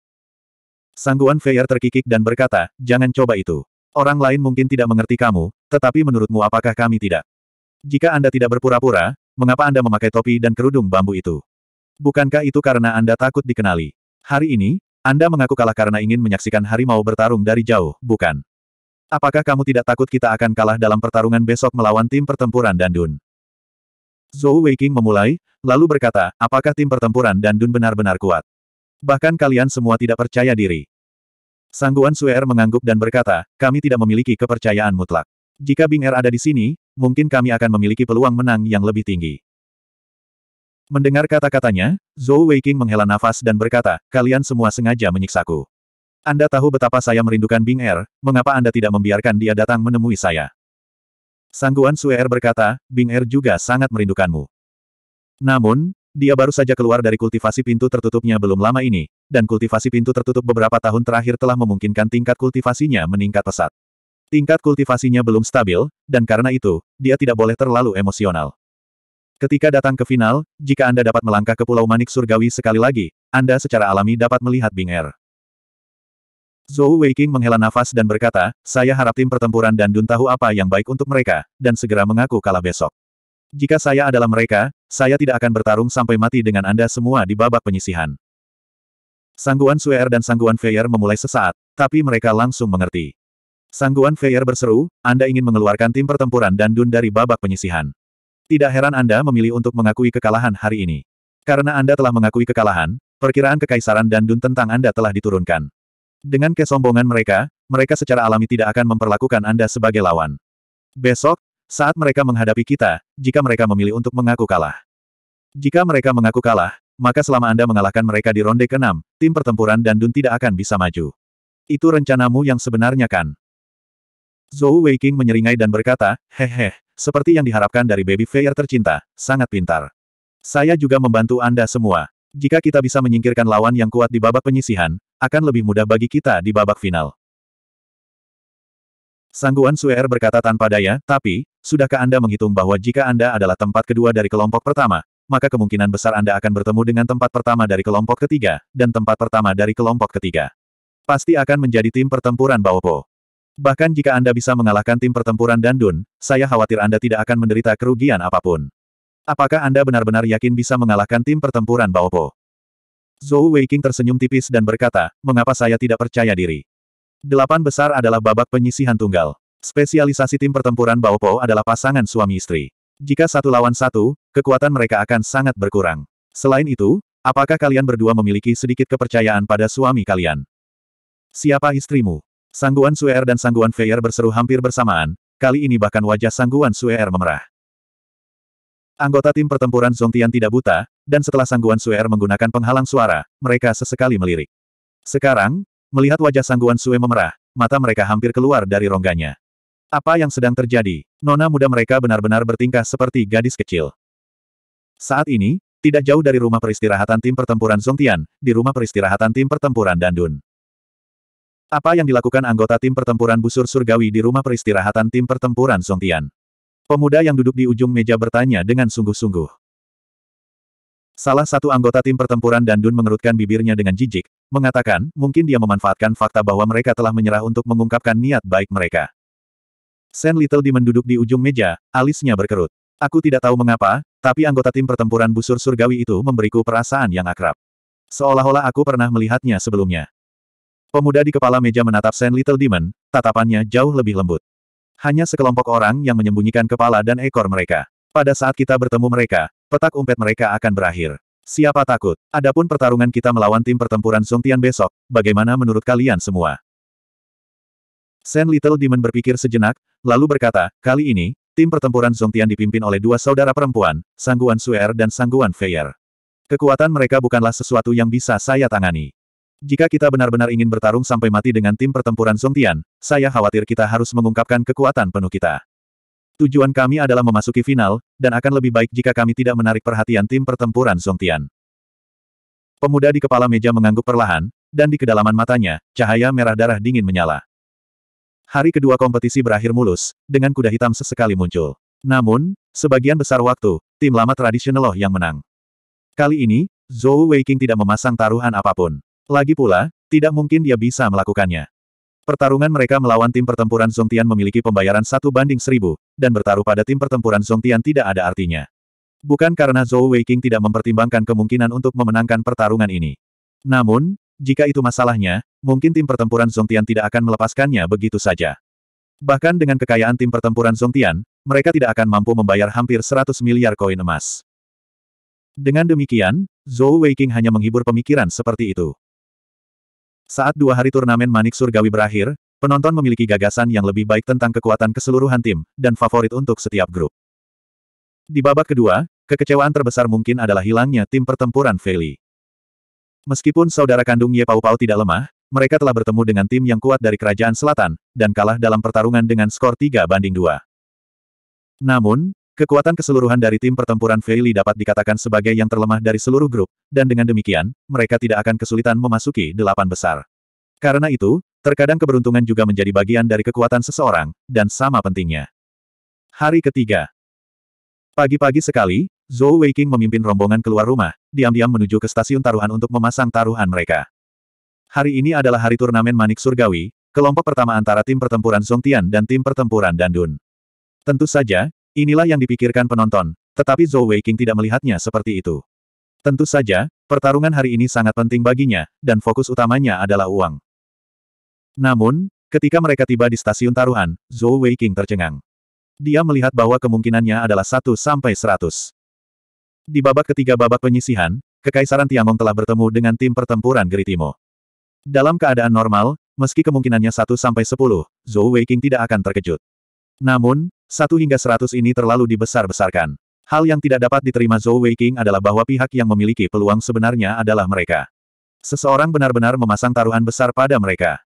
Sangguan Feyer terkikik dan berkata, jangan coba itu. Orang lain mungkin tidak mengerti kamu, tetapi menurutmu apakah kami tidak? Jika Anda tidak berpura-pura, mengapa Anda memakai topi dan kerudung bambu itu? Bukankah itu karena Anda takut dikenali? Hari ini, Anda mengaku kalah karena ingin menyaksikan harimau bertarung dari jauh, bukan? Apakah kamu tidak takut kita akan kalah dalam pertarungan besok melawan tim pertempuran Dandun? Zhou Weiqing memulai, lalu berkata, apakah tim pertempuran dan Dun benar-benar kuat? Bahkan kalian semua tidak percaya diri. Sangguan Suer mengangguk dan berkata, kami tidak memiliki kepercayaan mutlak. Jika Bing Er ada di sini, mungkin kami akan memiliki peluang menang yang lebih tinggi. Mendengar kata-katanya, Zhou Weiqing menghela nafas dan berkata, kalian semua sengaja menyiksaku. Anda tahu betapa saya merindukan Bing Er, mengapa Anda tidak membiarkan dia datang menemui saya? Sangguan Suer berkata, Bing Er juga sangat merindukanmu. Namun, dia baru saja keluar dari kultivasi pintu tertutupnya belum lama ini, dan kultivasi pintu tertutup beberapa tahun terakhir telah memungkinkan tingkat kultivasinya meningkat pesat. Tingkat kultivasinya belum stabil, dan karena itu, dia tidak boleh terlalu emosional. Ketika datang ke final, jika Anda dapat melangkah ke Pulau Manik Surgawi sekali lagi, Anda secara alami dapat melihat Bing Er. Zhou Weiqing menghela nafas dan berkata, saya harap tim pertempuran dan Dun tahu apa yang baik untuk mereka, dan segera mengaku kalah besok. Jika saya adalah mereka, saya tidak akan bertarung sampai mati dengan Anda semua di babak penyisihan. Sangguan Suer dan Sangguan Feier memulai sesaat, tapi mereka langsung mengerti. Sangguan Feier berseru, Anda ingin mengeluarkan tim pertempuran dan Dun dari babak penyisihan. Tidak heran Anda memilih untuk mengakui kekalahan hari ini. Karena Anda telah mengakui kekalahan, perkiraan kekaisaran dan Dun tentang Anda telah diturunkan. Dengan kesombongan mereka, mereka secara alami tidak akan memperlakukan Anda sebagai lawan. Besok, saat mereka menghadapi kita, jika mereka memilih untuk mengaku kalah. Jika mereka mengaku kalah, maka selama Anda mengalahkan mereka di ronde ke-6, tim pertempuran dan Dun tidak akan bisa maju. Itu rencanamu yang sebenarnya kan? Zhou Weiqing menyeringai dan berkata, hehe, seperti yang diharapkan dari baby Fair tercinta, sangat pintar. Saya juga membantu Anda semua. Jika kita bisa menyingkirkan lawan yang kuat di babak penyisihan, akan lebih mudah bagi kita di babak final. Sangguan Suer berkata tanpa daya, tapi, sudahkah Anda menghitung bahwa jika Anda adalah tempat kedua dari kelompok pertama, maka kemungkinan besar Anda akan bertemu dengan tempat pertama dari kelompok ketiga, dan tempat pertama dari kelompok ketiga. Pasti akan menjadi tim pertempuran Baopo. Bahkan jika Anda bisa mengalahkan tim pertempuran Dandun, saya khawatir Anda tidak akan menderita kerugian apapun. Apakah Anda benar-benar yakin bisa mengalahkan tim pertempuran Baopo? Zhou Weiqing tersenyum tipis dan berkata, mengapa saya tidak percaya diri? Delapan besar adalah babak penyisihan tunggal. Spesialisasi tim pertempuran Baopo adalah pasangan suami istri. Jika satu lawan satu, kekuatan mereka akan sangat berkurang. Selain itu, apakah kalian berdua memiliki sedikit kepercayaan pada suami kalian? Siapa istrimu? Sangguan Suer dan Sangguan Feier berseru hampir bersamaan, kali ini bahkan wajah Sangguan Suer memerah. Anggota tim pertempuran Zongtian tidak buta, dan setelah Sangguan Suer menggunakan penghalang suara, mereka sesekali melirik. Sekarang, melihat wajah Sangguan Sue memerah, mata mereka hampir keluar dari rongganya. Apa yang sedang terjadi? Nona muda mereka benar-benar bertingkah seperti gadis kecil. Saat ini, tidak jauh dari rumah peristirahatan tim pertempuran Zongtian, di rumah peristirahatan tim pertempuran Dandun. Apa yang dilakukan anggota tim pertempuran busur surgawi di rumah peristirahatan tim pertempuran Zongtian? Pemuda yang duduk di ujung meja bertanya dengan sungguh-sungguh. Salah satu anggota tim pertempuran dan Dun mengerutkan bibirnya dengan jijik, mengatakan, mungkin dia memanfaatkan fakta bahwa mereka telah menyerah untuk mengungkapkan niat baik mereka. Sen Little Demon duduk di ujung meja, alisnya berkerut. Aku tidak tahu mengapa, tapi anggota tim pertempuran busur surgawi itu memberiku perasaan yang akrab. Seolah-olah aku pernah melihatnya sebelumnya. Pemuda di kepala meja menatap Sen Little Demon, tatapannya jauh lebih lembut. Hanya sekelompok orang yang menyembunyikan kepala dan ekor mereka. Pada saat kita bertemu mereka, Petak umpet mereka akan berakhir. Siapa takut? Adapun pertarungan kita melawan tim pertempuran Song Tian besok, bagaimana menurut kalian semua? Sen Little Demon berpikir sejenak, lalu berkata, kali ini, tim pertempuran Song Tian dipimpin oleh dua saudara perempuan, Sangguan Suer dan Sangguan Feier. Kekuatan mereka bukanlah sesuatu yang bisa saya tangani. Jika kita benar-benar ingin bertarung sampai mati dengan tim pertempuran Song Tian, saya khawatir kita harus mengungkapkan kekuatan penuh kita. Tujuan kami adalah memasuki final, dan akan lebih baik jika kami tidak menarik perhatian tim pertempuran Song Tian. Pemuda di kepala meja mengangguk perlahan, dan di kedalaman matanya, cahaya merah darah dingin menyala. Hari kedua kompetisi berakhir mulus, dengan kuda hitam sesekali muncul. Namun, sebagian besar waktu, tim lama tradisional yang menang. Kali ini, Zhou Weiqing tidak memasang taruhan apapun. Lagi pula, tidak mungkin dia bisa melakukannya. Pertarungan mereka melawan tim pertempuran Zongtian memiliki pembayaran satu banding seribu, dan bertaruh pada tim pertempuran Zongtian tidak ada artinya. Bukan karena Zhou Weiqing tidak mempertimbangkan kemungkinan untuk memenangkan pertarungan ini. Namun, jika itu masalahnya, mungkin tim pertempuran Zongtian tidak akan melepaskannya begitu saja. Bahkan dengan kekayaan tim pertempuran Zongtian, mereka tidak akan mampu membayar hampir 100 miliar koin emas. Dengan demikian, Zhou Weiqing hanya menghibur pemikiran seperti itu. Saat dua hari turnamen Manik Surgawi berakhir, penonton memiliki gagasan yang lebih baik tentang kekuatan keseluruhan tim, dan favorit untuk setiap grup. Di babak kedua, kekecewaan terbesar mungkin adalah hilangnya tim pertempuran Feli. Meskipun saudara kandung Ye Pau Pau tidak lemah, mereka telah bertemu dengan tim yang kuat dari Kerajaan Selatan, dan kalah dalam pertarungan dengan skor 3 banding 2. Namun, Kekuatan keseluruhan dari tim pertempuran Feili dapat dikatakan sebagai yang terlemah dari seluruh grup, dan dengan demikian, mereka tidak akan kesulitan memasuki delapan besar. Karena itu, terkadang keberuntungan juga menjadi bagian dari kekuatan seseorang, dan sama pentingnya. Hari ketiga. Pagi-pagi sekali, Zhou Weiqing memimpin rombongan keluar rumah, diam-diam menuju ke stasiun taruhan untuk memasang taruhan mereka. Hari ini adalah hari turnamen Manik Surgawi, kelompok pertama antara tim pertempuran Zhongtian dan tim pertempuran Dandun. Tentu saja, Inilah yang dipikirkan penonton, tetapi Zhou Weiqing tidak melihatnya seperti itu. Tentu saja, pertarungan hari ini sangat penting baginya, dan fokus utamanya adalah uang. Namun, ketika mereka tiba di stasiun taruhan, Zhou Weiqing tercengang. Dia melihat bahwa kemungkinannya adalah 1 sampai 100. Di babak ketiga babak penyisihan, Kekaisaran Tiangong telah bertemu dengan tim pertempuran Geritimo. Dalam keadaan normal, meski kemungkinannya 1 sampai 10, Zhou Weiqing tidak akan terkejut. Namun, satu hingga seratus ini terlalu dibesar-besarkan. Hal yang tidak dapat diterima Zhou Weiqing adalah bahwa pihak yang memiliki peluang sebenarnya adalah mereka. Seseorang benar-benar memasang taruhan besar pada mereka.